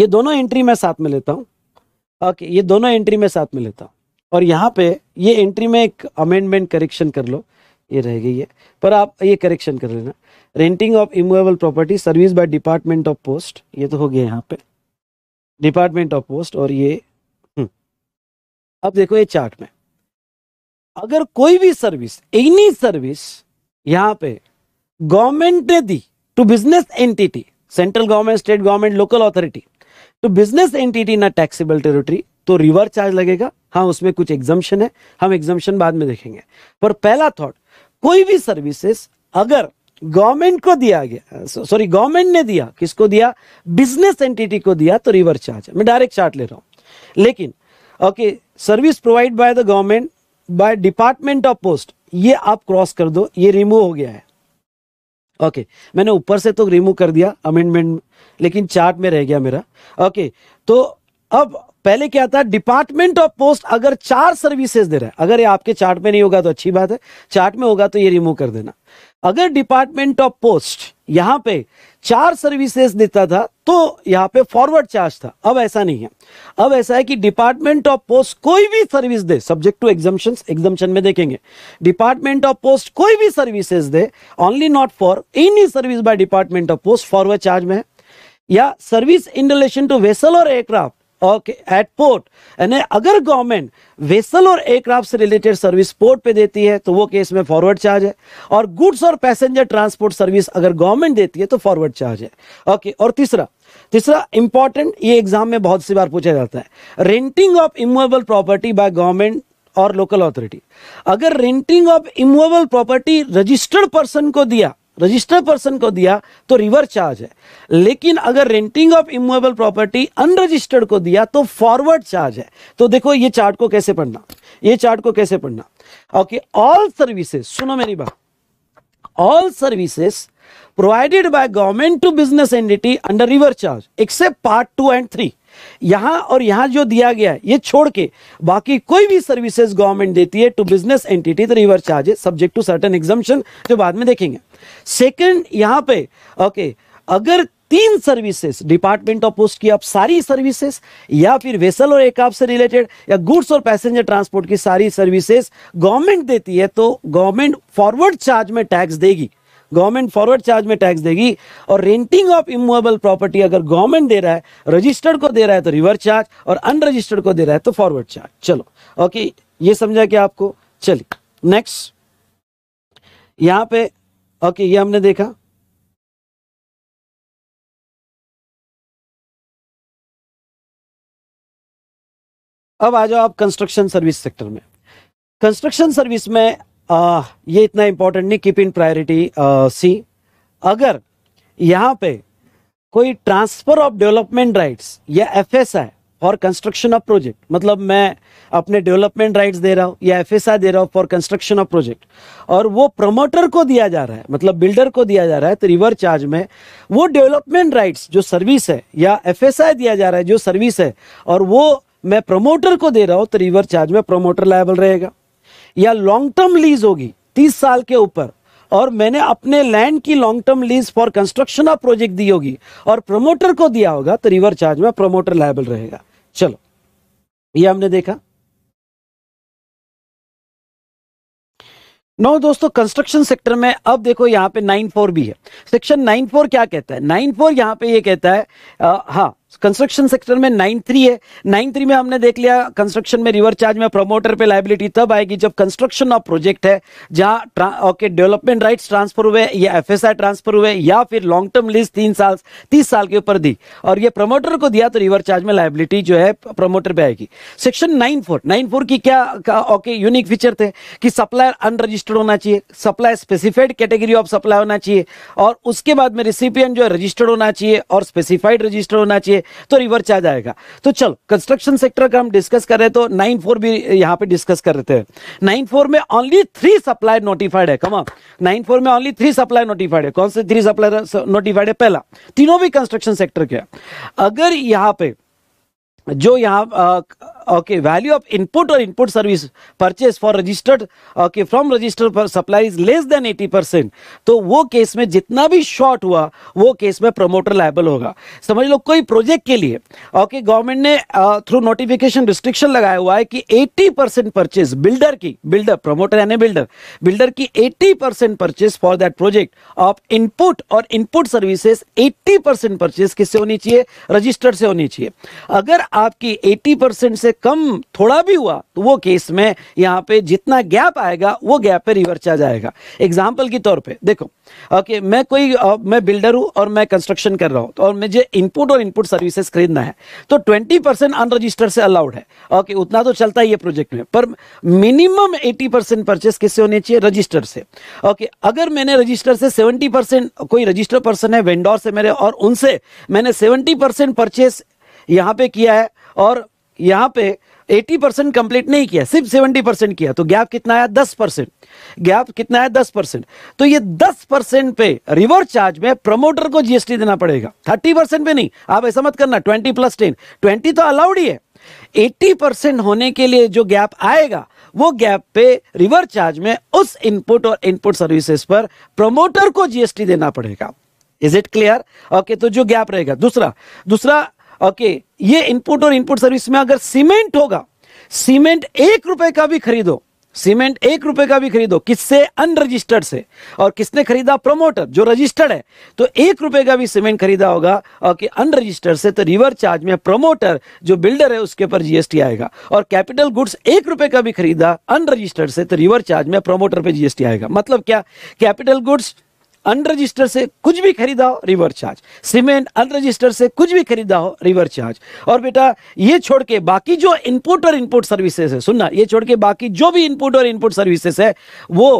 ये दोनों एंट्री मैं साथ में लेता हूं ओके ये दोनों एंट्री मैं साथ में लेता हूं और यहां पे ये एंट्री में एक अमेंडमेंट करेक्शन कर लो ये रह गई है पर आप ये करेक्शन कर लेना renting of immovable property service by department of post ये तो हो गया यहाँ पे डिपार्टमेंट ऑफ पोस्ट और ये हम्म। अब देखो ये चार्ट में अगर कोई भी सर्विस एनी सर्विस यहाँ पे गवर्नमेंट ने दी to business entity central government state government local authority to business entity ना टैक्सेबल टेरिटरी तो रिवर चार्ज लगेगा हाँ उसमें कुछ एग्जाम्शन है हम एग्जाम्शन बाद में देखेंगे पर पहला थॉट कोई भी सर्विसेस अगर गवर्नमेंट को दिया गया सॉरी गवर्नमेंट ने दिया किसको दिया बिजनेस एंटिटी को दिया तो रिवर्स चार्ज मैं डायरेक्ट चार्ट ले रहा हूँ लेकिन okay service provide by the government by department of post ये आप क्रॉस कर दो ये रिमूव हो गया है ओके okay, मैंने ऊपर से तो रिमूव कर दिया अमेंडमेंट लेकिन चार्ट में रह गया मेरा ओके okay, तो अब पहले क्या था डिपार्टमेंट ऑफ पोस्ट अगर चार सर्विसेज दे रहा है अगर ये आपके चार्ट में नहीं होगा तो अच्छी बात है चार्ट में होगा तो ये रिमूव कर देना अगर डिपार्टमेंट ऑफ पोस्ट यहां पे चार सर्विसेज देता था तो यहां पे फॉरवर्ड चार्ज था अब ऐसा नहीं है अब ऐसा है कि डिपार्टमेंट ऑफ पोस्ट कोई भी सर्विस दे सब्जेक्ट टू एग्जामेशन एग्जामेशन में देखेंगे डिपार्टमेंट ऑफ पोस्ट कोई भी सर्विसेज दे only not for any service by department of post forward charge में या service in relation to vessel और एयरक्राफ्ट ओके एट पोर्ट यानी अगर गवर्नमेंट वेसल और एयरक्राफ्ट से रिलेटेड सर्विस पोर्ट पे देती है तो वो केस में फॉरवर्ड चार्ज है और गुड्स और पैसेंजर ट्रांसपोर्ट सर्विस अगर गवर्नमेंट देती है तो फॉरवर्ड चार्ज है ओके और तीसरा तीसरा इंपॉर्टेंट ये एग्जाम में बहुत सी बार पूछा जाता है renting of immovable property by government और लोकल अथॉरिटी अगर renting of immovable property registered person को दिया रजिस्टर्ड पर्सन को दिया तो रिवर्स चार्ज है लेकिन अगर renting of immovable property unregistered को दिया तो फॉरवर्ड चार्ज है तो देखो ये चार्ट को कैसे पढ़ना ये चार्ट को कैसे पढ़ना ओके ऑल सर्विसेस सुनो मेरी बात all services provided by government to business entity under reverse charge except part two and three यहां और यहां जो दिया गया है ये छोड़ के बाकी कोई भी सर्विसेज गवर्नमेंट देती है टू बिजनेस एंटिटी तो रिवर चार्ज है सब्जेक्ट टू सर्टन एग्जामेशन जो बाद में देखेंगे सेकंड यहां पे ओके अगर तीन सर्विसेज डिपार्टमेंट ऑफ पोस्ट की आप सारी सर्विसेज या फिर वेसल और एकाब से रिलेटेड या गुड्स और पैसेंजर ट्रांसपोर्ट की सारी सर्विसेज गवर्नमेंट देती है तो गवर्नमेंट फॉरवर्ड चार्ज में टैक्स देगी गवर्नमेंट फॉरवर्ड चार्ज में टैक्स देगी और रेंटिंग ऑफ इमूवेबल प्रॉपर्टी अगर गवर्नमेंट दे रहा है रजिस्टर्ड को दे रहा है तो रिवर्स चार्ज और अनरजिस्टर्ड को दे रहा है तो फॉरवर्ड चार्ज चलो ओके ये समझा क्या आपको चलिए नेक्स्ट यहां पे ओके ये हमने देखा अब आ जाओ आप कंस्ट्रक्शन सर्विस सेक्टर में कंस्ट्रक्शन सर्विस में आ, ये इतना इंपॉर्टेंट नहीं कीप इन प्रायोरिटी सी अगर यहाँ पे कोई ट्रांसफर ऑफ डेवलपमेंट राइट्स या F S for construction of project मतलब मैं अपने डेवलपमेंट राइट्स दे रहा हूँ या एफ दे रहा हूँ फॉर कंस्ट्रक्शन ऑफ प्रोजेक्ट और वो प्रमोटर को दिया जा रहा है मतलब बिल्डर को दिया जा रहा है तो रिवर चार्ज में वो डेवलपमेंट राइट्स जो सर्विस है या एफ दिया जा रहा है जो सर्विस है और वो मैं प्रमोटर को दे रहा हूँ तो रिवर चार्ज में प्रमोटर लाइबल रहेगा या लॉन्ग टर्म लीज होगी तीस साल के ऊपर और मैंने अपने लैंड की long term lease for construction of project दी होगी और प्रमोटर को दिया होगा तो रिवर चार्ज में प्रमोटर लाइबल रहेगा चलो ये हमने देखा नौ दोस्तों कंस्ट्रक्शन सेक्टर में अब देखो यहां पे नाइन फोर भी है सेक्शन नाइन फोर क्या कहता है नाइन फोर यहां पर यह कहता है आ, हाँ कंस्ट्रक्शन सेक्टर में नाइन थ्री है नाइन थ्री में हमने देख लिया कंस्ट्रक्शन में रिवर चार्ज में प्रमोटर पे लाइबिलिटी तब आएगी जब कंस्ट्रक्शन ऑफ प्रोजेक्ट है जहां ओके डेवलपमेंट राइट्स ट्रांसफर हुए या एफ ट्रांसफर हुए या फिर लॉन्ग टर्म लीज तीन साल तीस साल के ऊपर दी और ये प्रमोटर को दिया तो रिवर चार्ज में लाइबिलिटी जो है प्रमोटर पे आएगी section nine four nine four की क्या ओके यूनिक फीचर थे कि सप्लायर अनरजिस्टर्ड होना चाहिए supplier specified category of supply होना चाहिए और उसके बाद में रिसिपियन जो है रजिस्टर्ड होना चाहिए और स्पेसिफाइड रजिस्टर्ड होना चाहिए तो रिवर्स आ जाएगा तो चलो कंस्ट्रक्शन सेक्टर का हम डिस्कस कर रहे हैं तो नाइन फोर भी यहाँ पे डिस्कस कर रहे थे नाइन फोर में ओनली थ्री सप्लाई नोटिफाइड है कमा नाइन फोर में ओनली थ्री सप्लाई नोटिफाइड है कौन से थ्री सप्लाई नोटिफाइड है पहला तीनों भी कंस्ट्रक्शन सेक्टर के अगर यहाँ पे जो यहाँ ओके वैल्यू ऑफ इनपुट और input service purchase for registered okay from registered supplier supply less than 80 percent तो वो केस में जितना भी शॉर्ट हुआ वो केस में प्रमोटर लाइबल होगा समझ लो कोई प्रोजेक्ट के लिए ओके गवर्नमेंट ने थ्रू नोटिफिकेशन रिस्ट्रिक्शन लगाया हुआ है कि 80 परसेंट परचेज बिल्डर की बिल्डर प्रमोटर यानी बिल्डर बिल्डर की 80 percent purchase for that project of input और इनपुट सर्विसेज 80 परसेंट परचेज किससे होनी चाहिए रजिस्टर्ड से होनी चाहिए अगर आपकी 80 परसेंट से कम थोड़ा भी हुआ तो वो केस में यहाँ पे जितना गैप आएगा वो गैप पे रिवर्स आ जाएगा एग्जाम्पल के तौर पे देखो ओके मैं कोई मैं बिल्डर हूँ और मैं कंस्ट्रक्शन कर रहा हूँ तो और मुझे इनपुट और इनपुट सर्विसेज खरीदना है तो 20 परसेंट अनरजिस्टर्ड से अलाउड है ओके उतना तो चलता ही है प्रोजेक्ट में पर मिनिमम एटी परसेंट परचेस किससे होने चाहिए रजिस्टर से ओके अगर मैंने रजिस्टर से सेवेंटी कोई रजिस्टर पर्सन है वेंडोर से मेरे और उनसे मैंने सेवेंटी परसेंट परचेस यहाँ पे किया है और यहाँ पे 80 परसेंट कंप्लीट नहीं किया सिर्फ 70 परसेंट किया तो गैप कितना आया 10 परसेंट गैप कितना आया 10 परसेंट तो ये 10 परसेंट पे रिवर्स चार्ज में प्रमोटर को जीएसटी देना पड़ेगा 30 परसेंट पे नहीं आप ऐसा मत करना 20 प्लस 10 20 तो अलाउड ही है 80 परसेंट होने के लिए जो गैप आएगा वो गैप पे रिवर्स चार्ज में उस इनपुट और इनपुट सर्विसेस पर प्रमोटर को जीएसटी देना पड़ेगा इज इट क्लियर ओके तो जो गैप रहेगा दूसरा दूसरा ओके ये इनपुट और इनपुट सर्विस में अगर सीमेंट होगा सीमेंट एक रुपए का भी खरीदो सीमेंट एक रुपए का भी खरीदो किससे अनरजिस्टर्ड से और किसने खरीदा प्रमोटर जो रजिस्टर्ड है तो एक रुपए का भी सीमेंट खरीदा होगा और कि अनरजिस्टर्ड से तो रिवर चार्ज में प्रमोटर जो बिल्डर है उसके ऊपर जीएसटी आएगा और कैपिटल गुड्स एक रुपए का भी खरीदा अनरजिस्टर्ड से तो रिवर चार्ज में प्रमोटर पर जीएसटी आएगा मतलब क्या कैपिटल गुड्स अनरजिस्टर से कुछ भी खरीदा हो रिवर चार्ज सीमेंट अनरजिस्टर से कुछ भी खरीदा हो रिवर चार्ज और बेटा ये छोड़ के बाकी जो इनपुट और इनपुट सर्विसेज है सुनना ये छोड़ के बाकी जो भी इनपुट और इनपुट सर्विसेज है वो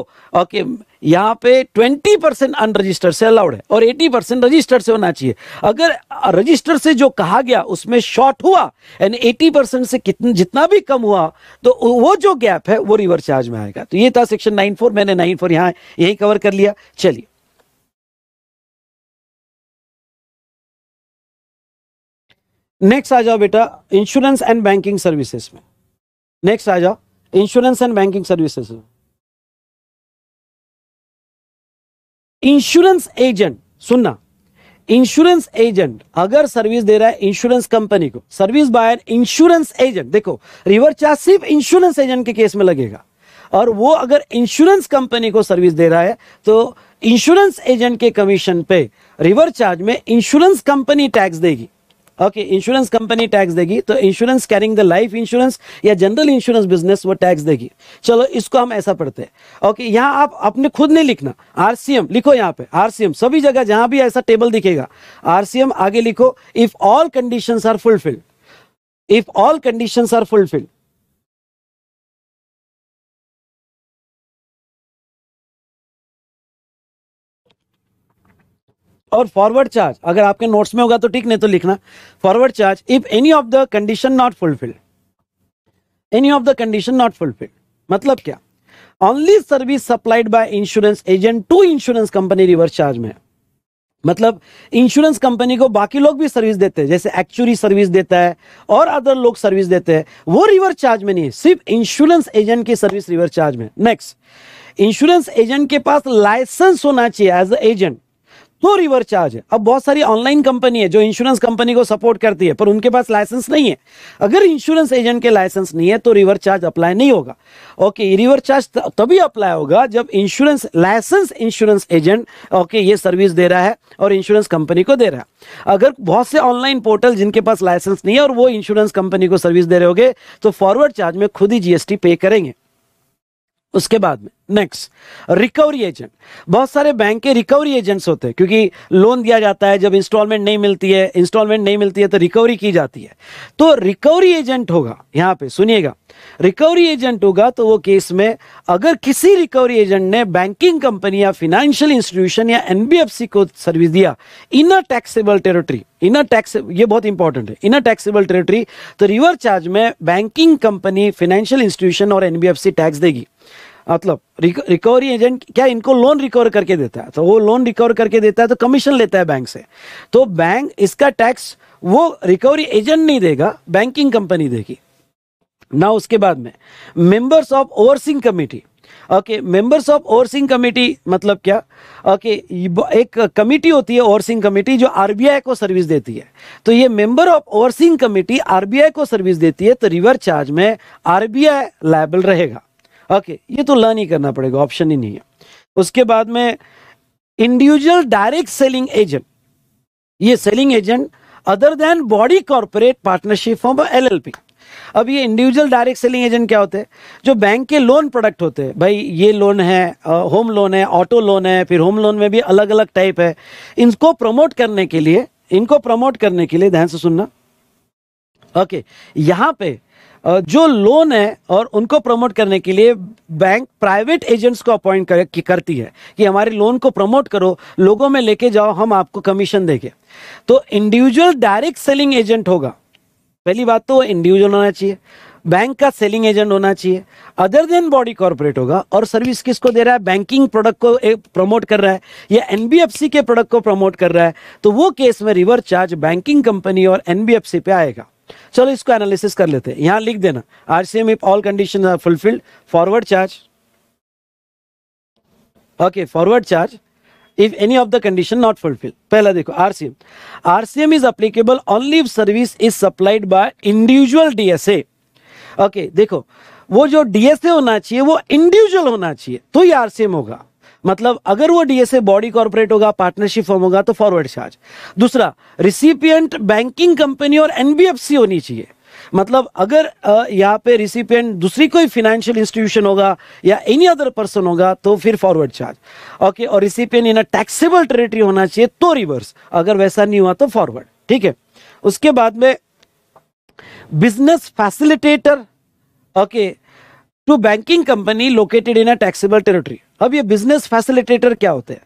ओके यहाँ पे 20 परसेंट अनरजिस्टर से अलाउड है और 80 परसेंट रजिस्टर से होना चाहिए अगर रजिस्टर से जो कहा गया उसमें शॉर्ट हुआ एंड 80 परसेंट से कितना जितना भी कम हुआ तो वो जो गैप है वो रिवर चार्ज में आएगा तो ये था सेक्शन 94 मैंने 94 फोर यहाँ यही कवर कर लिया चलिए नेक्स्ट आ जाओ बेटा इंश्योरेंस एंड बैंकिंग सर्विसेज में नेक्स्ट आ जाओ इंश्योरेंस एंड बैंकिंग सर्विसेज में इंश्योरेंस एजेंट सुनना इंश्योरेंस एजेंट अगर सर्विस दे रहा है इंश्योरेंस कंपनी को सर्विस बायर इंश्योरेंस एजेंट देखो रिवर चार्ज सिर्फ इंश्योरेंस एजेंट के केस में लगेगा और वो अगर इंश्योरेंस कंपनी को सर्विस दे रहा है तो इंश्योरेंस एजेंट के कमीशन पे रिवर चार्ज में इंश्योरेंस कंपनी टैक्स देगी ओके इंश्योरेंस कंपनी टैक्स देगी तो insurance carrying the life insurance या जनरल इंश्योरेंस बिजनेस वो टैक्स देगी चलो इसको हम ऐसा पढ़ते हैं ओके यहाँ आप अपने खुद नहीं लिखना आरसीएम लिखो यहाँ पे आरसीएम सभी जगह जहाँ भी ऐसा टेबल दिखेगा आरसीएम आगे लिखो if all condition are fulfilled if all condition are fulfilled और फॉरवर्ड चार्ज अगर आपके नोट्स में होगा तो ठीक नहीं तो लिखना forward charge if any of the condition not fulfilled any of the condition not fulfilled मतलब क्या only service supplied by insurance agent to insurance company reverse charge में मतलब इंश्योरेंस कंपनी को बाकी लोग भी सर्विस देते हैं जैसे एक्चुअली सर्विस देता है और अदर लोग सर्विस देते हैं वो रिवर्स चार्ज में नहीं है सिर्फ इंश्योरेंस एजेंट की सर्विस रिवर्स चार्ज में नेक्स्ट इंश्योरेंस एजेंट के पास लाइसेंस होना चाहिए as a agent no reverse charge है अब बहुत सारी ऑनलाइन कंपनी है जो इंश्योरेंस कंपनी को सपोर्ट करती है पर उनके पास लाइसेंस नहीं है अगर इंश्योरेंस एजेंट के लाइसेंस नहीं है तो रिवर चार्ज अप्लाई नहीं होगा ओके रिवर चार्ज तभी अप्लाई होगा जब insurance license insurance agent okay ये सर्विस दे रहा है और इंश्योरेंस कंपनी को दे रहा है अगर बहुत से ऑनलाइन पोर्टल जिनके पास लाइसेंस नहीं है और वो इंश्योरेंस कंपनी को सर्विस दे रहे होगे तो फॉरवर्ड चार्ज में खुद ही जीएसटी पे करेंगे उसके बाद में नेक्स्ट रिकवरी एजेंट बहुत सारे बैंक के रिकवरी एजेंट्स होते हैं क्योंकि लोन दिया जाता है जब इंस्टॉलमेंट नहीं मिलती है इंस्टॉलमेंट नहीं मिलती है तो रिकवरी की जाती है तो रिकवरी एजेंट होगा यहाँ पे सुनिएगा रिकवरी एजेंट होगा तो वो केस में अगर किसी रिकवरी एजेंट ने बैंकिंग कंपनी या फिनेंशियल इंस्टीट्यूशन या एनबीएफसी को सर्विस दिया in a taxable territory in a tax ये बहुत इंपॉर्टेंट है इन अ टैक्सेबल टेरिटरी तो रिवर चार्ज में बैंकिंग कंपनी फाइनेंशियल इंस्टीट्यूशन और एनबीएफसी टैक्स देगी मतलब रिकवरी एजेंट क्या इनको लोन रिकवर करके देता है तो वो लोन रिकवर करके देता है तो कमीशन लेता है बैंक से तो बैंक इसका टैक्स वो रिकवरी एजेंट नहीं देगा बैंकिंग कंपनी देगी ना उसके बाद में members of overseeing committee okay members of overseeing committee मतलब क्या ओके okay, एक कमेटी होती है ओवरसिंग कमेटी जो आरबीआई को सर्विस देती है तो ये member of overseeing committee RBI को सर्विस देती है तो रिवर चार्ज में आरबीआई लाइबल रहेगा ओके ये तो लर्न ही करना पड़ेगा ऑप्शन ही नहीं है उसके बाद में इंडिविजुअल डायरेक्ट सेलिंग एजेंट ये selling agent other than body corporate partnership firm P अब ये इंडिविजुअल डायरेक्ट सेलिंग एजेंट क्या होते हैं जो बैंक के लोन प्रोडक्ट होते हैं भाई ये लोन है होम लोन है ऑटो लोन है फिर होम लोन में भी अलग अलग टाइप है इनको प्रमोट करने के लिए इनको प्रमोट करने के लिए ध्यान से सुनना ओके okay, यहाँ पे जो लोन है और उनको प्रमोट करने के लिए बैंक प्राइवेट एजेंट्स को अपॉइंट कर, करती है कि हमारे लोन को प्रमोट करो लोगों में लेके जाओ हम आपको कमीशन देंगे तो इंडिविजुअल डायरेक्ट सेलिंग एजेंट होगा पहली बात तो वो इंडिविजुअल होना चाहिए बैंक का सेलिंग एजेंट होना चाहिए अदर देन बॉडी कॉर्पोरेट होगा और सर्विस किसको दे रहा है बैंकिंग प्रोडक्ट को प्रमोट कर रहा है या एनबीएफसी के प्रोडक्ट को प्रमोट कर रहा है तो वो केस में रिवर चार्ज बैंकिंग कंपनी और एनबीएफसी पे आएगा चलो इसको एनालिसिस कर लेते हैं यहां लिख देना RCM if all condition are fulfilled forward charge okay forward charge if any of the condition not fulfil पहला देखो RCM RCM is applicable only if service is supplied by individual DSA okay देखो वो जो डीएसए होना चाहिए वो इंडिविजुअल होना चाहिए तो ही आरसीएम होगा मतलब अगर वो डीएसए बॉडी कॉर्पोरेट होगा पार्टनरशिप फॉर्म होगा तो फॉरवर्ड चार्ज दूसरा रिसिपियंट बैंकिंग कंपनी और एनबीएफसी होनी चाहिए मतलब अगर यहाँ पे रिसिपियंट दूसरी कोई फाइनेंशियल इंस्टीट्यूशन होगा या एनी अदर पर्सन होगा तो फिर फॉरवर्ड चार्ज ओके और रिसिपियंट इन टैक्सेबल टेरिटरी होना चाहिए तो रिवर्स अगर वैसा नहीं हुआ तो फॉरवर्ड ठीक है उसके बाद में business facilitator okay to banking company located in a taxable territory अब ये बिजनेस फैसिलिटेटर क्या होते हैं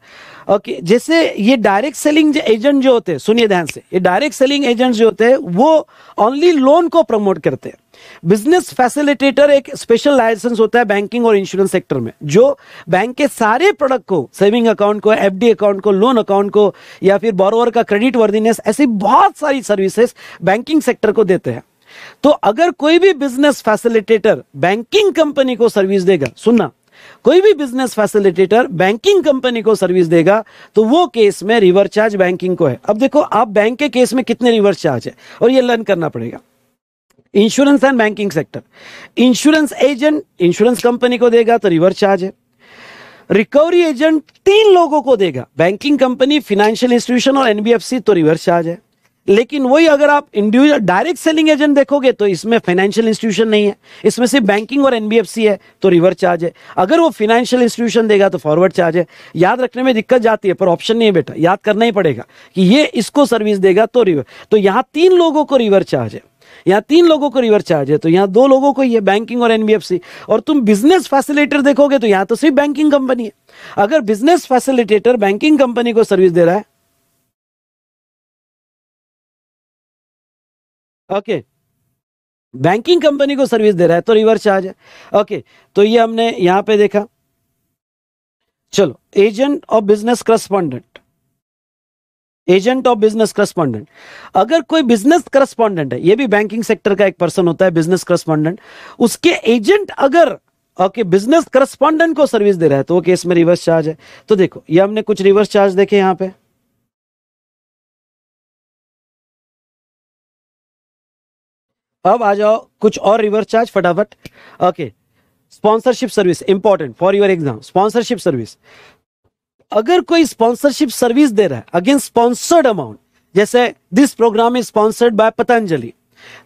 ओके जैसे ये डायरेक्ट सेलिंग एजेंट जो होते हैं सुनिए ध्यान से ये डायरेक्ट सेलिंग एजेंट जो होते हैं वो ओनली लोन को प्रमोट करते हैं बिजनेस फैसिलिटेटर एक स्पेशल लाइसेंस होता है बैंकिंग और इंश्योरेंस सेक्टर में जो बैंक के सारे प्रोडक्ट को सेविंग अकाउंट को एफडी अकाउंट को लोन अकाउंट को या फिर बोरोवर का क्रेडिट वर्दीनेस ऐसी बहुत सारी सर्विसेस बैंकिंग सेक्टर को देते हैं तो अगर कोई भी बिजनेस फैसिलिटेटर बैंकिंग कंपनी को सर्विस देगा सुनना कोई भी बिजनेस फैसिलिटेटर बैंकिंग कंपनी को सर्विस देगा तो वो केस में रिवर्स चार्ज बैंकिंग को है अब देखो आप बैंक के केस में कितने रिवर्स चार्ज है और ये लर्न करना पड़ेगा insurance and banking sector insurance agent insurance company को देगा तो रिवर्स चार्ज है रिकवरी एजेंट तीन लोगों को देगा बैंकिंग कंपनी फाइनेंशियल इंस्टीट्यूशन और एनबीएफसी तो रिवर्स चार्ज है लेकिन वही अगर आप इंडिविजुअल डायरेक्ट सेलिंग एजेंट देखोगे तो इसमें फाइनेंशियल इंस्टीट्यूशन नहीं है इसमें सिर्फ बैंकिंग और एनबीएफसी है तो रिवर्स चार्ज है अगर वो फाइनेंशियल इंस्टीट्यूशन देगा तो फॉरवर्ड चार्ज है याद रखने में दिक्कत जाती है पर ऑप्शन नहीं है बेटा याद करना ही पड़ेगा कि ये इसको सर्विस देगा तो रिवर तो यहाँ तीन लोगों को रिवर्स चार्ज है यहाँ तीन लोगों को रिवर चार्ज है तो यहाँ दो लोगों को ये बैंकिंग और एनबीएफसी और तुम बिजनेस फैसिलिटेटर देखोगे तो यहाँ तो सिर्फ बैंकिंग कंपनी है अगर बिजनेस फैसिलिटेटर बैंकिंग कंपनी को सर्विस दे रहा है ओके बैंकिंग कंपनी को सर्विस दे रहा है तो रिवर्स चार्ज है ओके तो ये हमने यहां पे देखा चलो agent of business correspondent agent of business correspondent अगर कोई बिजनेस करस्पॉन्डेंट है ये भी बैंकिंग सेक्टर का एक पर्सन होता है बिजनेस करस्पॉन्डेंट उसके एजेंट अगर ओके बिजनेस करस्पॉन्डेंट को सर्विस दे रहा है तो वो केस में रिवर्स चार्ज है तो देखो ये हमने कुछ रिवर्स चार्ज देखे यहां पर अब आ जाओ कुछ और रिवर्स चार्ज फटाफट okay sponsorship service important for your exam sponsorship service अगर कोई स्पॉन्सरशिप सर्विस दे रहा है अगेंस्ट स्पॉन्सर्ड अमाउंट जैसे this programme is sponsored by Patanjali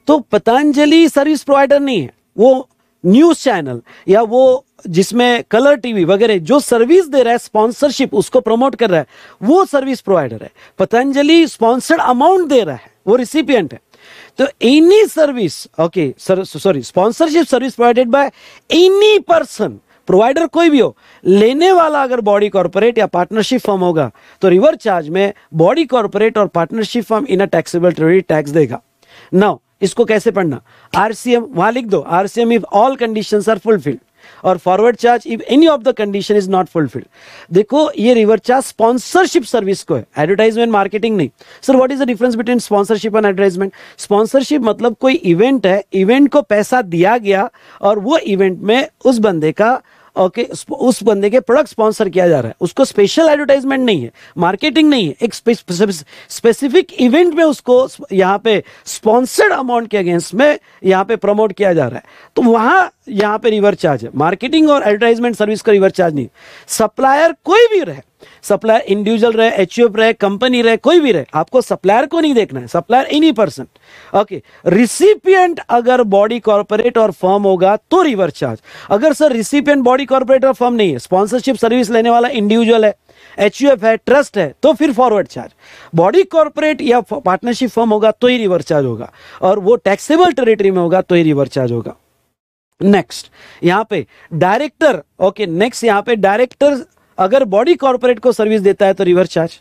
तो पतंजलि सर्विस प्रोवाइडर नहीं है वो न्यूज चैनल या वो जिसमें कलर टीवी वगैरह जो सर्विस दे रहा है स्पॉन्सरशिप उसको प्रमोट कर रहा है वो सर्विस प्रोवाइडर है पतंजलि स्पॉन्सर्ड अमाउंट दे रहा है वो रिसिपियंट है तो any service okay sorry sponsorship service provided provided any person provider कोई भी हो लेने वाला अगर बॉडी कॉर्पोरेट या पार्टनरशिप फॉर्म होगा तो रिवर चार्ज में बॉडी कॉर्पोरेट और partnership firm in a taxable territory tax देगा नाउ इसको कैसे पढ़ना आरसीएम वहां लिख दो RCM if all conditions are fulfilled और forward charge if any of the condition is not fulfilled देखो ये रिवर्स चार्ज स्पॉन्सरशिप सर्विस को है एडवर्टाइजमेंट मार्केटिंग नहीं sir what is the difference between sponsorship and advertisement sponsorship मतलब कोई इवेंट है इवेंट को पैसा दिया गया और वो इवेंट में उस बंदे का ओके उस बंदे के प्रोडक्ट स्पॉन्सर किया जा रहा है उसको स्पेशल एडवर्टाइजमेंट नहीं है मार्केटिंग नहीं है एक स्पेसिफिक इवेंट में उसको यहाँ पे स्पॉन्सर्ड अमाउंट के अगेंस्ट में यहाँ पे प्रमोट किया जा रहा है तो वहां यहाँ पे रिवर चार्ज है मार्केटिंग और एडवर्टाइजमेंट सर्विस का रिवर चार्ज नहीं सप्लायर कोई भी रहे सप्लायर इंडिविजुअल रहे एच रहे कंपनी रहे कोई भी रहे आपको सप्लायर को नहीं देखना है supplier any person okay recipient अगर बॉडी कॉर्पोरेट और फर्म होगा तो रिवर्स चार्ज अगर सर रिसिपियंट बॉडी कॉर्पोरेट और फर्म नहीं है स्पॉन्सरशिप सर्विस लेने वाला इंडिविजुअल है एच है ट्रस्ट है तो फिर फॉरवर्ड चार्ज बॉडी कॉर्पोरेट या पार्टनरशिप फर्म होगा तो ही रिवर्स चार्ज होगा और वो टैक्सेबल टेरिटरी में होगा तो ही रिवर्स चार्ज होगा नेक्स्ट यहां पे डायरेक्टर ओके नेक्स्ट यहां पे डायरेक्टर अगर बॉडी कॉर्पोरेट को सर्विस देता है तो रिवर्स चार्ज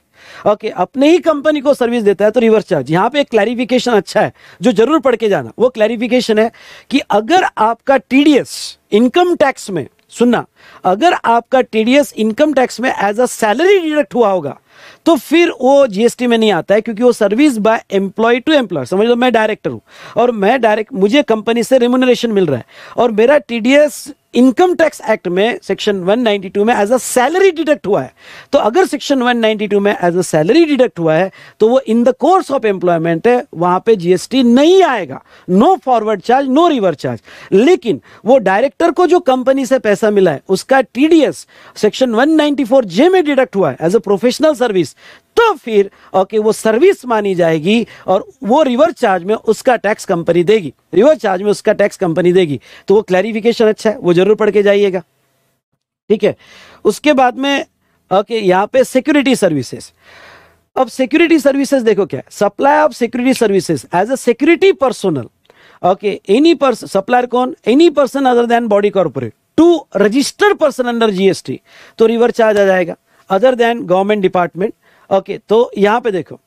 ओके okay, अपने ही कंपनी को सर्विस देता है तो रिवर्स चार्ज यहां पे एक क्लैरिफिकेशन अच्छा है जो जरूर पढ़ के जाना वो क्लैरिफिकेशन है कि अगर आपका टीडीएस इनकम टैक्स में सुनना अगर आपका टीडीएस इनकम टैक्स में एज अ सैलरी डिडक्ट हुआ होगा तो फिर वो जीएसटी में नहीं आता है क्योंकि वो service by employee to employer समझ लो मैं डायरेक्टर हूं और मैं डायरेक्ट मुझे कंपनी से रिमुनरेशन मिल रहा है और मेरा टीडीएस इनकम टैक्स एक्ट में सेक्शन 192 में एज अ सैलरी डिडक्ट हुआ है तो अगर सेक्शन 192 में एज अ सैलरी डिडक्ट हुआ है तो वो in the course of employment है वहां पे जीएसटी नहीं आएगा no forward charge no reverse charge लेकिन वो डायरेक्टर को जो कंपनी से पैसा मिला है उसका टीडीएस सेक्शन 194 जे में डिडक्ट हुआ है एज अ प्रोफेशनल सर्विस तो फिर ओके वो सर्विस मानी जाएगी और वो रिवर्स चार्ज में उसका टैक्स कंपनी देगी रिवर्स चार्ज में उसका टैक्स कंपनी देगी तो वो क्लैरिफिकेशन अच्छा है वो जरूर पढ़ के जाइएगा ठीक है उसके बाद में ओके यहाँ पे सिक्योरिटी सर्विसेज अब सिक्योरिटी सर्विसेज देखो क्या supply of security services as a security personnel okay any person supplier कौन any person other than body corporate to registered person under GST तो रिवर चार्ज आ जाएगा other than government department okay तो यहां पे देखो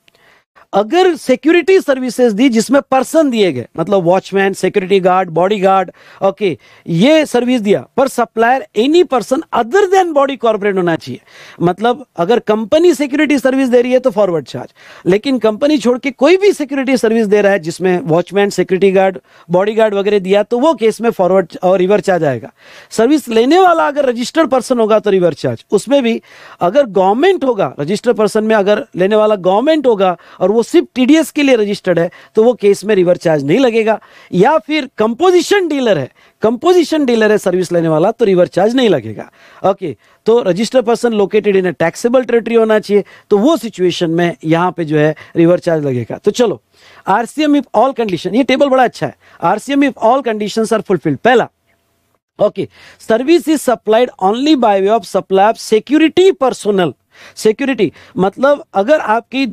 अगर सिक्योरिटी सर्विसेज दी जिसमें पर्सन दिए गए मतलब watchman security guard body guard okay ये सर्विस दिया पर supplier any person other than body corporate होना चाहिए मतलब अगर कंपनी सिक्योरिटी सर्विस दे रही है तो फॉरवर्ड चार्ज लेकिन कंपनी छोड़ के कोई भी सिक्योरिटी सर्विस दे रहा है जिसमें watchman security guard body guard वगैरह दिया तो वो केस में फॉरवर्ड और रिवर्स चार्ज आएगा सर्विस लेने वाला अगर रजिस्टर्ड पर्सन होगा तो रिवर्स चार्ज उसमें भी अगर गवर्नमेंट होगा रजिस्टर्ड पर्सन में अगर लेने वाला गवर्नमेंट होगा और वो सिर्फ टी के लिए रजिस्टर्ड है तो वो केस में रिवर चार्ज नहीं लगेगा या फिर कंपोजिशन डीलर है कंपोजिशन डीलर है सर्विस लेने वाला तो रिवर चार्ज नहीं लगेगा ओके तो register person located in a taxable territory होना चाहिए तो वो सिचुएशन में यहाँ पे जो है रिवर चार्ज लगेगा तो चलो आरसीएम इफ ऑल कंडीशन ये टेबल बड़ा अच्छा है RCM if all condition are fulfilled पहला okay service is supplied only by way of supply of security personnel security मतलब अगर आपकी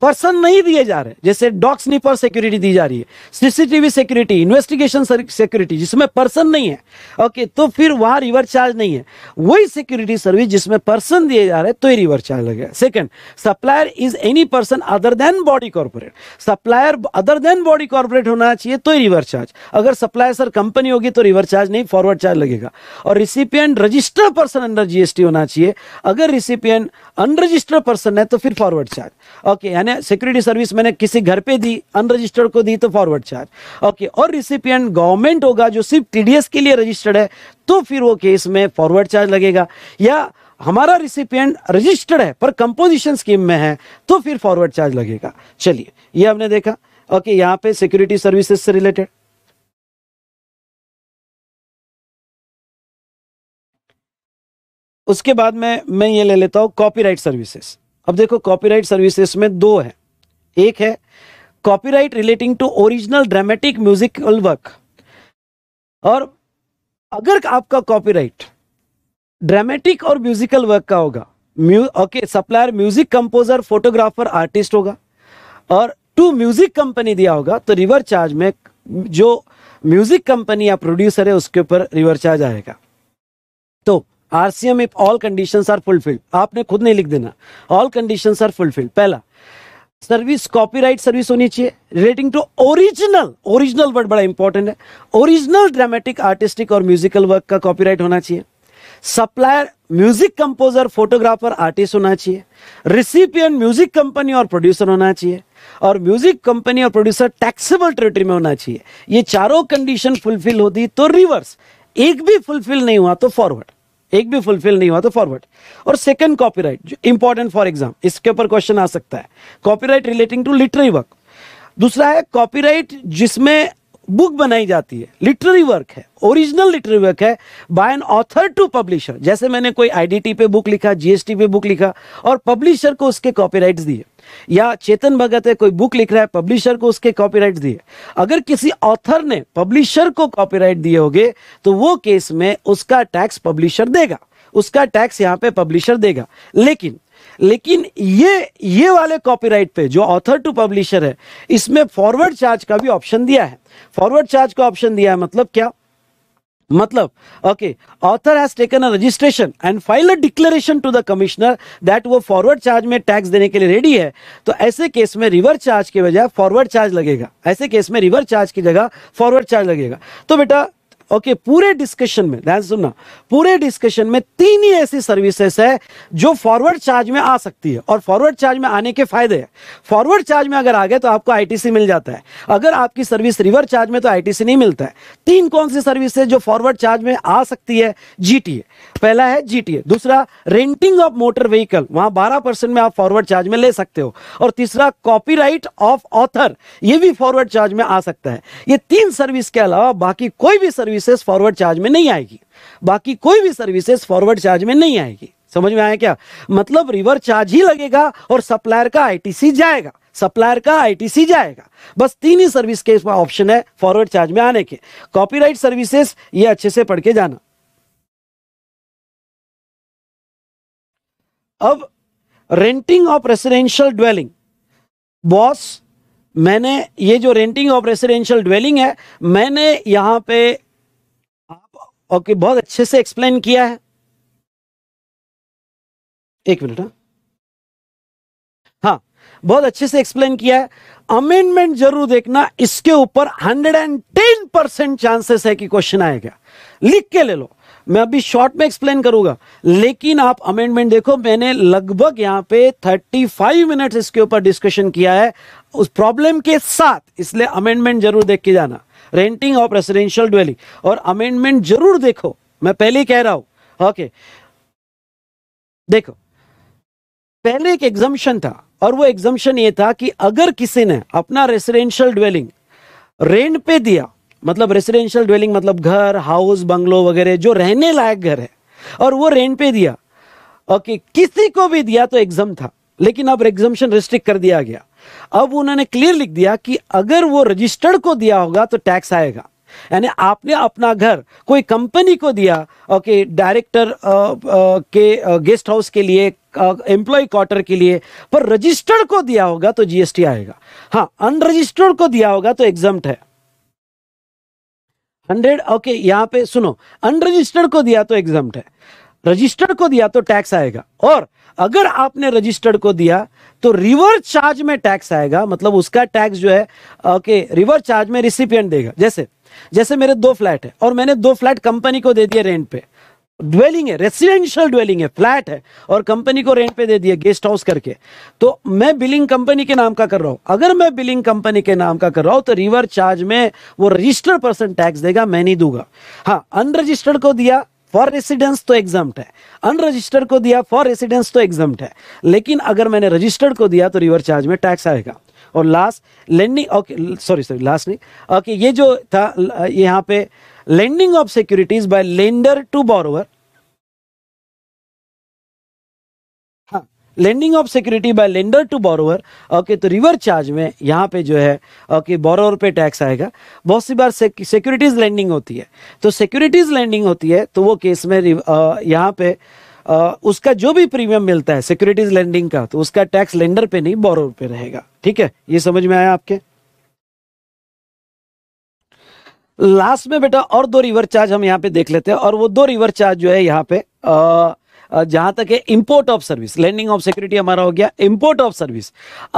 पर्सन नहीं दिए जा रहे जैसे डॉग स्नीपर सिक्योरिटी दी जा रही है सीसीटीवी सिक्योरिटी इन्वेस्टिगेशन सिक्योरिटी जिसमें पर्सन नहीं है ओके तो फिर वहां रिवर चार्ज नहीं है वही सिक्योरिटी सर्विस जिसमें पर्सन दिए जा रहे तो ही रिवर चार्ज लगेगा second supplier is any person other than body corporate supplier other than body corporate होना चाहिए तो ही रिवर चार्ज अगर सप्लायर सर कंपनी होगी तो रिवर चार्ज नहीं फॉरवर्ड चार्ज लगेगा और recipient registered person under GST होना चाहिए अगर रिसिपियंट अनरजिस्टर्ड पर्सन है तो फिर फॉरवर्ड चार्ज ओके यानी सिक्योरिटी सर्विस मैंने किसी घर पे दी अनरजिस्टर्ड को दी तो फॉरवर्ड चार्ज ओके और रिसिपियंट गवर्नमेंट होगा जो सिर्फ टीडीएस के लिए रजिस्टर्ड है तो फिर वो केस में फॉरवर्ड चार्ज लगेगा या हमारा रिसिपियंट रजिस्टर्ड है पर कंपोजिशन स्कीम में है तो फिर फॉरवर्ड चार्ज लगेगा चलिए ये हमने देखा ओके यहाँ पे सिक्योरिटी सर्विसेज से रिलेटेड उसके बाद में मैं ये ले लेता हूँ कॉपीराइट सर्विसेज अब देखो कॉपीराइट सर्विसेज में दो है एक है copyright relating to original dramatic musical work और अगर आपका कॉपीराइट ड्रामेटिक और म्यूजिकल वर्क का होगा okay supplier music composer photographer artist होगा और टू म्यूजिक कंपनी दिया होगा तो रिवर चार्ज में जो म्यूजिक कंपनी या प्रोड्यूसर है उसके ऊपर रिवर चार्ज आएगा तो RCM if all conditions are fulfilled आपने खुद नहीं लिख देना ऑल कंडीशंस आर फुलफिल्ड पहला सर्विस कॉपीराइट सर्विस होनी चाहिए relating to original original word बड़ा इंपॉर्टेंट है ओरिजिनल ड्रामेटिक आर्टिस्टिक और म्यूजिकल वर्क का कॉपीराइट होना चाहिए supplier music composer photographer artist होना चाहिए रिसिपियन म्यूजिक कंपनी और प्रोड्यूसर होना चाहिए और म्यूजिक कंपनी और प्रोड्यूसर टैक्सेबल टेरिटरी में होना चाहिए ये चारों कंडीशन फुलफिल होती तो रिवर्स एक भी फुलफिल नहीं हुआ तो फॉरवर्ड एक भी फुलफिल नहीं हुआ तो फॉरवर्ड और सेकंड कॉपीराइट जो इंपॉर्टेंट फॉर एग्जाम इसके ऊपर क्वेश्चन आ सकता है copyright relating to literary work दूसरा है कॉपीराइट जिसमें बुक बनाई जाती है लिटरेरी वर्क है ओरिजिनल लिटरेरी वर्क है by an author to publisher जैसे मैंने कोई आईडीटी पे बुक लिखा जीएसटी पे बुक लिखा और पब्लिशर को उसके कॉपीराइट्स दिए या चेतन भगत है कोई बुक लिख रहा है पब्लिशर को उसके कॉपीराइट दिए अगर किसी ऑथर ने पब्लिशर को कॉपीराइट दिए होंगे तो वो केस में उसका टैक्स पब्लिशर देगा उसका टैक्स यहाँ पे पब्लिशर देगा लेकिन लेकिन ये ये वाले कॉपीराइट पे जो ऑथर टू पब्लिशर है इसमें फॉरवर्ड चार्ज का भी ऑप्शन दिया है फॉरवर्ड चार्ज का ऑप्शन दिया है मतलब क्या मतलब okay author has taken a registration and file a declaration to the commissioner that वो फॉरवर्ड चार्ज में टैक्स देने के लिए रेडी है तो ऐसे केस में रिवर्स चार्ज के बजाय फॉरवर्ड चार्ज लगेगा ऐसे केस में रिवर्स चार्ज की जगह फॉरवर्ड चार्ज लगेगा तो बेटा ओके okay, पूरे डिस्कशन में ध्यान सुनना पूरे डिस्कशन में तीन ही ऐसी सर्विसेज है जो फॉरवर्ड चार्ज में आ सकती है और फॉरवर्ड चार्ज में आने के फायदे हैं फॉरवर्ड चार्ज में अगर आ गए तो आपको आईटीसी मिल जाता है अगर आपकी सर्विस रिवर चार्ज में तो आईटीसी नहीं मिलता है तीन कौन सी सर्विस जो फॉरवर्ड चार्ज में आ सकती है जीटीए पहला है जीटीए दूसरा रेंटिंग ऑफ मोटर व्हीकल वहां बारह में आप फॉरवर्ड चार्ज में ले सकते हो और तीसरा कॉपी ऑफ ऑथर यह भी फॉरवर्ड चार्ज में आ सकता है ये तीन सर्विस के अलावा बाकी कोई भी सर्विस सर्विसेज फॉरवर्ड चार्ज में नहीं आएगी बाकी कोई भी सर्विसेज फॉरवर्ड चार्ज में नहीं आएगी समझ में आया क्या मतलब रिवर चार्ज ही लगेगा और सप्लायर का आईटीसी जाएगा सप्लायर का आईटीसी जाएगा बस तीन ही सर्विस के इसमें ऑप्शन है फॉरवर्ड चार्ज में आने के कॉपीराइट सर्विसेज ये अच्छे से पढ़ के जाना अब renting of residential dwelling boss मैंने ये जो रेंटिंग ऑफ रेसिडेंशियल ड्वेलिंग है मैंने यहां पे ओके बहुत अच्छे से एक्सप्लेन किया है एक मिनट हाँ हाँ बहुत अच्छे से एक्सप्लेन किया है अमेंडमेंट जरूर देखना इसके ऊपर 110 परसेंट चांसेस है कि क्वेश्चन आएगा लिख के ले लो मैं अभी शॉर्ट में एक्सप्लेन करूंगा लेकिन आप अमेंडमेंट देखो मैंने लगभग यहां पे 35 मिनट इसके ऊपर डिस्कशन किया है उस प्रॉब्लम के साथ इसलिए अमेंडमेंट जरूर देख के जाना रेंटिंग ऑफ रेसिडेंशियल ड्वेलिंग और अमेंडमेंट जरूर देखो मैं पहले ही कह रहा हूं ओके देखो पहले एक एग्जाम्शन था और वो एग्जाम्शन ये था कि अगर किसी ने अपना रेसिडेंशियल ड्वेलिंग रेंट पे दिया मतलब रेसिडेंशियल ड्वेलिंग मतलब घर हाउस बंगलो वगैरह जो रहने लायक घर है और वो रेंट पे दिया ओके किसी को भी दिया तो एग्जाम था लेकिन अब एग्जाम्शन रिस्ट्रिक्ट कर दिया गया अब उन्होंने क्लियर लिख दिया कि अगर वो रजिस्टर्ड को दिया होगा तो टैक्स आएगा यानी आपने अपना घर कोई कंपनी को दिया ओके डायरेक्टर के गेस्ट हाउस के लिए एम्प्लॉय क्वार्टर के लिए पर रजिस्टर्ड को दिया होगा तो जीएसटी आएगा हाँ अनरजिस्टर्ड को दिया होगा तो एग्जाम है हंड्रेड ओके यहां पे सुनो अनरजिस्टर्ड को दिया तो एग्जाम है रजिस्टर्ड को दिया तो टैक्स आएगा और अगर आपने रजिस्टर्ड को दिया तो रिवर्स चार्ज में टैक्स आएगा मतलब उसका टैक्स जो है ओके रिवर्स चार्ज में रिसिपियंट देगा जैसे जैसे मेरे दो फ्लैट है और मैंने दो फ्लैट कंपनी को दे दिए रेंट पे ड्वेलिंग है रेसिडेंशियल ड्वेलिंग है फ्लैट है और कंपनी को रेंट पे दे दिया गेस्ट हाउस करके तो मैं बिलिंग कंपनी के नाम का कर रहा हूं अगर मैं बिलिंग कंपनी के नाम का कर रहा हूं तो रिवर चार्ज में वो रजिस्टर्ड पर्सन टैक्स देगा मैं नहीं दूंगा हाँ अनरजिस्टर्ड को दिया फॉर रेसिडेंस तो एग्जाम्ट है अनरजिस्टर्ड को दिया फॉर रेसिडेंस तो एग्जाम्ट है लेकिन अगर मैंने रजिस्टर्ड को दिया तो रिवर चार्ज में टैक्स आएगा और last lending okay sorry sorry last नहीं ओके ये जो था यहाँ पे lending of securities by lender to borrower lending of security by lender to borrower okay तो रिवर चार्ज में यहाँ पे जो है ओके बोरोवर पे टैक्स आएगा बहुत सी बार सिक्योरिटीज लेंडिंग होती है तो सिक्योरिटीज लेंडिंग होती है तो वो केस में यहाँ पे Uh, उसका जो भी प्रीमियम मिलता है सिक्योरिटीज लेंडिंग का तो उसका टैक्स लेंडर पे नहीं बोरोवर पे रहेगा ठीक है ये समझ में आया आपके लास्ट में बेटा और दो रिवर चार्ज हम यहाँ पे देख लेते हैं और वो दो रिवर चार्ज जो है यहाँ पे आ, जहां तक है import of service lending of security हमारा हो गया इंपोर्ट ऑफ सर्विस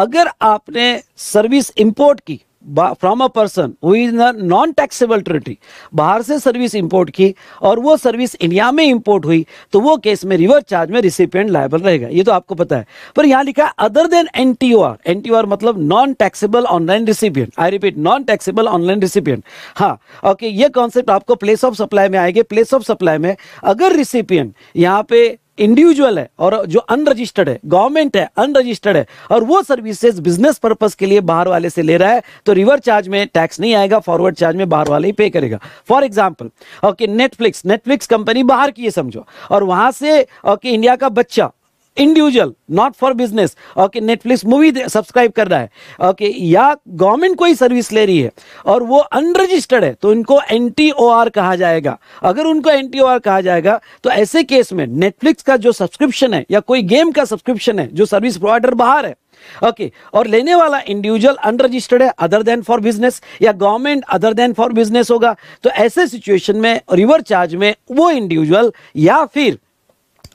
अगर आपने सर्विस इंपोर्ट की from a person who is non taxable territory बाहर से सर्विस इंपोर्ट की और वो सर्विस इंडिया में इंपोर्ट हुई तो वो केस में रिवर्स चार्ज में रिसिपियंट लायबल रहेगा ये तो आपको पता है पर यहाँ लिखा है other than N T O R N T O R मतलब non taxable online recipient I repeat non taxable online recipient हाँ ओके ये कॉन्सेप्ट आपको प्लेस ऑफ सप्लाई में आएगी प्लेस ऑफ सप्लाई में अगर रिसिपियंट यहाँ पे इंडिविजुअल है और जो अनरजिस्टर्ड है गवर्नमेंट है अनरजिस्टर्ड है और वो सर्विसेज बिजनेस पर्पज के लिए बाहर वाले से ले रहा है तो रिवर चार्ज में टैक्स नहीं आएगा फॉरवर्ड चार्ज में बाहर वाले ही पे करेगा for example okay Netflix Netflix company बाहर की है समझो और वहां से ओके इंडिया का बच्चा individual not for business okay Netflix movie subscribe कर रहा है ओके okay, या गवर्नमेंट कोई सर्विस ले रही है और वो अनरजिस्टर्ड है तो इनको एन कहा जाएगा अगर उनको एन कहा जाएगा तो ऐसे केस में नेटफ्लिक्स का जो सब्सक्रिप्शन है या कोई गेम का सब्सक्रिप्शन है जो सर्विस प्रोवाइडर बाहर है ओके okay, और लेने वाला इंडिविजुअल अनरजिस्टर्ड है अदर देन फॉर बिजनेस या government other than for business होगा तो ऐसे सिचुएशन में रिवर चार्ज में वो इंडिविजुअल या फिर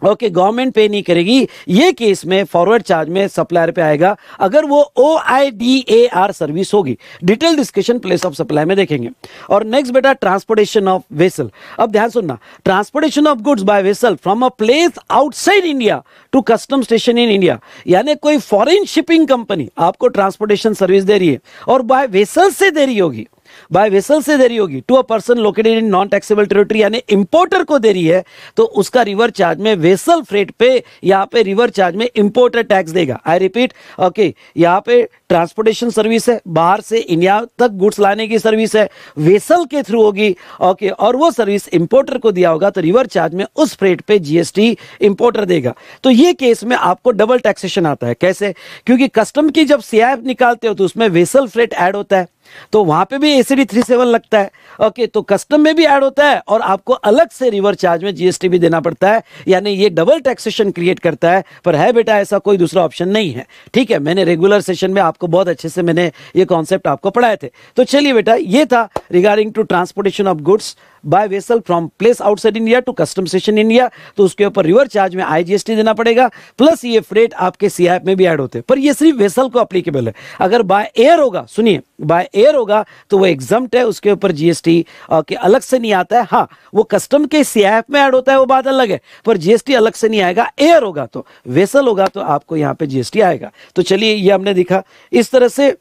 ओके गवर्नमेंट पे नहीं करेगी ये केस में फॉरवर्ड चार्ज में सप्लायर पे आएगा अगर वो O I D A R service होगी detail discussion place of supply में देखेंगे और नेक्स्ट बेटा ट्रांसपोर्टेशन ऑफ वेसल अब ध्यान सुनना transportation of goods by vessel from a place outside India to custom station in India यानी कोई फॉरिन शिपिंग कंपनी आपको ट्रांसपोर्टेशन सर्विस दे रही है और बाय वेसल से दे रही होगी बाय वेसल से दे रही होगी to a person located in non taxable territory यानी इंपोर्टर को दे रही है तो उसका रिवर चार्ज में वेसल फ्रेट पे यहाँ पे रिवर चार्ज में इंपोर्टर टैक्स देगा आई रिपीट ओके यहाँ पे ट्रांसपोर्टेशन सर्विस है बाहर से इंडिया तक गुड्स लाने की सर्विस है वेसल के थ्रू होगी ओके और वो सर्विस इंपोर्टर को दिया होगा तो रिवर चार्ज में उस फ्रेट पे जीएसटी इंपोर्टर देगा तो ये केस में आपको डबल टैक्सेशन आता है कैसे क्योंकि कस्टम की जब सीआईएफ निकालते हो तो उसमें वेसल फ्रेट ऐड होता है तो वहां पे भी एसीडी थ्री सेवन लगता है ओके तो कस्टम में भी ऐड होता है और आपको अलग से रिवर चार्ज में जीएसटी भी देना पड़ता है यानी ये डबल टैक्सेशन क्रिएट करता है पर है बेटा ऐसा कोई दूसरा ऑप्शन नहीं है ठीक है मैंने रेगुलर सेशन में आपको बहुत अच्छे से मैंने ये कॉन्सेप्ट आपको पढ़ाए थे तो चलिए बेटा ये था regarding to transportation of goods by vessel from place outside India to custom station India तो उसके ऊपर रिवर चार्ज में आईजीएसटी देना पड़ेगा प्लस ये फ्रेट आपके सीआईएफ में भी ऐड होते हैं पर ये सिर्फ वेसल को अप्लीकेबल है अगर बाय एयर होगा सुनिए बाय एयर होगा तो वो एग्जाम है उसके ऊपर जीएसटी के अलग से नहीं आता है हाँ वो कस्टम के सीआईएफ में ऐड होता है वो बात अलग है पर जीएसटी अलग से नहीं आएगा एयर होगा तो वेसल होगा तो आपको यहाँ पे जीएसटी आएगा तो चलिए ये हमने देखा इस तरह से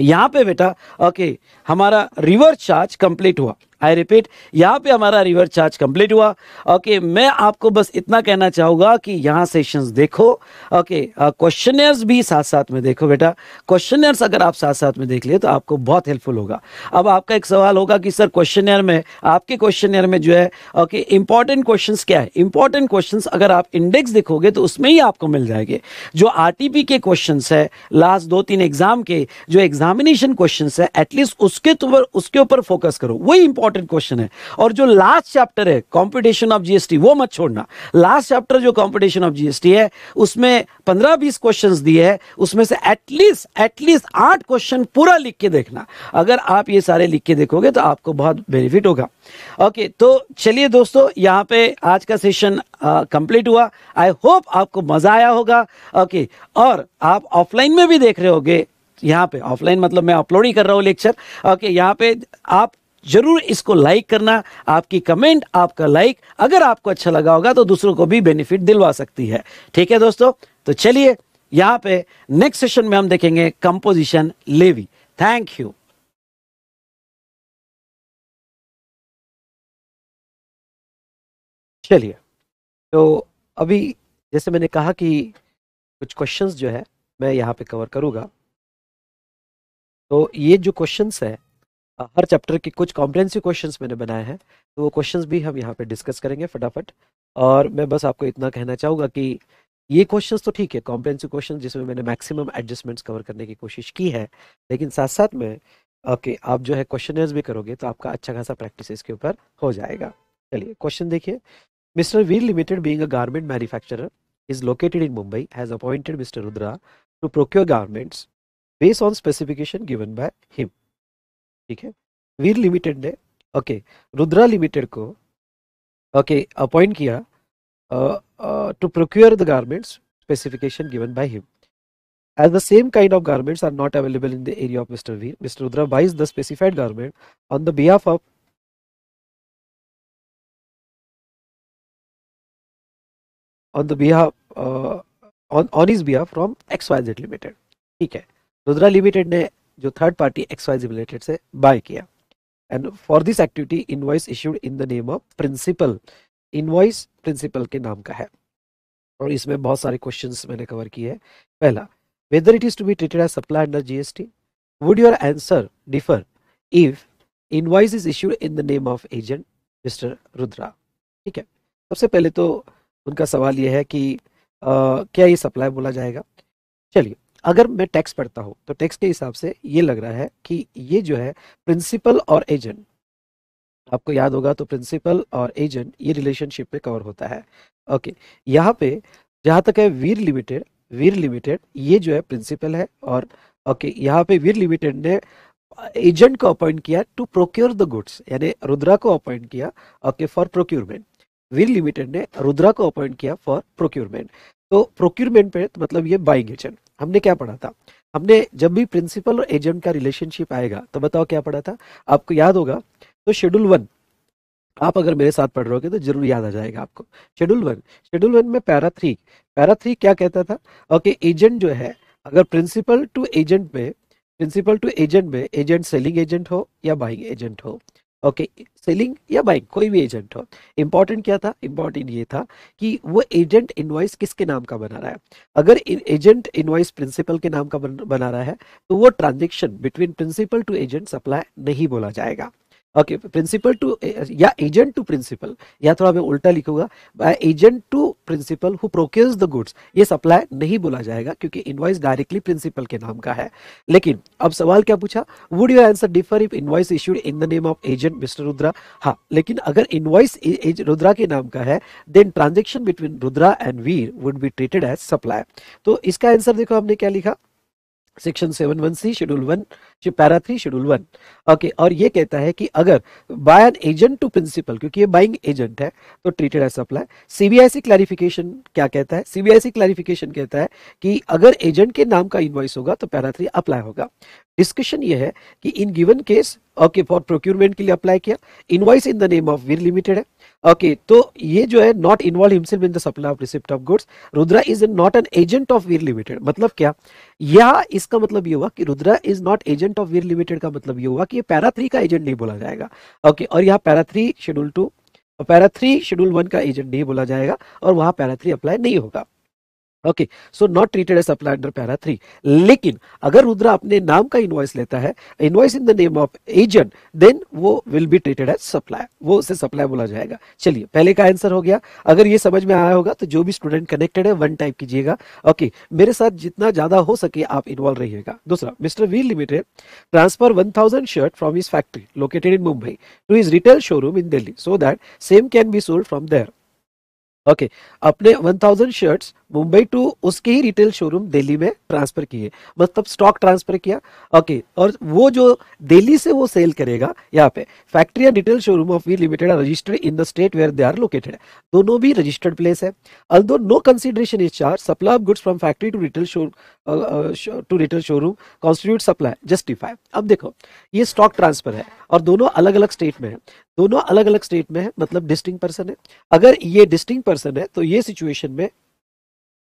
यहाँ पे बेटा ओके हमारा रिवर चार्ज कंप्लीट हुआ आई रिपीट यहाँ पे हमारा रिवर्स चार्ज कंप्लीट हुआ ओके मैं आपको बस इतना कहना चाहूँगा कि यहाँ सेशंस देखो ओके क्वेश्चनर्स uh, भी साथ साथ में देखो बेटा क्वेश्चनर्स अगर आप साथ साथ में देख लिए तो आपको बहुत हेल्पफुल होगा अब आपका एक सवाल होगा कि सर क्वेश्चन में आपके क्वेश्चन में जो है ओके इंपॉर्टेंट क्वेश्चन क्या है इंपॉर्टेंट क्वेश्चन अगर आप इंडेक्स देखोगे तो उसमें ही आपको मिल जाएंगे जो आर के क्वेश्चन है लास्ट दो तीन एग्जाम के जो एग्जामिनेशन क्वेश्चन है एटलीस्ट उसके तो उसके ऊपर फोकस करो वही इंपॉर्टेंट इंपॉर्टेंट क्वेश्चन है और जो लास्ट चैप्टर है कॉम्पिटिशन ऑफ जीएसटी वो मत छोड़ना लास्ट चैप्टर जो कॉम्पिटिशन ऑफ जीएसटी है उसमें पंद्रह बीस क्वेश्चन दिए है उसमें से एटलीस्ट एटलीस्ट आठ क्वेश्चन पूरा लिख के देखना अगर आप ये सारे लिख के देखोगे तो आपको बहुत बेनिफिट होगा ओके okay, तो चलिए दोस्तों यहाँ पे आज का सेशन कंप्लीट हुआ आई होप आपको मजा आया होगा ओके okay, और आप ऑफलाइन में भी देख रहे होगे यहाँ पे ऑफलाइन मतलब मैं अपलोड ही कर रहा हूँ लेक्चर ओके यहाँ पे आप जरूर इसको लाइक करना आपकी कमेंट आपका लाइक अगर आपको अच्छा लगा होगा तो दूसरों को भी बेनिफिट दिलवा सकती है ठीक है दोस्तों तो चलिए यहाँ पे नेक्स्ट सेशन में हम देखेंगे कंपोजिशन लेवी थैंक यू चलिए तो अभी जैसे मैंने कहा कि कुछ क्वेश्चंस जो है मैं यहाँ पे कवर करूँगा तो ये जो क्वेश्चंस है हर चैप्टर के कुछ कॉम्प्रेंसिव क्वेश्चंस मैंने बनाए हैं तो वो क्वेश्चंस भी हम यहाँ पे डिस्कस करेंगे फटाफट और मैं बस आपको इतना कहना चाहूँगा कि ये क्वेश्चंस तो ठीक है कॉम्प्रेंसिव क्वेश्चन जिसमें मैंने मैक्सिमम एडजस्टमेंट्स कवर करने की कोशिश की है लेकिन साथ साथ में ओके आप जो है क्वेश्चन भी करोगे तो आपका अच्छा खासा प्रैक्टिस इसके ऊपर हो जाएगा चलिए क्वेश्चन देखिए mister Veer limited being a garment manufacturer is located in Mumbai has appointed mister Rudra to procure garments based on specification given by him ठीक है वीर लिमिटेड ने ओके रुद्रा लिमिटेड को ओके अपॉइंट किया to procure the garments specification given by him as the same kind of garments are not available in the area of mister Veer mister Rudra buys the specified garment on the behalf of on the behalf on on is behalf from X Y Z limited ठीक है रुद्रा लिमिटेड ने जो थर्ड पार्टी एक्सवाइज रिलेटेड से बाय किया and for this activity invoice issued in the name of principal invoice principal के नाम का है और इसमें बहुत सारे क्वेश्चन मैंने कवर किए हैं पहला whether it is to be treated supply under G S T would your answer differ if invoice is issued in the name of agent mister Rudra ठीक है सबसे पहले तो उनका सवाल यह है कि आ, क्या ये सप्लाई बोला जाएगा चलिए अगर मैं टैक्स पढ़ता हूँ तो टैक्स के हिसाब से ये लग रहा है कि ये जो है प्रिंसिपल और एजेंट आपको याद होगा तो प्रिंसिपल और एजेंट ये रिलेशनशिप पे कवर होता है ओके यहाँ पे जहाँ तक है वीर लिमिटेड वीर लिमिटेड ये जो है प्रिंसिपल है और ओके यहाँ पे वीर लिमिटेड ने एजेंट को अपॉइंट किया टू प्रोक्योर द गुड्स यानी रुद्रा को अपॉइंट किया okay for procurement Veer limited ने रुद्रा को अपॉइंट किया फॉर प्रोक्योरमेंट तो प्रोक्योरमेंट पे तो मतलब ये बाइंग एजेंट हमने क्या पढ़ा था हमने जब भी प्रिंसिपल और एजेंट का रिलेशनशिप आएगा तो बताओ क्या पढ़ा था आपको याद होगा तो शेड्यूल वन आप अगर मेरे साथ पढ़ रहे हो तो जरूर याद आ जाएगा आपको शेड्यूल वन शेड्यूल वन में पैरा थ्री पैरा थ्री क्या कहता था ओके एजेंट जो है अगर प्रिंसिपल टू एजेंट में प्रिंसिपल टू एजेंट में एजेंट सेलिंग एजेंट हो या बाइंग एजेंट हो ओके सेलिंग या बाइंग कोई भी एजेंट हो इंपॉर्टेंट क्या था इंपॉर्टेंट ये था कि वो एजेंट इनवाइस किसके नाम का बना रहा है अगर एजेंट इनवाइस प्रिंसिपल के नाम का बन, बना रहा है तो वो transaction between principal to agent supply नहीं बोला जाएगा ओके प्रिंसिपल टू या एजेंट टू प्रिंसिपल या थोड़ा मैं उल्टा लिखूंगा agent to principal who procures the goods ये सप्लाई नहीं बोला जाएगा क्योंकि इनवाइस डायरेक्टली प्रिंसिपल के नाम का है लेकिन अब सवाल क्या पूछा would you answer differ if invoice issued in the name of agent mister Rudra हाँ लेकिन अगर इनवाइस रुद्रा के नाम का है then transaction between Rudra and Veer would be treated as supply तो इसका आंसर देखो हमने क्या लिखा section seven one C schedule one para three schedule one okay और ये कहता है कि अगर by an agent to principal क्योंकि ये बाइंग एजेंट है तो treated as supply CBIC clarification क्या कहता है सीबीआईसी क्लैरिफिकेशन कहता है कि अगर एजेंट के नाम का इन्वॉइस होगा तो पैरा थ्री अप्लाई होगा डिस्कशन ये है कि in given case okay for procurement के लिए अप्लाई किया invoice in the name of Veer limited है ओके okay, तो ये जो है not involve himself in the supply of receipt of goods Rudra is not an agent of Veer limited मतलब क्या या इसका मतलब ये हुआ कि Rudra is not agent of Veer limited का मतलब ये हुआ कि ये पैरा थ्री का एजेंट नहीं बोला जाएगा ओके okay, और यहाँ para three schedule two para three schedule one का एजेंट नहीं बोला जाएगा और वहां पैरा थ्री अप्लाई नहीं होगा okay so not treated as supply under para three लेकिन अगर रुद्रा अपने नाम का इन्वॉइस लेता है invoice in the name of agent then वो will be treated as supply वो उसे सप्लाई बोला जाएगा चलिए पहले का आंसर हो गया अगर ये समझ में आया होगा तो जो भी स्टूडेंट कनेक्टेड है वन टाइप कीजिएगा ओके मेरे साथ जितना ज्यादा हो सके आप इन्वॉल्व रहिएगा दूसरा mister V limited transfer one thousand shirt from his factory located in Mumbai to his retail showroom in Delhi so that same can be sold from there okay okay, अपने 1000 शर्ट्स मुंबई टू उसके ही रिटेल शोरूम दिल्ली में ट्रांसफर किए मतलब स्टॉक ट्रांसफर किया ओके okay, और वो जो दिल्ली से वो सेल करेगा यहाँ पे factory and retail showroom of V limited registered in the state where they are located दोनों भी रजिस्टर्ड प्लेस है although no consideration is charge supply of goods from factory to retail showroom to retail showroom constitute supply justify अब देखो ये स्टॉक ट्रांसफर है और दोनों अलग अलग स्टेट में है दोनों अलग अलग स्टेट में है मतलब डिस्टिंग पर्सन है अगर ये डिस्टिंग पर्सन है तो ये सिचुएशन में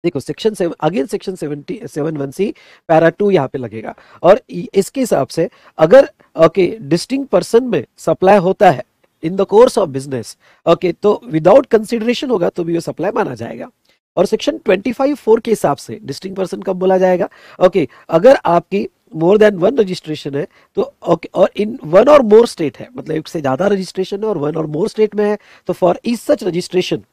देखो section seven again section seventy seven one C para two यहाँ पे लगेगा और इसके हिसाब से अगर ओके डिस्टिंग पर्सन में सप्लाई होता है in the course of business okay तो विदाउट कंसिडरेशन होगा तो भी वो सप्लाई माना जाएगा और सेक्शन ट्वेंटी फाइव फोर के हिसाब से डिस्टिंग पर्सन कब बोला जाएगा ओके okay, अगर आपकी मोर देन वन रजिस्ट्रेशन है तो ओके और इन वन और मोर स्टेट है मतलब एक से ज़्यादा रजिस्ट्रेशन है और वन और मोर स्टेट में है तो for is such registration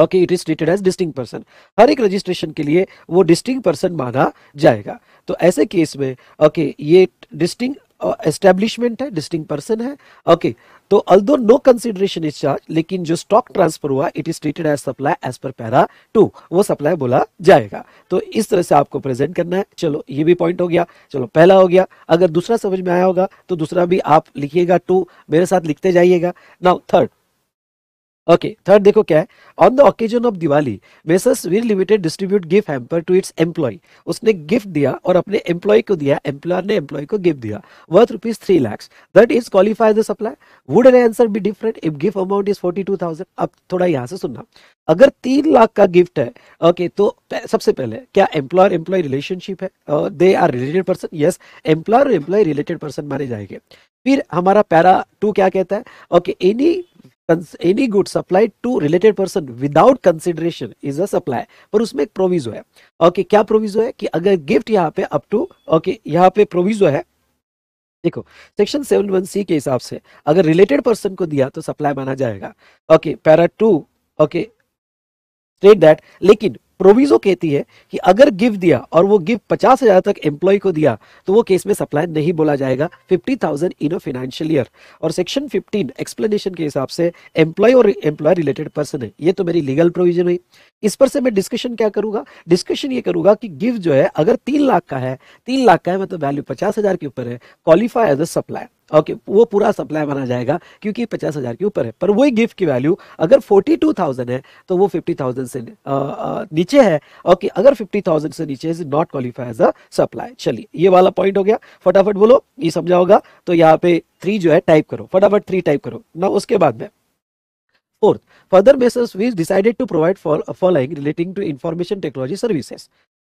okay it is treated as distinct person हर एक रजिस्ट्रेशन के लिए वो डिस्टिंग पर्सन माना जाएगा तो ऐसे केस में ओके okay, ये डिस्टिंग एस्टेब्लिशमेंट है डिस्टिंग पर्सन है ओके तो although no consideration is charge लेकिन जो स्टॉक ट्रांसफर हुआ it is treated as supply as per para two वो सप्लाई बोला जाएगा तो इस तरह से आपको प्रेजेंट करना है चलो ये भी पॉइंट हो गया चलो पहला हो गया अगर दूसरा समझ में आया होगा तो दूसरा भी आप लिखिएगा टू मेरे साथ लिखते जाइएगा नाउ थर्ड ओके थर्ड देखो क्या है on the occasion of Diwali messrs Veer limited distribute gift hamper to its employee उसने गिफ्ट दिया और अपने एम्प्लॉय को दिया एम्प्लॉयर ने एम्प्लॉय को गिफ्ट दिया worth rupees three lakhs that is qualified the supply would an answer be different if gift amount is forty two thousand अब थोड़ा यहाँ से सुनना अगर तीन लाख का गिफ्ट है ओके okay, तो सबसे पहले क्या एम्प्लॉयर एम्प्लॉय रिलेशनशिप है they are related person yes employer employee related person माने जाएंगे फिर हमारा पैरा टू क्या कहता है okay any any good supply to related person without consideration is a supply पर उसमें एक प्रोविजो है ओके okay, क्या प्रोविजो है कि अगर गिफ्ट यहाँ पे अप टू ओके यहाँ पे प्रोविजो है देखो सेक्शन सेवन वन सी के हिसाब से अगर रिलेटेड पर्सन को दिया तो सप्लाई माना जाएगा okay para two okay state that लेकिन प्रोविजो कहती है कि अगर गिफ्ट दिया और वो गिफ्ट पचास हजार तक एम्प्लॉय को दिया तो वो केस में सप्लाई नहीं बोला जाएगा fifty thousand in a financial year और सेक्शन फिफ्टीन एक्सप्लेनेशन के हिसाब से एम्प्लॉय और एम्प्लॉय रिलेटेड पर्सन है ये तो मेरी लीगल प्रोविजन हुई इस पर से मैं डिस्कशन क्या करूंगा डिस्कशन ये करूंगा कि गिफ्ट जो है अगर तीन लाख का है तीन लाख का है मतलब वैल्यू पचास हजार के ऊपर है qualify as a supplier okay okay, वो पूरा सप्लाई माना जाएगा क्योंकि पचास हज़ार के ऊपर है पर वही गिफ्ट की वैल्यू अगर फोर्टी टू थाउजेंड है तो वो फिफ्टी थाउजेंड से आ, आ, नीचे है ओके okay, अगर फिफ्टी थाउजेंड से नीचे is not qualify as a supply चलिए ये वाला पॉइंट हो गया फटाफट बोलो ये समझा होगा तो यहाँ पे थ्री जो है टाइप करो फटाफट थ्री टाइप करो ना उसके बाद में fourth further basis we decided to provide following relating to information technology technology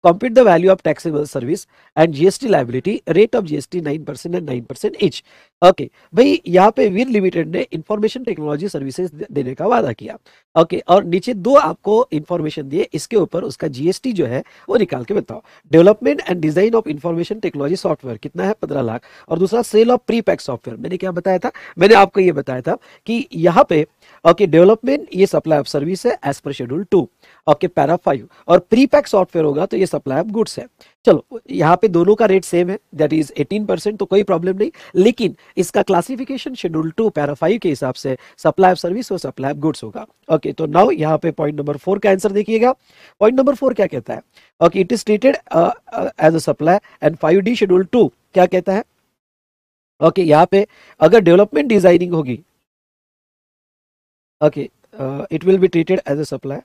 compute the value of taxable service and GST liability, rate of GST 9% and 9% each. Okay okay, भाई यहाँ पे वीर लिमिटेड ने इंफॉर्मेशन टेक्नोलॉजी सर्विसेज देने का वादा किया ओके okay, और नीचे दो आपको इन्फॉर्मेशन दिए इसके ऊपर उसका जीएसटी जो है वो निकाल के बताओ development and design of information technology software कितना है पंद्रह लाख और दूसरा sale of pre pack software मैंने क्या बताया था मैंने आपको ये बताया था कि यहाँ पे ओके okay, डेवलपमेंट ये सप्लाई ऑफ सर्विस है एज पर शेड्यूल टू आपके पैरा फाइव और प्री पैक सॉफ्टवेयर होगा तो ये सप्लाई ऑफ गुड्स है चलो यहाँ पे दोनों का रेट सेम है दैट इज 18 परसेंट तो कोई प्रॉब्लम नहीं लेकिन इसका classification schedule two para five के हिसाब से सप्लाई ऑफ सर्विस और सप्लाई ऑफ गुड्स होगा ओके तो नाउ यहाँ पे पॉइंट नंबर फोर का आंसर देखिएगा पॉइंट नंबर फोर क्या कहता है okay it is treated as a supply and five D schedule two क्या कहता है ओके okay, यहाँ पे अगर डेवलपमेंट डिजाइनिंग होगी okay it will be treated as a supply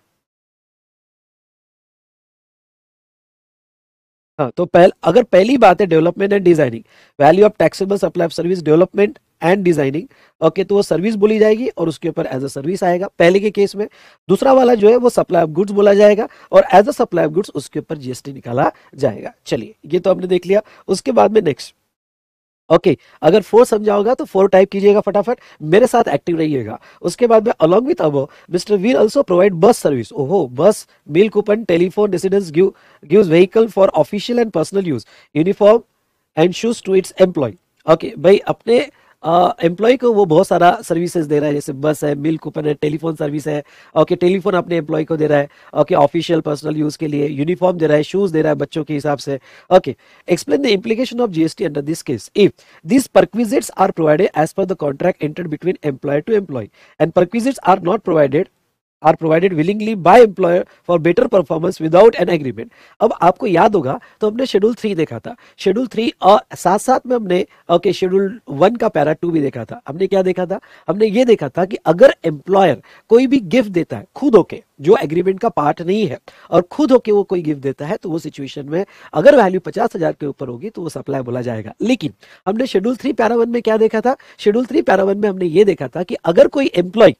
हाँ तो पहल अगर पहली बात है development and designing value of taxable supply of service development and designing okay तो वो सर्विस बोली जाएगी और उसके ऊपर एज अ सर्विस आएगा पहले के केस में दूसरा वाला जो है वो सप्लाई ऑफ गुड्स बोला जाएगा और as a supply of goods उसके ऊपर जीएसटी निकाला जाएगा चलिए ये तो आपने देख लिया उसके बाद में नेक्स्ट ओके okay, अगर फोर समझा तो फोर टाइप कीजिएगा फटाफट मेरे साथ एक्टिव रहिएगा उसके बाद में along with above mister Veer also provide bus service ओहो bus meal coupon telephone residence gives vehicle for official and personal use uniform and shoes to its employee okay भाई अपने एम्प्लॉय को वो बहुत सारा सर्विसेज दे रहा है जैसे बस है मिल कूपन है टेलीफोन सर्विस है ओके टेलीफोन अपने एम्प्लॉय को दे रहा है ओके ऑफिशियल पर्सनल यूज के लिए यूनिफॉर्म दे रहा है शूज दे रहा है बच्चों के हिसाब से okay explain the implication of GST under this case if this perquisites are provided as per the contract entered between employee to employee and perquisites are not provided are provided willingly by employer for better performance without an agreement अब आपको याद होगा तो हमने शेड्यूल थ्री देखा था शेड्यूल थ्री और साथ साथ में हमने ओके शेड्यूल वन का पैरा टू भी देखा था हमने क्या देखा था हमने ये देखा था कि अगर एम्प्लॉयर कोई भी गिफ्ट देता है खुद होके जो एग्रीमेंट का पार्ट नहीं है और खुद होके वो कोई गिफ्ट देता है तो वो सिचुएशन में अगर वैल्यू पचास हजार के ऊपर होगी तो वो सप्लाई बोला जाएगा लेकिन हमने शेड्यूल थ्री पैरा वन में क्या देखा था शेड्यूल थ्री पैरा वन में हमने ये देखा था कि अगर कोई एम्प्लॉय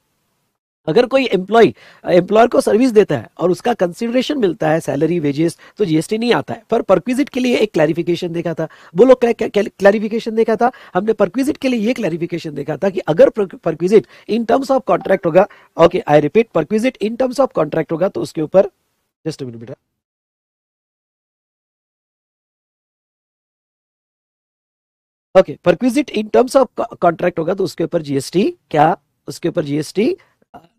अगर कोई एम्प्लॉय एम्प्लॉयर को सर्विस देता है और उसका कंसिडरेशन मिलता है सैलरी वेजेस तो जीएसटी नहीं आता है पर परक्विजिट के लिए एक क्लैरिफिकेशन देखा था वो लोग क्लैरिफिकेशन देखा था हमने परक्विजिट के लिए ये क्लैरिफिकेशन देखा था कि अगर perquisite in terms of contract होगा okay I repeat perquisite in terms of contract होगा तो उसके ऊपर जस्ट मिनट बेटा okay perquisite in terms of contract होगा तो उसके ऊपर जीएसटी क्या उसके ऊपर जीएसटी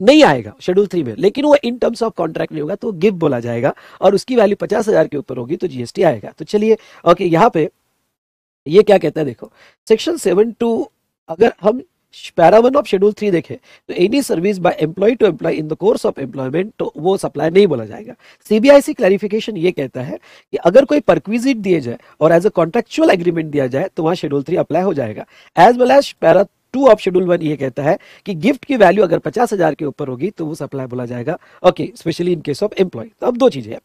नहीं आएगा शेड्यूल थ्री में लेकिन वो इन टर्म्स ऑफ कॉन्ट्रैक्ट नहीं होगा तो गिव बोला जाएगा और उसकी वैल्यू पचास हजार के ऊपर होगी तो जीएसटी आएगा तो चलिए ओके यहाँ पे ये क्या कहता है देखो सेक्शन सेवन टू अगर हम para one of schedule three देखें तो any service by employee to employee in the course of employment तो वो सप्लाई नहीं बोला जाएगा सीबीआईसी क्लैरिफिकेशन ये कहता है कि अगर कोई परक्विजिट दिए जाए और एज अ कॉन्ट्रेक्चुअल एग्रीमेंट दिया जाए तो वहां शेड्यूल थ्री अप्लाई हो जाएगा as well as para two of schedule one ये कहता है कि गिफ्ट की वैल्यू अगर पचास हजार के ऊपर होगी तो वो सप्लाई बोला जाएगा okay specially in case of employee तो अब दो चीजें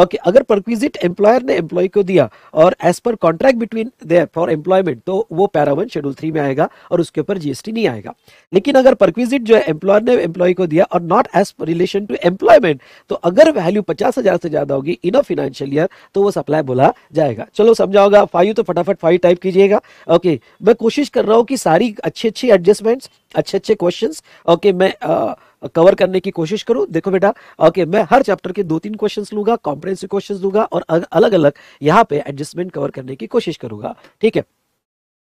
ओके okay, अगर परक्विजिट एम्प्लॉयर ने एम्प्लॉय को दिया और as per contract between their for employment तो वो पैरा वन शेड्यूल थ्री में आएगा और उसके ऊपर जीएसटी नहीं आएगा लेकिन अगर परक्विजिट जो है एम्प्लॉयर ने एम्प्लॉय को दिया और not as relation to employment तो अगर वैल्यू पचास हजार से ज्यादा होगी इन अ फाइनेंशियल ईयर तो वो सप्लाई बोला जाएगा चलो समझा होगा फाइव तो फटाफट फाइव टाइप कीजिएगा ओके okay, मैं कोशिश कर रहा हूँ कि सारी अच्छी अच्छी एडजस्टमेंट्स अच्छे अच्छे क्वेश्चन ओके okay, मैं uh, कवर करने की कोशिश करूं देखो बेटा ओके मैं हर चैप्टर के दो तीन क्वेश्चन लूंगा कॉम्प्रेंसिव क्वेश्चन दूंगा और अलग अलग यहाँ पे एडजस्टमेंट कवर करने की कोशिश करूंगा ठीक है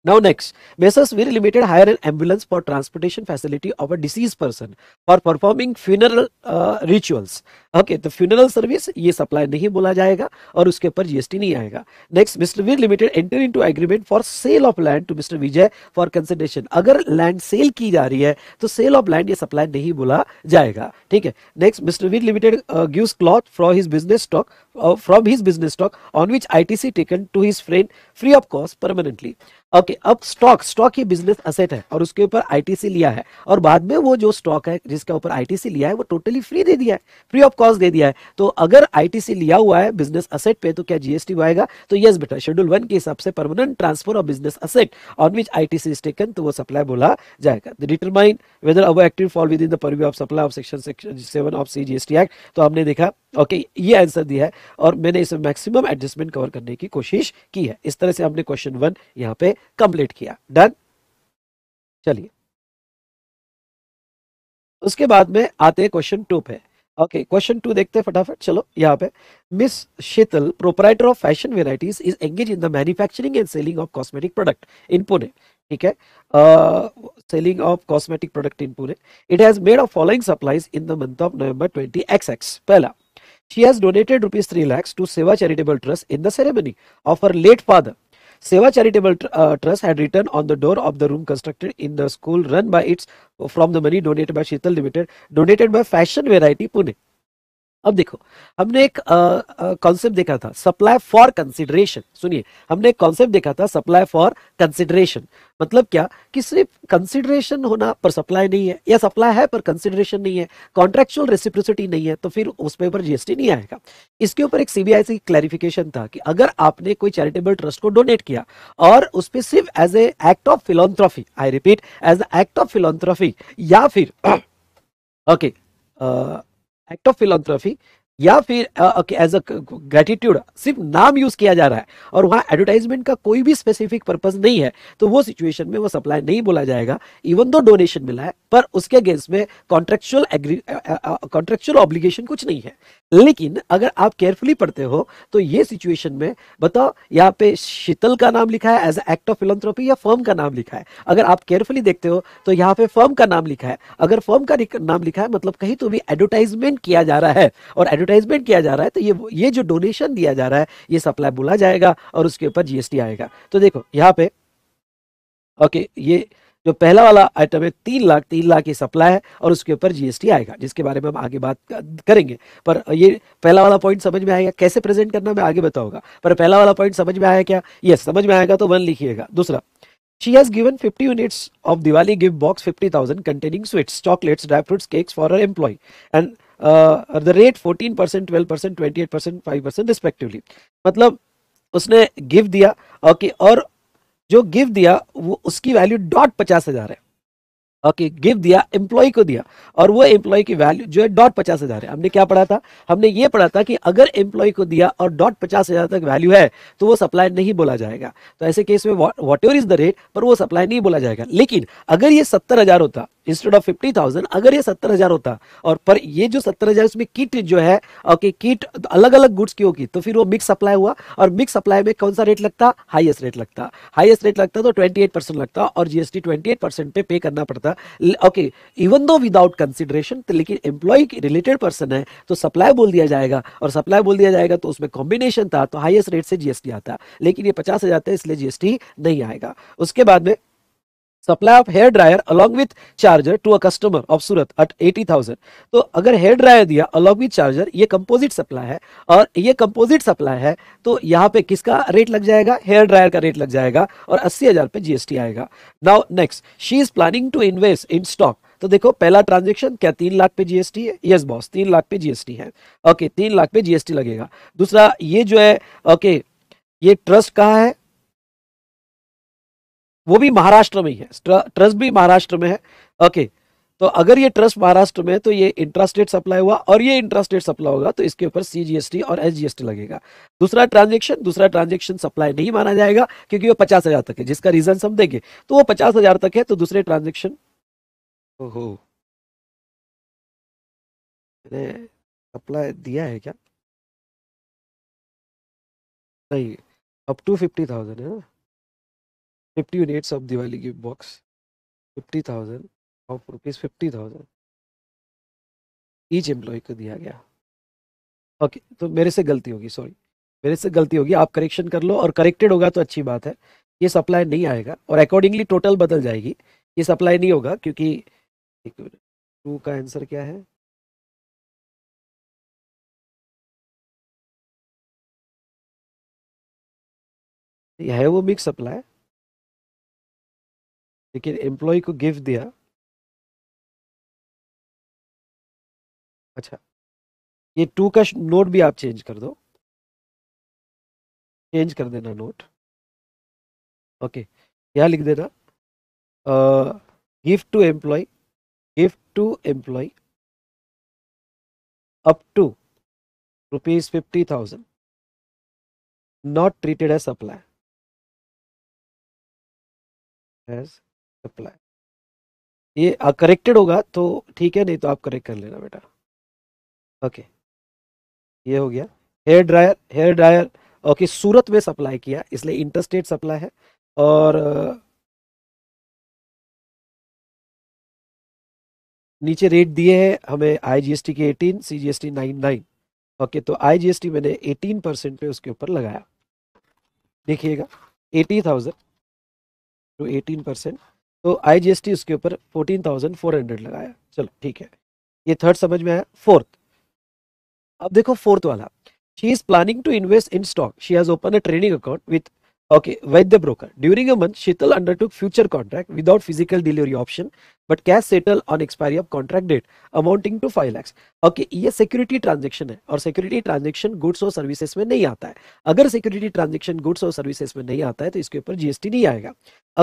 Now next, Messrs. will Limited hire an ambulance for transportation facility of a deceased person for performing funeral uh, rituals. Okay, the funeral service ये supply नहीं बोला जाएगा और उसके ऊपर GST नहीं आएगा. Next, Mr. Vir Limited enter into agreement for sale of land to Mr. Vijay for consideration. अगर land sale की जा रही है तो sale of land ये supply नहीं बोला जाएगा. ठीक है. Next, Mr. Vir Limited uh, gives cloth for his business stock uh, from his business stock on which ITC taken to his friend free of cost permanently. Okay okay, अब स्टॉक स्टॉक ही बिजनेस असेट है और उसके ऊपर आईटीसी लिया है और बाद में वो जो स्टॉक है जिसके ऊपर आईटीसी लिया है वो टोटली फ्री दे दिया है फ्री ऑफ कॉस्ट दे दिया है तो अगर आईटीसी लिया हुआ है बिजनेस असेट पे तो क्या जीएसटी आएगा तो यस बेटा शेड्यूल वन के हिसाब से permanent transfer of business asset on which I T C is taken तो वो सप्लाई बोला जाएगा डिटरमाइन वेदर अब active fall within the purview of supply of section seven of C G act तो हमने देखा ओके okay, ये आंसर दिया है और मैंने इसे मैक्सिमम एडजस्टमेंट कवर करने की कोशिश की है इस तरह से हमने क्वेश्चन वन यहाँ पे कंप्लीट किया डन चलिए उसके बाद में आते हैं क्वेश्चन टू पे ओके क्वेश्चन टू देखते हैं फटाफट चलो यहाँ पे miss Sheetal proprietor of fashion varieties is engage in the manufacturing and selling of cosmetic product in Pune ठीक है selling of cosmetic product in Pune it has made of following supplies in the month of November twenty X पहला She has donated rupees 3 lakhs to Seva Charitable Trust in the ceremony of her late father. Seva Charitable uh, Trust had written on the door of the room constructed in the school run by its from the money donated by Sheetal Limited, donated by Fashion Variety Pune. अब देखो हमने एक कॉन्सेप्ट देखा था सप्लाई फॉर कंसिडरेशन सुनिए हमने एक कॉन्सेप्ट देखा था सप्लाई फॉर कंसिडरेशन मतलब क्या कि सिर्फ कंसिडरेशन होना पर सप्लाई नहीं है या सप्लाई है पर कंसिडरेशन नहीं है कॉन्ट्रेक्चुअल रेसिप्रोसिटी नहीं है तो फिर उस पे ऊपर जीएसटी नहीं आएगा इसके ऊपर एक सीबीआई से क्लैरिफिकेशन था कि अगर आपने कोई चैरिटेबल ट्रस्ट को डोनेट किया और उस पर सिर्फ as a act of philanthropy I repeat as act of philanthropy या फिर okay okay, uh, act of philanthropy या फिर एज अ ग्रेटिट्यूड सिर्फ नाम यूज किया जा रहा है और वहां एडवर्टाइजमेंट का कोई भी स्पेसिफिक पर्पज नहीं है तो वो सिचुएशन में वो सप्लाई नहीं बोला जाएगा इवन दो डोनेशन मिला है पर उसके अगेंस्ट में कॉन्ट्रेक्चुअल कॉन्ट्रेक्चुअल ऑब्लिगेशन कुछ नहीं है लेकिन अगर आप केयरफुली पढ़ते हो तो ये सिचुएशन में बताओ यहाँ पे शीतल का नाम लिखा है एज एक्ट ऑफ फिलोथ्रोपी या फर्म का नाम लिखा है अगर आप केयरफुली देखते हो तो यहाँ पे फर्म का नाम लिखा है अगर फर्म का नाम लिखा है मतलब कहीं तो भी एडवर्टाइजमेंट किया जा रहा है और एडवर्टाइज एडवर्टाइजमेंट किया जा रहा है तो ये ये जो डोनेशन दिया जा रहा है ये सप्लाई बोला जाएगा और उसके ऊपर जीएसटी आएगा तो देखो यहाँ पे ओके ये जो पहला वाला आइटम है तीन लाख तीन लाख की सप्लाई है और उसके ऊपर जीएसटी आएगा जिसके बारे में हम आगे बात करेंगे पर ये पहला वाला पॉइंट समझ में आएगा कैसे प्रेजेंट करना मैं आगे बताऊंगा पर पहला वाला पॉइंट समझ में आया क्या ये समझ में आएगा तो वन लिखिएगा दूसरा She has given 50 units of Diwali gift box 50,000 containing sweets chocolates dry fruits cakes for uh employee and uh, the rate 14 percent twelve percent twenty eight percent five percent respectively मतलब उसने गिव दिया ओके okay, और जो गिव दिया वो उसकी वैल्यू डॉट पचास हजार है ओके okay, गिव दिया एम्प्लॉय को दिया और वो एम्प्लॉय की वैल्यू जो है डॉट पचास हजार है हमने क्या पढ़ा था हमने ये पढ़ा था कि अगर एम्प्लॉय को दिया और डॉट पचास हजार तक वैल्यू है तो वो सप्लाई नहीं बोला जाएगा तो ऐसे केस में whatever is the rate पर वो सप्लाई नहीं बोला जाएगा लेकिन अगर ये सत्तर हजार होता इंस्टेड ऑफ फिफ्टी थाउजेंड अगर ये सत्तर हजार होता और पर ये जो सत्तर हजार उसमें किट जो है ओके किट तो अलग अलग गुड्स की होगी तो फिर वो बिग सप्लाई हुआ और बिग सप्लाई में कौन सा रेट लगता हाईएस्ट रेट लगता हाईएस्ट रेट लगता तो ट्वेंटी एट परसेंट लगता और जीएसटी ट्वेंटी एट परसेंट पे पे करना पड़ता okay even though without consideration लेकिन एम्प्लॉय रिलेटेड पर्सन है तो सप्लाई बोल दिया जाएगा और सप्लाई बोल दिया जाएगा तो उसमें कॉम्बिनेशन था तो हाइएस्ट रेट से जीएसटी आता लेकिन ये पचास हजार था इसलिए जीएसटी नहीं आएगा उसके बाद में supply of hair dryer along with charger to a customer of Surat at eighty thousand तो अगर हेयर ड्रायर दिया अलॉन्ग विथ चार्जर ये कंपोजिट सप्लाई है और ये कंपोजिट सप्लाई है तो यहाँ पे किसका रेट लग जाएगा हेयर ड्रायर का रेट लग जाएगा और अस्सी हजार पे जीएसटी आएगा now next she is planning to invest in stock तो देखो पहला ट्रांजेक्शन क्या तीन लाख पे जीएसटी है यस बॉस तीन लाख पे जीएसटी है ओके तीन लाख पे जीएसटी लगेगा दूसरा ये जो है ओके ये ट्रस्ट कहाँ है वो भी महाराष्ट्र में ही है ट्रस्ट भी महाराष्ट्र में है ओके तो अगर ये ट्रस्ट महाराष्ट्र में है तो ये इंट्रास्टेट सप्लाई हुआ और ये इंट्रास्टेट सप्लाई होगा तो इसके ऊपर सीजीएसटी और एसजीएसटी लगेगा दूसरा ट्रांजेक्शन दूसरा ट्रांजेक्शन सप्लाई नहीं माना जाएगा क्योंकि वो पचास हजार तक है जिसका रीजन हम देंगे तो वो पचास हजार तक है तो दूसरे ट्रांजेक्शन ओहो सप्लाई दिया है क्या नहीं अप फिफ्टी थाउजेंड है ना fifty units of Diwali gift box fifty thousand of rupees fifty thousand each employee को दिया गया ओके okay, तो मेरे से गलती होगी सॉरी मेरे से गलती होगी आप करेक्शन कर लो और करेक्टेड होगा तो अच्छी बात है ये सप्लाई नहीं आएगा और अकॉर्डिंगली टोटल बदल जाएगी ये सप्लाई नहीं होगा क्योंकि एक मिनट टू का आंसर क्या है है वो मिक्स सप्लाई लेकिन एम्प्लॉय को गिफ्ट दिया अच्छा ये टू का नोट भी आप चेंज कर दो चेंज कर देना नोट ओके यहाँ लिख देना gift to employee gift to employee up to rupees fifty thousand not treated as supply as supply ये करेक्टेड होगा तो ठीक है नहीं तो आप करेक्ट कर लेना बेटा ओके ये हो गया hair dryer hair dryer okay Surat में सप्लाई किया इसलिए इंटरस्टेट सप्लाई है और नीचे रेट दिए हैं हमें आईजीएसटी के 18 सीजीएसटी 99 ओके तो आईजीएसटी मैंने 18 परसेंट पे उसके ऊपर लगाया देखिएगा 80,000 टू एटीन परसेंट तो आई जी एस टी उसके ऊपर फोर्टीन थाउजेंड फोर हंड्रेड लगाया चलो ठीक है ये थर्ड समझ में आया फोर्थ अब देखो फोर्थ वाला she is planning to invest in stock she has open a trading account with okay vaidya broker during a month Sheetal undertook future contract without physical delivery option but cash settle on expiry of contract date amounting to five lakhs okay ये सिक्योरिटी ट्रांजेक्शन है और सिक्योरिटी ट्रांजेक्शन गुड्स और सर्विसेज में नहीं आता है अगर सिक्योरिटी ट्रांजेक्शन गुड्स और सर्विसेज में नहीं आता है तो इसके ऊपर जीएसटी नहीं आएगा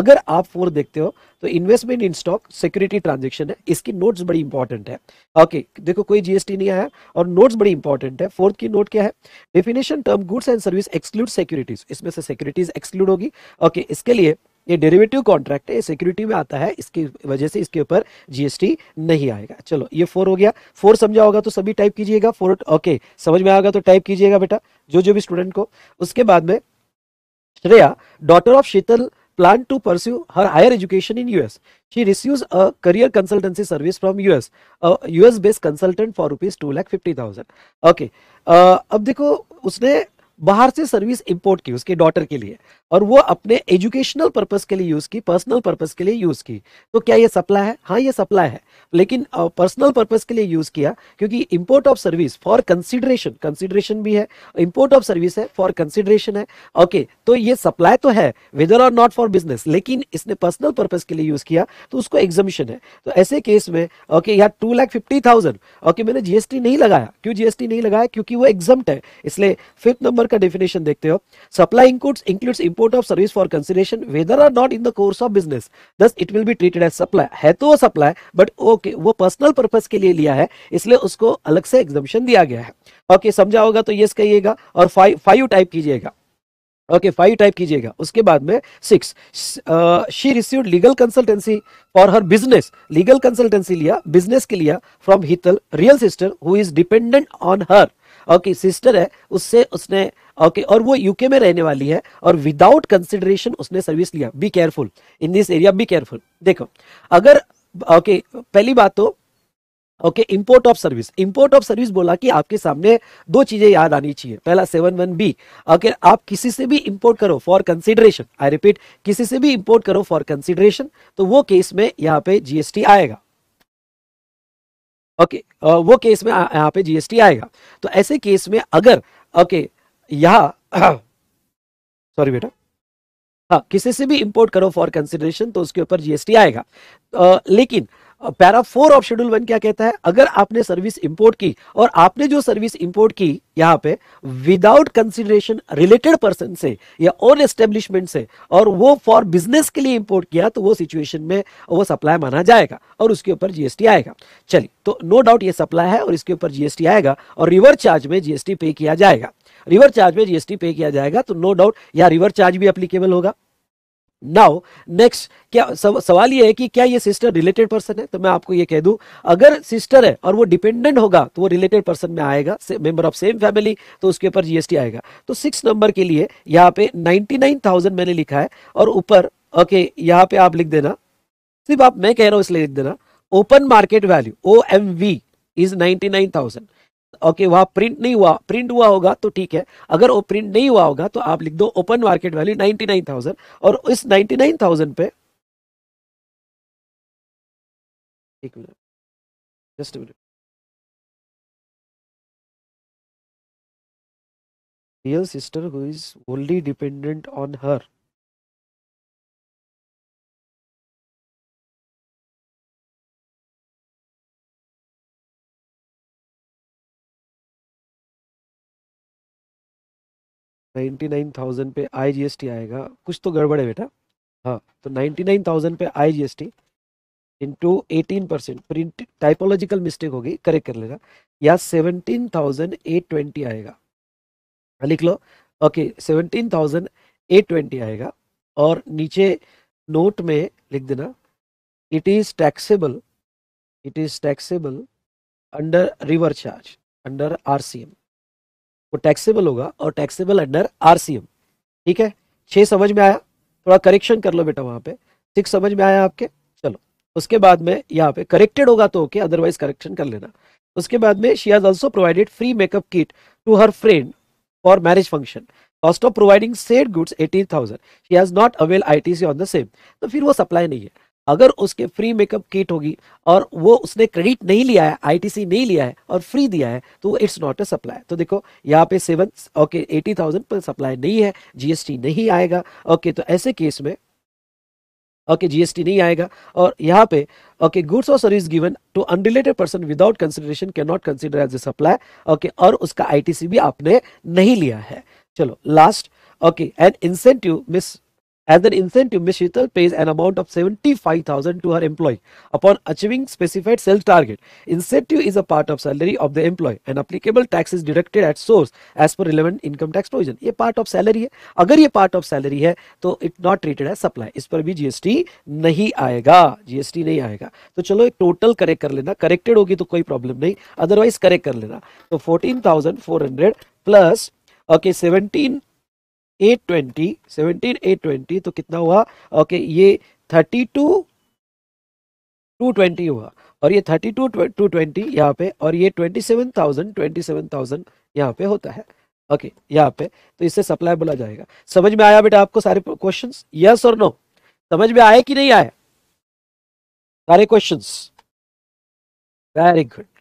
अगर आप फोर देखते हो तो investment in stock security transaction है इसकी नोट्स बड़ी इंपॉर्टेंट है ओके okay, देखो कोई जीएसटी नहीं आया और नोट्स बड़ी इंपॉर्टेंट है फोर्थ की नोट क्या है definition term goods and service exclude securities इसमें से सिक्योरिटीज एक्सक्लूड होगी ओके okay, इसके लिए ये डेरिवेटिव कॉन्ट्रैक्ट है सिक्योरिटी में आता है इसकी वजह से इसके ऊपर जीएसटी नहीं आएगा चलो ये फोर हो गया फोर समझा होगा तो सभी टाइप कीजिएगा फोर ओके समझ में आएगा तो टाइप कीजिएगा बेटा जो जो भी स्टूडेंट को उसके बाद में Shreya daughter of Sheetal plan to pursue her higher education in US she receives a career consultancy service from US US based consultant for rupees two lakh fifty thousand okay अब देखो उसने बाहर से सर्विस इंपोर्ट की उसके डॉटर के लिए और वो अपने एजुकेशनल पर्पस के लिए यूज़ की पर्सनल पर्पस के लिए यूज़ की तो क्या ये सप्लाई है हाँ ये सप्लाई है लेकिन पर्सनल पर्पस के लिए यूज़ किया क्योंकि import of service for consideration consideration भी है इम्पोर्ट ऑफ सर्विस है फॉर कंसिडरेशन है ओके okay, तो ये सप्लाई तो है वेदर और नॉट फॉर बिजनेस लेकिन इसने पर्सनल पर्पज के लिए यूज़ किया तो उसको एग्जामिशन है तो ऐसे केस में ओके यार two lakh fifty thousand okay मैंने जीएसटी नहीं लगाया क्यों जीएसटी नहीं लगाया क्योंकि वो एग्जाम है इसलिए फिफ्थ नंबर का डेफिनेशन देखते हो supply includes includes import of service for consideration whether or not in the course of business thus it will be treated as supply है तो supply but okay वो personal purpose के लिए लिया है इसलिए उसको अलग से exemption दिया गया है okay समझा होगा तो yes कहिएगा और फाइव फाइव टाइप कीजिएगा ओके फाइव टाइप कीजिएगा उसके बाद में six she receive legal consultancy for her business legal consultancy लिया बिजनेस के लिया from Hital real sister who is dependent on her okay sister है उससे उसने ओके और वो यूके में रहने वाली है और विदाउट कंसिडरेशन उसने सर्विस लिया be careful in this area be careful देखो अगर ओके पहली बात तो okay import of service import of service बोला कि आपके सामने दो चीजें याद आनी चाहिए पहला सेवन वन बी अगर आप किसी से भी इंपोर्ट करो फॉर कंसिडरेशन आई रिपीट किसी से भी इंपोर्ट करो फॉर कंसिडरेशन तो वो केस में यहाँ पे जीएसटी आएगा ओके okay, वो केस में यहाँ पे जीएसटी आएगा तो ऐसे केस में अगर ओके okay, या सॉरी बेटा हाँ किसी से भी इंपोर्ट करो फॉर कंसिडरेशन तो उसके ऊपर जीएसटी आएगा आ, लेकिन para four of schedule one क्या कहता है अगर आपने सर्विस इंपोर्ट की और आपने जो सर्विस इंपोर्ट की यहाँ पे विदाउट कंसिडरेशन रिलेटेड पर्सन से या ओन एस्टेब्लिशमेंट से और वो फॉर बिजनेस के लिए इंपोर्ट किया तो वो सिचुएशन में वो सप्लाई माना जाएगा और उसके ऊपर जीएसटी आएगा चलिए तो नो डाउट ये सप्लाई है और इसके ऊपर जीएसटी आएगा और रिवर्स चार्ज में जीएसटी पे किया जाएगा रिवर चार्ज में जीएसटी पे किया जाएगा तो नो डाउट यहाँ रिवर चार्ज भी अप्लीकेबल होगा नाउ नेक्स्ट क्या सव, सवाल ये है कि क्या ये सिस्टर रिलेटेड पर्सन है तो मैं आपको ये कह दूं अगर सिस्टर है और वो डिपेंडेंट होगा तो वो रिलेटेड पर्सन में आएगा मेंबर ऑफ सेम फैमिली तो उसके ऊपर जीएसटी आएगा तो सिक्स नंबर के लिए यहाँ पे नाइनटी नाइन थाउजेंड मैंने लिखा है और ऊपर ओके okay, यहाँ पे आप लिख देना सिर्फ आप मैं कह रहा हूँ इसलिए लिख देना open market value O M V is ninety nine thousand okay वहाँ प्रिंट नहीं हुआ प्रिंट हुआ होगा तो ठीक है अगर वो प्रिंट नहीं हुआ होगा तो आप लिख दो ओपन मार्केट वैल्यू थाउजेंड और इस थाउजेंड पे एक minute just minute real sister who is only dependent on her ninety nine thousand पे आई जी एस टी आएगा कुछ तो गड़बड़ है बेटा हाँ तो नाइन्टी नाइन थाउजेंड पे I G S T into eighteen percent print typological mistake होगी करेक्ट कर लेगा या सेवनटीन थाउजेंड एट ट्वेंटी आएगा हाँ, लिख लो okay seventeen thousand eight twenty आएगा और नीचे नोट में लिख देना it is taxable it is taxable under reverse charge under RCM वो टैक्सेबल होगा और टैक्सेबल अंडर आरसीएम ठीक है छह समझ में आया थोड़ा करेक्शन कर लो बेटा वहां पे सिक्स समझ में आया आपके चलो उसके बाद में यहाँ पे करेक्टेड होगा तो ओके अदरवाइज करेक्शन कर लेना उसके बाद में she has also provided free makeup kit to her friend for marriage function cost of providing said goods eighteen thousand she has not avail I T C on the same तो फिर वो सप्लाई नहीं है अगर उसके फ्री मेकअप किट होगी और वो उसने क्रेडिट नहीं लिया है आईटीसी नहीं लिया है और फ्री दिया है तो इट्स नॉट अ सप्लाई तो देखो यहाँ पे सेवन ओके एटी थाउजेंड पर सप्लाई नहीं है जीएसटी नहीं आएगा ओके तो ऐसे केस में ओके जीएसटी नहीं आएगा और यहाँ पे ओके गुड्स और service given to unrelated person without consideration can not consider as a supply okay और उसका आईटीसी भी आपने नहीं लिया है चलो लास्ट ओके एंड इंसेंटिव मिस As an incentive, Ms. Sheetal pays an amount of 75,000 to her employee upon achieving specified sales target. Incentive is a part of salary of the employee and applicable tax is deducted at source as per relevant income tax provision. ये part of salary है अगर ये part of salary है तो it not treated as supply. इस पर भी GST नहीं आएगा GST नहीं आएगा तो चलो एक total correct कर लेना corrected होगी तो कोई problem नहीं otherwise correct कर लेना तो 14,400 plus okay seventeen eight twenty seventeen eight twenty तो कितना हुआ ओके ये थर्टी टू टू ट्वेंटी हुआ और ये थर्टी टू टू ट्वेंटी यहाँ पे और ये twenty seven thousand twenty seven thousand यहाँ पे होता है ओके यहाँ पे तो इससे सप्लाई बोला जाएगा समझ में आया बेटा आपको सारे क्वेश्चन यस और नो समझ में आए कि नहीं आए सारे क्वेश्चन वेरी गुड